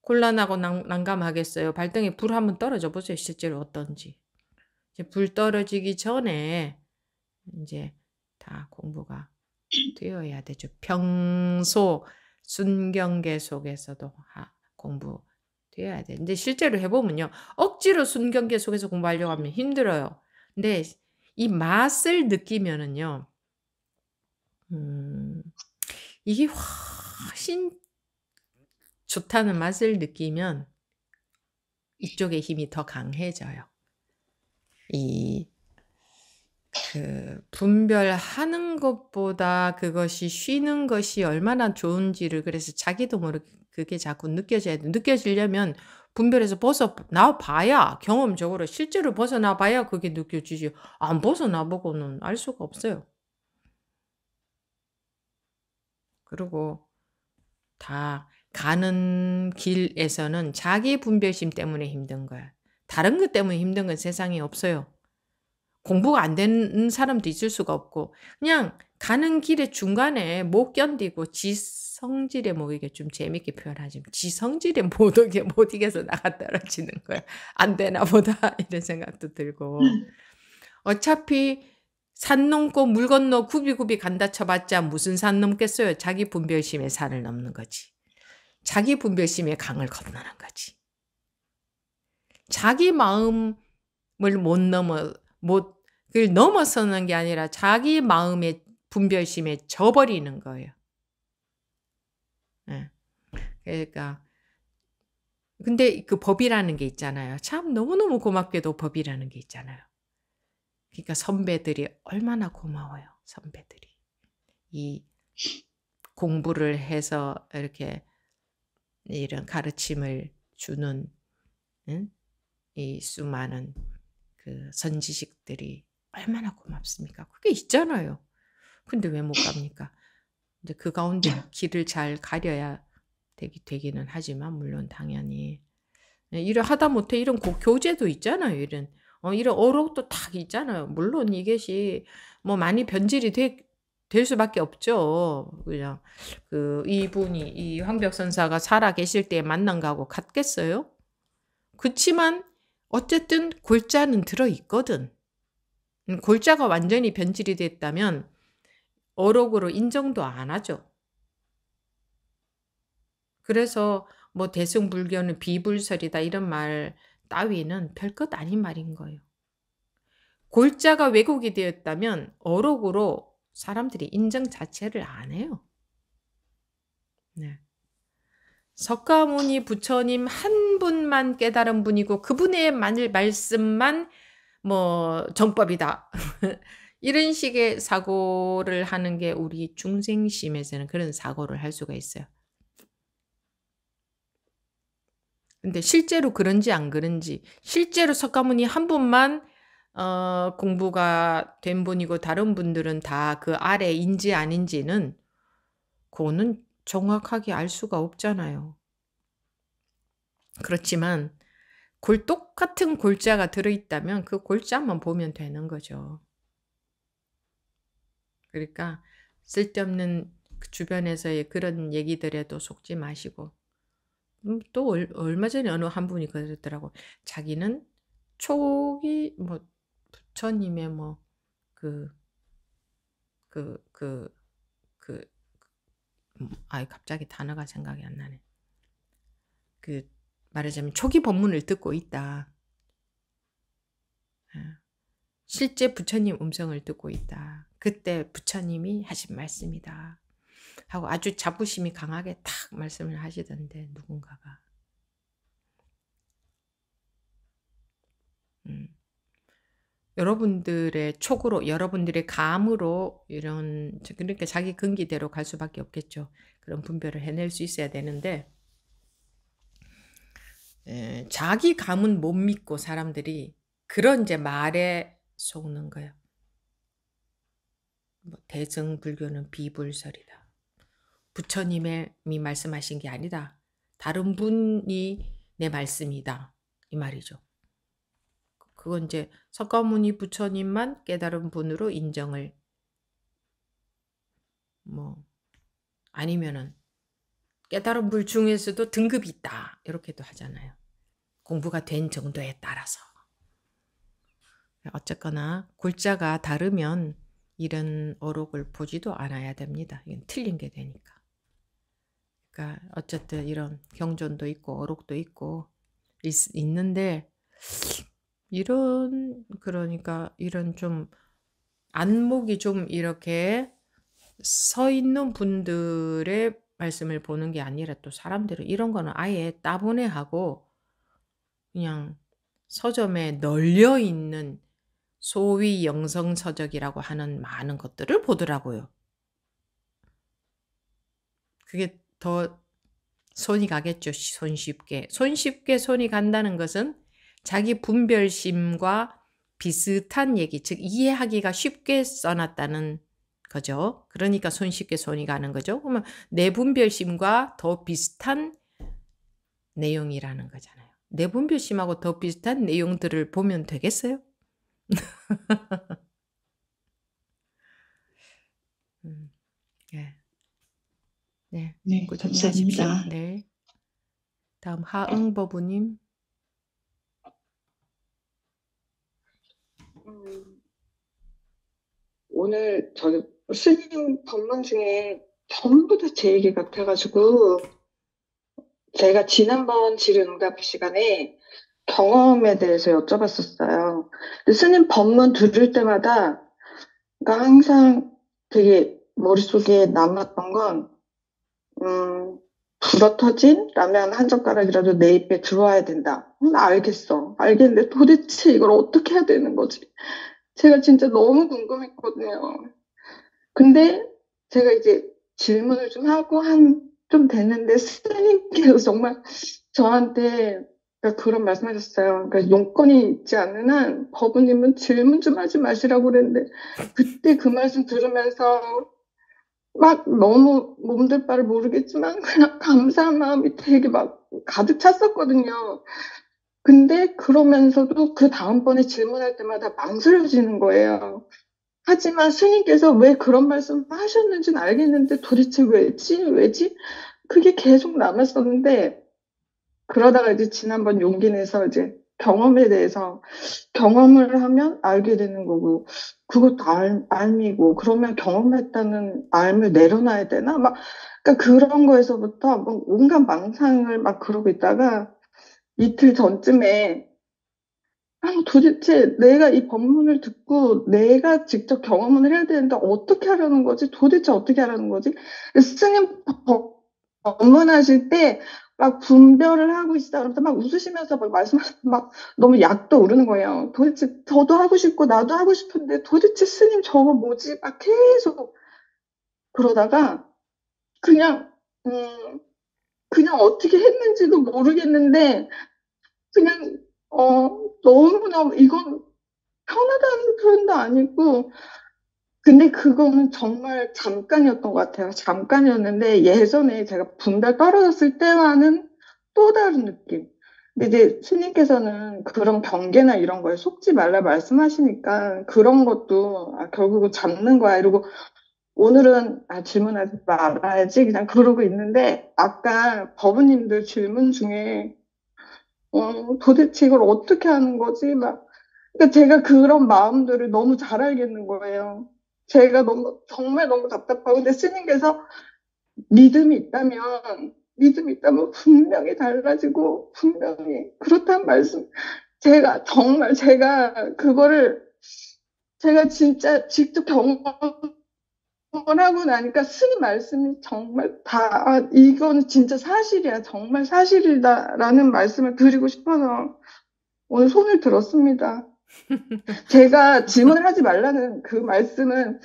곤란하고 난, 감하겠어요 발등에 불 한번 떨어져 보세요. 실제로 어떤지. 이제 불 떨어지기 전에 이제 다 공부가 되어야 되죠. 평소 순경계 속에서도 공부 돼야 돼. 근데 실제로 해보면요. 억지로 순경계 속에서 공부하려고 하면 힘들어요. 근데 이 맛을 느끼면은요. 음, 이게 훨씬 좋다는 맛을 느끼면 이쪽에 힘이 더 강해져요. 이, 그, 분별하는 것보다 그것이 쉬는 것이 얼마나 좋은지를 그래서 자기도 모르게 그게 자꾸 느껴져야 돼. 느껴지려면 분별해서 벗어나 봐야 경험적으로 실제로 벗어나 봐야 그게 느껴지지. 안 벗어나 보고는 알 수가 없어요. 그리고 다 가는 길에서는 자기 분별심 때문에 힘든 거야. 다른 것 때문에 힘든 건 세상에 없어요. 공부가 안 되는 사람도 있을 수가 없고 그냥 가는 길의 중간에 못 견디고 지 성질의모 이게 좀 재밌게 표현하지만 지성질의모 이겨, 못 이겨서 나가 떨어지는 거야. 안 되나 보다 이런 생각도 들고 어차피 산 넘고 물 건너 굽이굽이 간다 쳐봤자 무슨 산 넘겠어요. 자기 분별심에 산을 넘는 거지. 자기 분별심에 강을 건너는 거지. 자기 마음을 못 넘어 못 그걸 넘어서는 게 아니라 자기 마음의 분별심에 져버리는 거예요. 예. 그러니까 근데 그 법이라는 게 있잖아요. 참 너무너무 고맙게도 법이라는 게 있잖아요. 그러니까 선배들이 얼마나 고마워요. 선배들이 이 공부를 해서 이렇게 이런 가르침을 주는 응? 이 수많은 그 선지식들이 얼마나 고맙습니까? 그게 있잖아요. 근데 왜 못 갑니까? 이제 그 가운데 네. 길을 잘 가려야 되기, 되기는 하지만 물론 당연히 예, 이런 하다 못해 이런 고, 교재도 있잖아요. 이런 어, 이런 어록도 딱 있잖아요. 물론 이것이 뭐 많이 변질이 되, 될 수밖에 없죠. 그냥 그 이분이 이 황벽 선사가 살아 계실 때 만난 거하고 같겠어요? 그치만 어쨌든 골자는 들어 있거든. 음, 골자가 완전히 변질이 됐다면 어록으로 인정도 안 하죠. 그래서 뭐 대승불교는 비불설이다 이런 말 따위는 별것 아닌 말인 거예요. 골자가 왜곡이 되었다면 어록으로 사람들이 인정 자체를 안 해요. 네. 석가모니 부처님 한 분만 깨달은 분이고 그분의 말, 씀만뭐 정법이다. 이런 식의 사고를 하는 게 우리 중생심에서는 그런 사고를 할 수가 있어요. 근데 실제로 그런지 안 그런지 실제로 석가모니 한 분만 어, 공부가 된 분이고 다른 분들은 다 그 아래인지 아닌지는 그거는 정확하게 알 수가 없잖아요. 그렇지만 골 똑같은 골자가 들어있다면 그 골자만 보면 되는 거죠. 그러니까 쓸데없는 그 주변에서의 그런 얘기들에도 속지 마시고 음, 또 얼마 전에 어느 한 분이 그러더라고 자기는 초기 뭐 부처님의 뭐 그 그 그그 그, 그, 그, 음, 아이 갑자기 단어가 생각이 안 나네 그 말하자면 초기 법문을 듣고 있다 예. 실제 부처님 음성을 듣고 있다 그때 부처님이 하신 말씀이다. 하고 아주 자부심이 강하게 탁 말씀을 하시던데 누군가가 음. 여러분들의 촉으로 여러분들의 감으로 이런 그러니까 자기 근기대로 갈 수밖에 없겠죠. 그런 분별을 해낼 수 있어야 되는데 에, 자기 감은 못 믿고 사람들이 그런 이제 말에 속는 거예요. 뭐 대승불교는 비불설이다. 부처님의 말씀하신 게 아니다. 다른 분이 내 말씀이다. 이 말이죠. 그건 이제 석가모니 부처님만 깨달은 분으로 인정을 뭐 아니면은 깨달은 불 중에서도 등급이 있다 이렇게도 하잖아요. 공부가 된 정도에 따라서 어쨌거나 골자가 다르면 이런 어록을 보지도 않아야 됩니다. 이건 틀린 게 되니까. 그러니까 어쨌든 이런 경전도 있고 어록도 있고 있, 있는데 이런 그러니까 이런 좀 안목이 좀 이렇게 서 있는 분들의 말씀을 보는 게 아니라 또 사람들은 이런 거는 아예 따분해하고 그냥 서점에 널려 있는 소위 영성서적이라고 하는 많은 것들을 보더라고요. 그게 더 손이 가겠죠. 손쉽게. 손쉽게 손이 간다는 것은 자기 분별심과 비슷한 얘기, 즉 이해하기가 쉽게 써놨다는 거죠. 그러니까 손쉽게 손이 가는 거죠. 그러면 내 분별심과 더 비슷한 내용이라는 거잖아요. 내 분별심하고 더 비슷한 내용들을 보면 되겠어요? 음, 예. 네. 네, 오 감사합니다. 네. 다음 네. 하응버부님. 음, 오늘 저는 스님 법문 중에 전부 다 제 얘기 같아가지고 제가 지난번 지른 응답 시간에 경험에 대해서 여쭤봤었어요. 스님 법문 들을 때마다 그러니까 항상 되게 머릿속에 남았던 건 음, 불어 터진 라면 한 젓가락이라도 내 입에 들어와야 된다. 음, 알겠어. 알겠는데 도대체 이걸 어떻게 해야 되는 거지? 제가 진짜 너무 궁금했거든요. 근데 제가 이제 질문을 좀 하고 한 좀 됐는데 스님께서 정말 저한테 그러니까 그런 말씀하셨어요. 그러니까 용건이 있지 않는 한 법원님은 질문 좀 하지 마시라고 그랬는데 그때 그 말씀 들으면서 막 너무 몸둘 바를 모르겠지만 그냥 감사한 마음이 되게 막 가득 찼었거든요. 근데 그러면서도 그 다음번에 질문할 때마다 망설여지는 거예요. 하지만 스님께서 왜 그런 말씀 하셨는지는 알겠는데 도대체 왜지? 왜지? 그게 계속 남았었는데 그러다가 이제 지난번 용기 내서 이제 경험에 대해서 경험을 하면 알게 되는 거고 그것도 알, 알미고 그러면 경험했다는 알을 내려놔야 되나 막 그러니까 그런 거에서부터 막 온갖 망상을 막 그러고 있다가 이틀 전쯤에 아, 도대체 내가 이 법문을 듣고 내가 직접 경험을 해야 되는데 어떻게 하려는 거지? 도대체 어떻게 하라는 거지? 스님 법문하실 때막 분별을 하고 있다 그러면서 막 웃으시면서 막 말씀하시고 막 너무 약도 오르는 거예요. 도대체 저도 하고 싶고 나도 하고 싶은데 도대체 스님 저거 뭐지? 막 계속 그러다가 그냥 음 그냥 어떻게 했는지도 모르겠는데 그냥 어 너무나 이건 편하다는 표현도 아니고 근데 그거는 정말 잠깐이었던 것 같아요. 잠깐이었는데 예전에 제가 분별 떨어졌을 때와는 또 다른 느낌. 근데 이제 스님께서는 그런 경계나 이런 거에 속지 말라 말씀하시니까 그런 것도 아, 결국은 잡는 거야 이러고 오늘은 아, 질문하지 말아야지 그냥 그러고 있는데 아까 법우님들 질문 중에 어, 도대체 이걸 어떻게 하는 거지 막 그러니까 제가 그런 마음들을 너무 잘 알겠는 거예요. 제가 너무 정말 너무 답답하고 근데 스님께서 믿음이 있다면 믿음이 있다면 분명히 달라지고 분명히 그렇다는 말씀 제가 정말 제가 그거를 제가 진짜 직접 경험을 하고 나니까 스님 말씀이 정말 다 아, 이건 진짜 사실이야 정말 사실이다라는 말씀을 드리고 싶어서 오늘 손을 들었습니다. 제가 질문을 하지 말라는 그 말씀은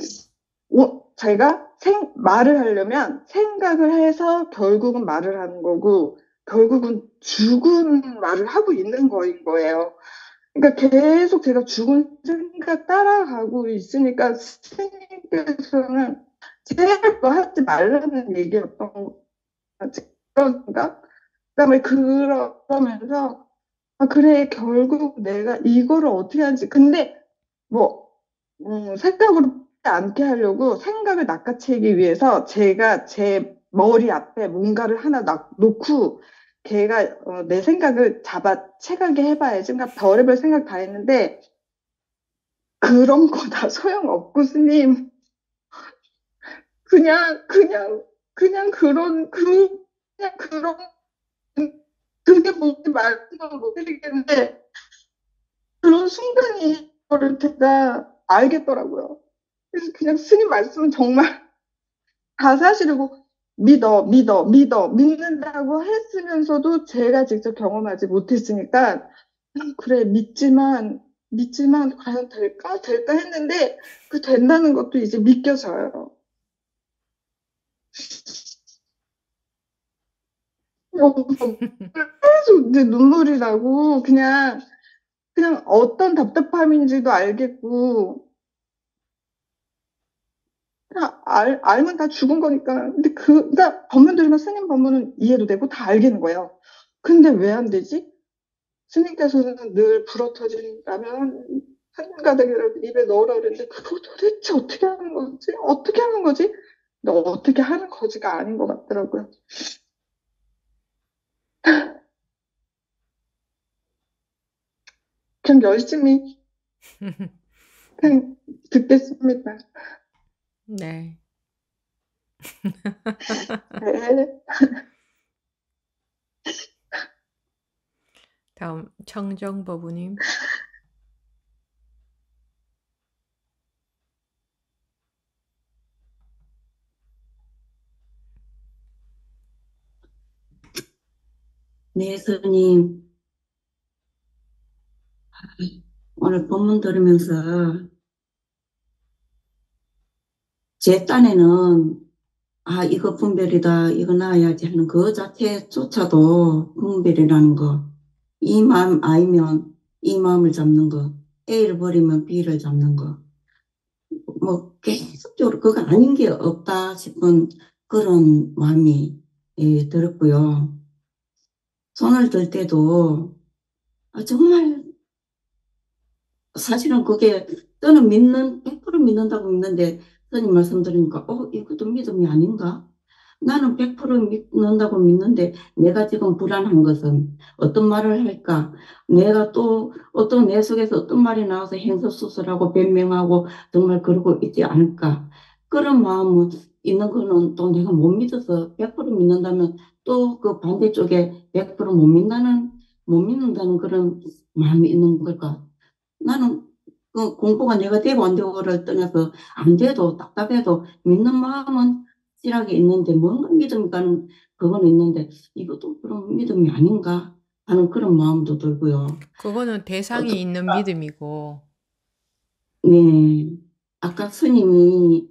오, 어, 제가 생, 말을 하려면 생각을 해서 결국은 말을 하는 거고 결국은 죽은 말을 하고 있는 거인 거예요. 그러니까 계속 제가 죽은 생각 따라가고 있으니까 스님께서는 제할 거 뭐 하지 말라는 얘기였던 그런가? 그러니까? 그다음에 그러면서 아, 그래. 결국 내가 이거를 어떻게 하는지. 근데 뭐, 음, 생각으로 않게 하려고 생각을 낚아채기 위해서 제가 제 머리 앞에 뭔가를 하나 놔, 놓고 걔가 어, 내 생각을 잡아채가게 해봐야지. 그러니까 별의별 생각 다 했는데 그런 거 다 소용없고 스님. 그냥 그냥 그냥 그런 그 그냥 그런 그게 뭔지 말씀을 못 드리겠는데 그런 순간이 거를 제가 알겠더라고요. 그래서 그냥 스님 말씀은 정말 다 사실이고 믿어, 믿어, 믿어, 믿는다고 했으면서도 제가 직접 경험하지 못했으니까 아, 그래 믿지만 믿지만 과연 될까 될까 했는데 그 된다는 것도 이제 믿겨져요. 계속 눈물이 나고 그냥 그냥 어떤 답답함인지도 알겠고 다 알, 알면 다 죽은 거니까. 근데 그, 그니까 법문 들으면 스님 법문은 이해도 되고 다 알겠는 거예요. 근데 왜 안 되지? 스님께서는 늘 불어 터진다면 한 가닥이라도 입에 넣으라 그랬는데 그거 도대체 어떻게 하는 거지? 어떻게 하는 거지? 근 어떻게 하는 거지가 아닌 것 같더라고요. 그냥 열심히 그냥 듣겠습니다. 네. 네. 다음 청정법우님. 네, 예수님. 오늘 본문 들으면서 제 딴에는 아, 이거 분별이다, 이거 나아야지 하는 그 자체조차도 분별이라는 거. 이 마음 아이면이 마음을 잡는 거. A를 버리면 B를 잡는 거. 뭐 계속적으로 그거 아닌 게 없다 싶은 그런 마음이 예, 들었고요. 손을 들 때도 아, 정말 사실은 그게 저는 믿는 100% 믿는다고 믿는데 선생님 말씀 드리니까 어 이것도 믿음이 아닌가? 나는 100% 믿는다고 믿는데 내가 지금 불안한 것은 어떤 말을 할까? 내가 또 어떤 내 속에서 어떤 말이 나와서 행서수술하고 변명하고 정말 그러고 있지 않을까? 그런 마음은 있는 거는 또 내가 못 믿어서 100% 믿는다면 또그 반대쪽에 100%못 믿는 못 믿는다는 그런 마음이 있는 걸까? 나는 그 공부가 내가 되고 안 되고를 떠나서 안 돼도 답답해도 믿는 마음은 실하게 있는데 뭔가 믿음이 가는 그건 있는데 이것도 그런 믿음이 아닌가 하는 그런 마음도 들고요. 그거는 대상이 어, 있는 아, 믿음이고. 네. 아까 스님이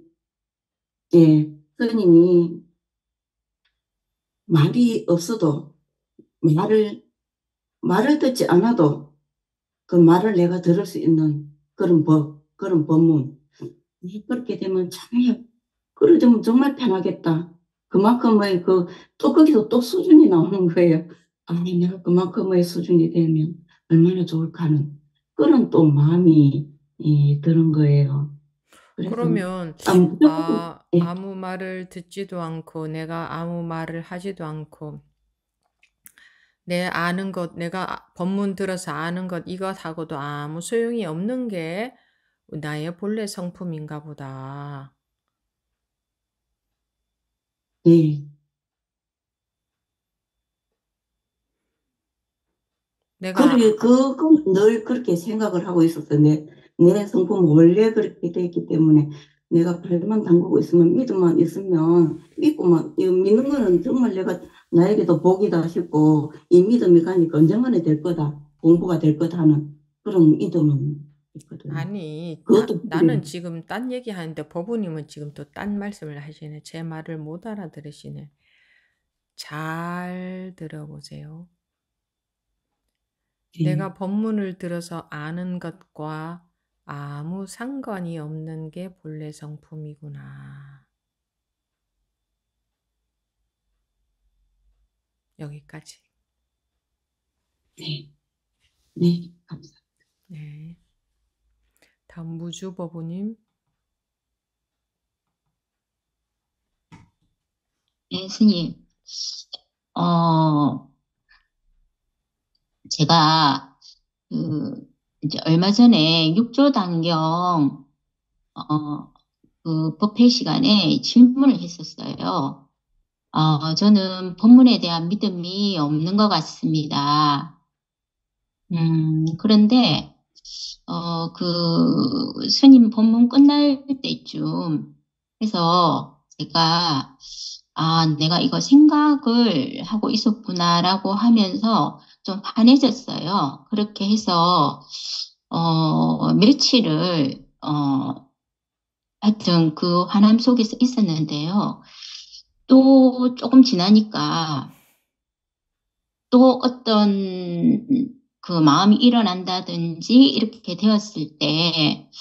예, 스님이 말이 없어도 말을 말을 듣지 않아도 그 말을 내가 들을 수 있는 그런 법, 그런 법문. 그렇게 되면 참해요. 그러 되면 정말 편하겠다. 그만큼의 그, 또 거기서 또 수준이 나오는 거예요. 아니, 내가 그만큼의 수준이 되면 얼마나 좋을까 하는 그런 또 마음이 예, 드는 거예요. 그러면, 아, 아 예. 아무 말을 듣지도 않고 내가 아무 말을 하지도 않고 내 아는 것, 내가 아, 법문 들어서 아는 것 이것하고도 아무 소용이 없는 게 나의 본래 성품인가 보다. 예. 내가 그래, 그건 늘 그렇게 생각을 하고 있었어. 내, 내 성품 원래 그렇게 되기 때문에 내가 발만 담그고 있으면 믿음만 있으면 믿고만 믿는 거는 정말 내가 나에게도 복이다 싶고 이 믿음이 가니까 언젠가는 될 거다 공부가 될 거다 하는 그런 믿음은 있거든요. 아니 그것도 나, 는 지금 딴 얘기하는데 법부님은 지금 또 딴 말씀을 하시네 제 말을 못 알아들으시네 잘 들어보세요. 네. 내가 법문을 들어서 아는 것과 아무 상관이 없는 게 본래 성품이구나. 여기까지. 네. 네, 감사합니다. 네. 다음 무주 법부님 네, 스님. 어, 제가, 그, 이제 얼마 전에 6조 단경 어, 그 법회 시간에 질문을 했었어요. 어, 저는 법문에 대한 믿음이 없는 것 같습니다. 음, 그런데 어, 그 스님 법문 끝날 때쯤 해서 제가 아, 내가 이거 생각을 하고 있었구나라고 하면서 좀 환해졌어요. 그렇게 해서 어, 며칠을 어, 하여튼 그 화남 속에서 있었는데요. 또 조금 지나니까 또 어떤 그 마음이 일어난다든지 이렇게 되었을 때,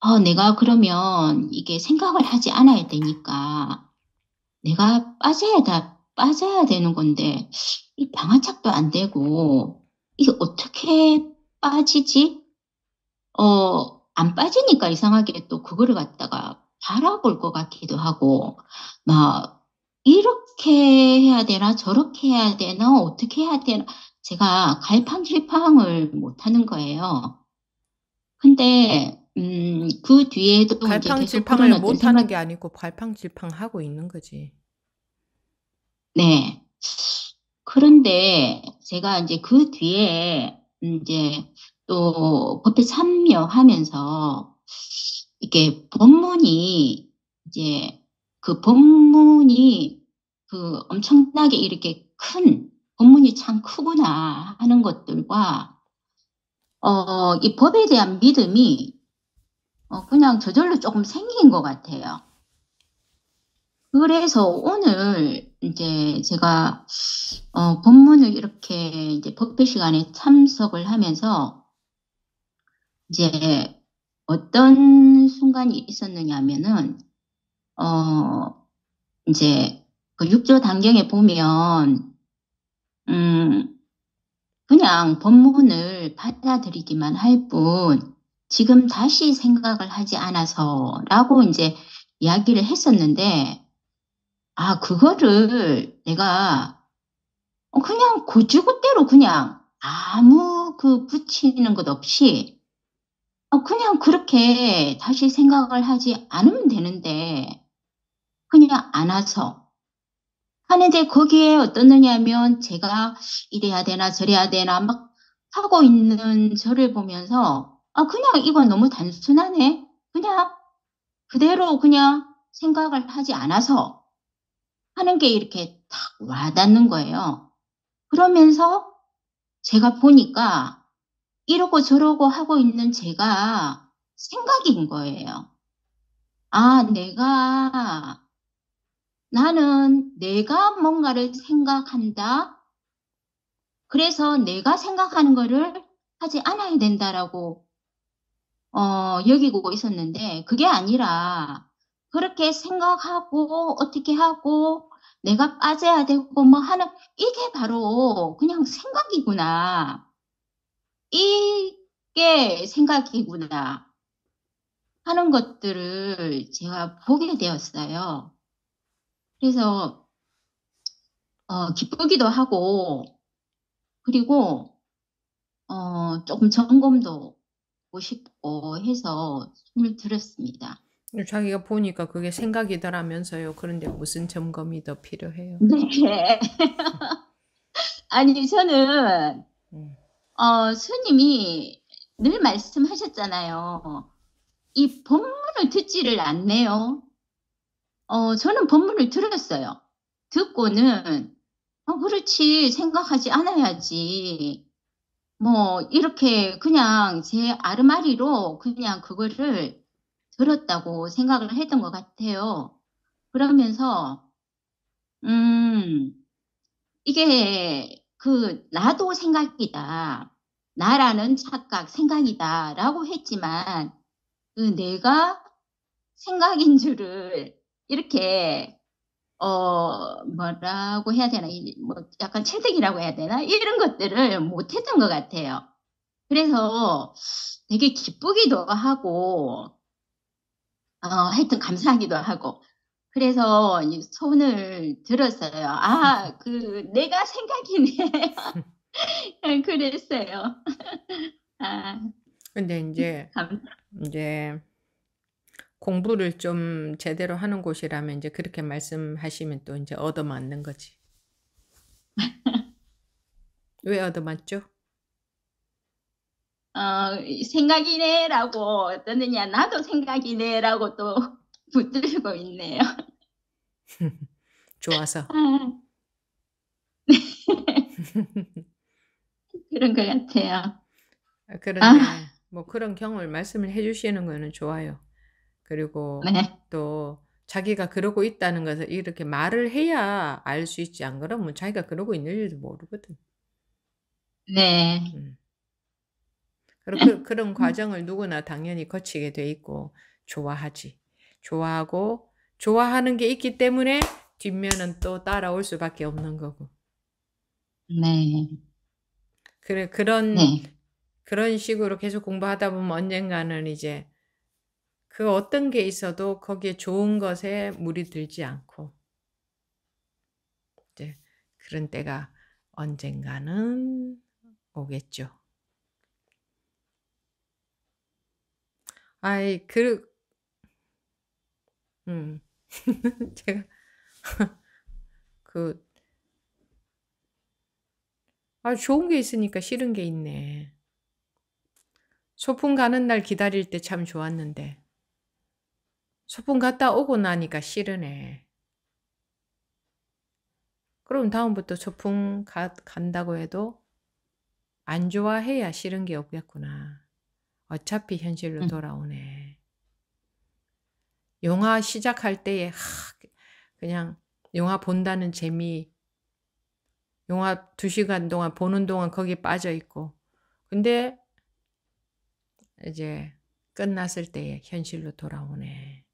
어, 내가 그러면 이게 생각을 하지 않아야 되니까 내가 빠져야 다 빠져야 되는 건데 이 방아착도 안 되고 이게 어떻게 빠지지? 어, 안 빠지니까 이상하게 또 그거를 갖다가 바라볼 것 같기도 하고 막 이렇게 해야 되나 저렇게 해야 되나 어떻게 해야 되나 제가 갈팡질팡을 못 하는 거예요. 근데 음, 그 뒤에도 갈팡질팡을 못 하는 게 아니고 갈팡질팡 하고 있는 거지. 네. 그런데 제가 이제 그 뒤에 이제 또법에 참여하면서 이게 법문이 이제 그 법문이 그 엄청나게 이렇게 큰 법문이 참 크구나 하는 것들과 어, 이 법에 대한 믿음이 어, 그냥 저절로 조금 생긴 것 같아요. 그래서 오늘 이제 제가 어, 본문을 이렇게 이제 법회 시간에 참석을 하면서 이제 어떤 순간이 있었느냐면은 어 이제 그 6조 단경에 보면 음 그냥 법문을 받아들이기만 할 뿐 지금 다시 생각을 하지 않아서라고 이제 이야기를 했었는데 아, 그거를 내가 어, 그냥 고지고대로 그냥 아무 그 붙이는 것 없이 어, 그냥 그렇게 다시 생각을 하지 않으면 되는데 그냥 안 와서 하는데 거기에 어떻느냐면 제가 이래야 되나 저래야 되나 막 하고 있는 저를 보면서 아 그냥 이건 너무 단순하네 그냥 그대로 그냥 생각을 하지 않아서 하는 게 이렇게 딱 와닿는 거예요. 그러면서 제가 보니까 이러고 저러고 하고 있는 제가 생각인 거예요. 아, 내가, 나는 내가 뭔가를 생각한다. 그래서 내가 생각하는 거를 하지 않아야 된다라고, 어, 여기고 있었는데, 그게 아니라, 그렇게 생각하고 어떻게 하고 내가 빠져야 되고 뭐 하는 이게 바로 그냥 생각이구나. 이게 생각이구나 하는 것들을 제가 보게 되었어요. 그래서 어, 기쁘기도 하고 그리고 어, 조금 점검도 하고 싶고 해서 숨을 들었습니다. 자기가 보니까 그게 생각이더라면서요. 그런데 무슨 점검이 더 필요해요? 네. 아니 저는 음. 어, 스님이 늘 말씀하셨잖아요. 이 법문을 듣지를 않네요. 어, 저는 법문을 들었어요. 듣고는 어, 그렇지 생각하지 않아야지. 뭐 이렇게 그냥 제 아르마리로 그냥 그거를 들었다고 생각을 했던 것 같아요. 그러면서, 음, 이게 그, 나도 생각이다. 나라는 착각, 생각이다. 라고 했지만, 그 내가 생각인 줄을 이렇게 어, 뭐라고 해야 되나, 뭐 약간 채색이라고 해야 되나, 이런 것들을 못했던 것 같아요. 그래서 되게 기쁘기도 하고, 어, 하여튼 감사하기도 하고 그래서 손을 들었어요. 아, 그 내가 생각이네. 그랬어요. 아. 근데 이제 이제 공부를 좀 제대로 하는 곳이라면 이제 그렇게 말씀하시면 또 이제 얻어맞는 거지. 왜 얻어맞죠? 어, 생각이네라고 어떠느냐 나도 생각이네라고 또 붙들고 있네요. 좋아서. 음. 그런 것 같아요. 아, 그런데 아. 뭐 그런 경험을 말씀을 해주시는 거는 좋아요. 그리고 네. 또 자기가 그러고 있다는 것을 이렇게 말을 해야 알 수 있지 안 그러면 자기가 그러고 있는 일도 모르거든. 네. 음. 그런, 그, 그런 과정을 누구나 당연히 거치게 돼 있고 좋아하지. 좋아하고 좋아하는 게 있기 때문에 뒷면은 또 따라올 수밖에 없는 거고. 네. 그래 그런 네. 그런 식으로 계속 공부하다 보면 언젠가는 이제 그 어떤 게 있어도 거기에 좋은 것에 물이 들지 않고 이제 그런 때가 언젠가는 오겠죠. 아이 그 음. 제가 그 아, 좋은 게 있으니까 싫은 게 있네. 소풍 가는 날 기다릴 때 참 좋았는데. 소풍 갔다 오고 나니까 싫으네. 그럼 다음부터 소풍 가, 간다고 해도 안 좋아해야 싫은 게 없겠구나. 어차피 현실로 음. 돌아오네. 영화 시작할 때에 하, 그냥 영화 본다는 재미, 영화 두 시간 동안 보는 동안 거기 빠져 있고, 근데 이제 끝났을 때에 현실로 돌아오네.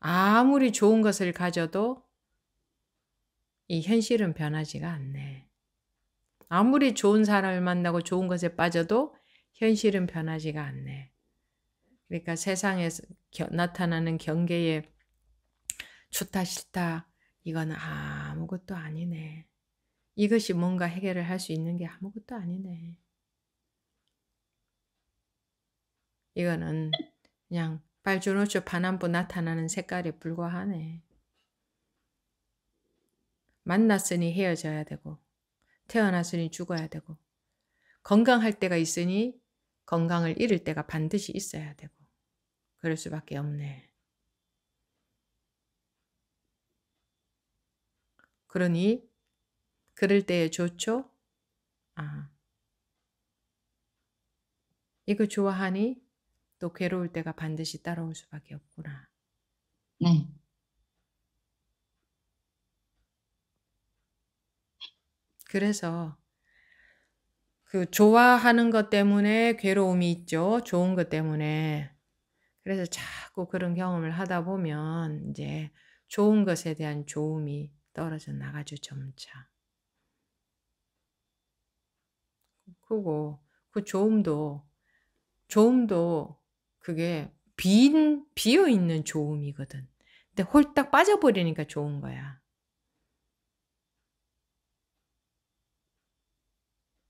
아무리 좋은 것을 가져도 이 현실은 변하지가 않네. 아무리 좋은 사람을 만나고 좋은 것에 빠져도 현실은 변하지가 않네. 그러니까 세상에 나타나는 경계에 좋다 싫다 이건 아무것도 아니네. 이것이 뭔가 해결을 할 수 있는 게 아무것도 아니네. 이거는 그냥 발주노초 반한부 나타나는 색깔에 불과하네. 만났으니 헤어져야 되고 태어났으니 죽어야 되고 건강할 때가 있으니 건강을 잃을 때가 반드시 있어야 되고 그럴 수밖에 없네. 그러니 그럴 때에 좋죠? 아. 이거 좋아하니 또 괴로울 때가 반드시 따라올 수밖에 없구나. 네. 그래서 그 좋아하는 것 때문에 괴로움이 있죠. 좋은 것 때문에. 그래서 자꾸 그런 경험을 하다 보면 이제 좋은 것에 대한 좋음이 떨어져 나가죠, 점차. 그리고 그 좋음도, 좋음도 그게 빈, 비어 있는 좋음이거든. 근데 홀딱 빠져버리니까 좋은 거야.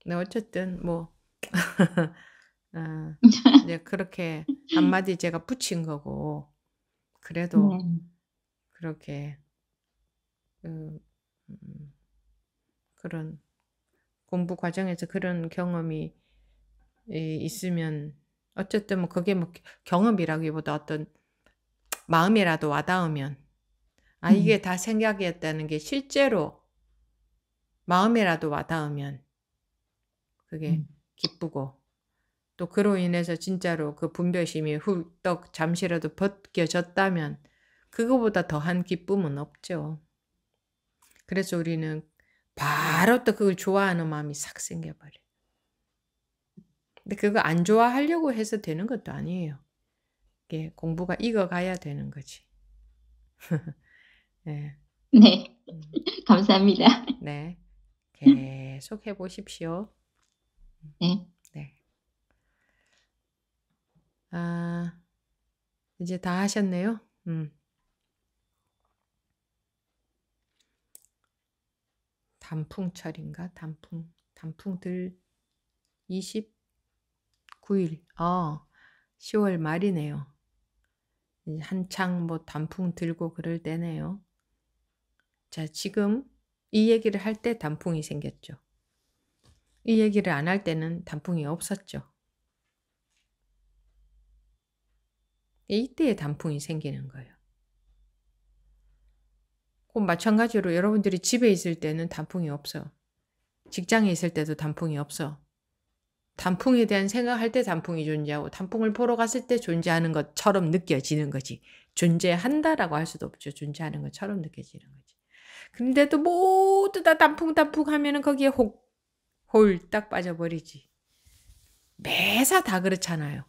네, 어쨌든 뭐 어, 이제 그렇게 한마디 제가 붙인 거고 그래도 네. 그렇게 어, 음, 그런 공부 과정에서 그런 경험이 이, 있으면 어쨌든 뭐 그게 뭐 경험이라기보다 어떤 마음이라도 와닿으면 아 이게 음. 다 생각이었다는 게 실제로 마음이라도 와닿으면 그게 음. 기쁘고 또 그로 인해서 진짜로 그 분별심이 훌떡 잠시라도 벗겨졌다면 그거보다 더한 기쁨은 없죠. 그래서 우리는 바로 또 그걸 좋아하는 마음이 싹 생겨버려. 근데 그거 안 좋아하려고 해서 되는 것도 아니에요. 이게 공부가 익어가야 되는 거지. 예. 네. 네. 감사합니다. 네. 계속 해보십시오. 네. 아, 이제 다 하셨네요. 음. 단풍철인가? 단풍, 단풍들 29일, 어, 10월 말이네요. 한창 뭐 단풍 들고 그럴 때네요. 자, 지금 이 얘기를 할 때 단풍이 생겼죠. 이 얘기를 안 할 때는 단풍이 없었죠. 이때에 단풍이 생기는 거예요. 꼭 마찬가지로 여러분들이 집에 있을 때는 단풍이 없어. 직장에 있을 때도 단풍이 없어. 단풍에 대한 생각할 때 단풍이 존재하고 단풍을 보러 갔을 때 존재하는 것처럼 느껴지는 거지. 존재한다라고 할 수도 없죠. 존재하는 것처럼 느껴지는 거지. 근데도 모두 다 단풍 단풍 하면은 거기에 혹 홀딱 빠져버리지. 매사 다 그렇잖아요.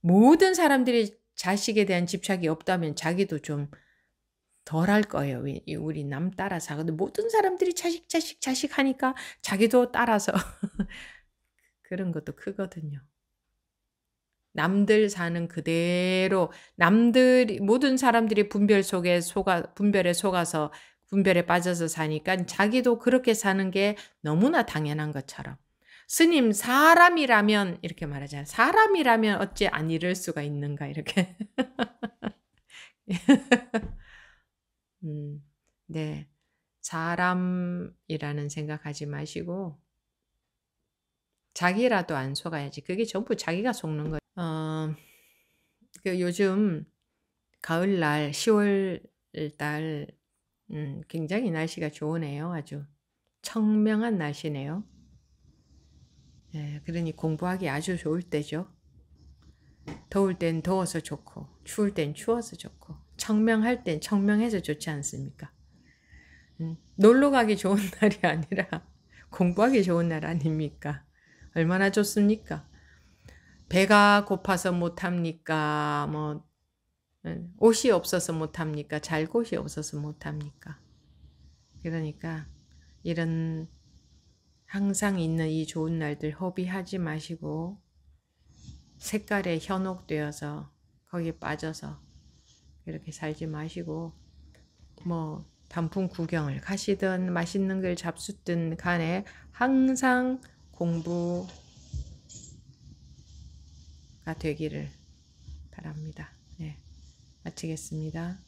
모든 사람들이 자식에 대한 집착이 없다면 자기도 좀 덜 할 거예요. 우리 남 따라서. 하거든. 모든 사람들이 자식, 자식, 자식 하니까 자기도 따라서. 그런 것도 크거든요. 남들 사는 그대로, 남들, 이 모든 사람들이 분별 속에 속아, 분별에 속아서 분별에 빠져서 사니까 자기도 그렇게 사는 게 너무나 당연한 것처럼. 스님, 사람이라면, 이렇게 말하잖아요. 사람이라면 어찌 안 이럴 수가 있는가, 이렇게. 음, 네. 사람이라는 생각하지 마시고, 자기라도 안 속아야지. 그게 전부 자기가 속는 거예요. 어, 그 요즘 가을날 10월달 음, 굉장히 날씨가 좋으네요. 아주 청명한 날씨네요. 예, 그러니 공부하기 아주 좋을 때죠. 더울 땐 더워서 좋고, 추울 땐 추워서 좋고, 청명할 땐 청명해서 좋지 않습니까? 음, 놀러 가기 좋은 날이 아니라 공부하기 좋은 날 아닙니까? 얼마나 좋습니까? 배가 고파서 못합니까? 뭐, 예, 옷이 없어서 못합니까? 잘 곳이 없어서 못합니까? 그러니까 이런 항상 있는 이 좋은 날들 허비하지 마시고 색깔에 현혹되어서 거기에 빠져서 이렇게 살지 마시고 뭐 단풍 구경을 가시든 맛있는 걸 잡수든 간에 항상 공부가 되기를 바랍니다. 마치겠습니다.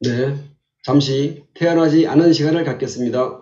네, 잠시 태어나지 않은 시간을 갖겠습니다.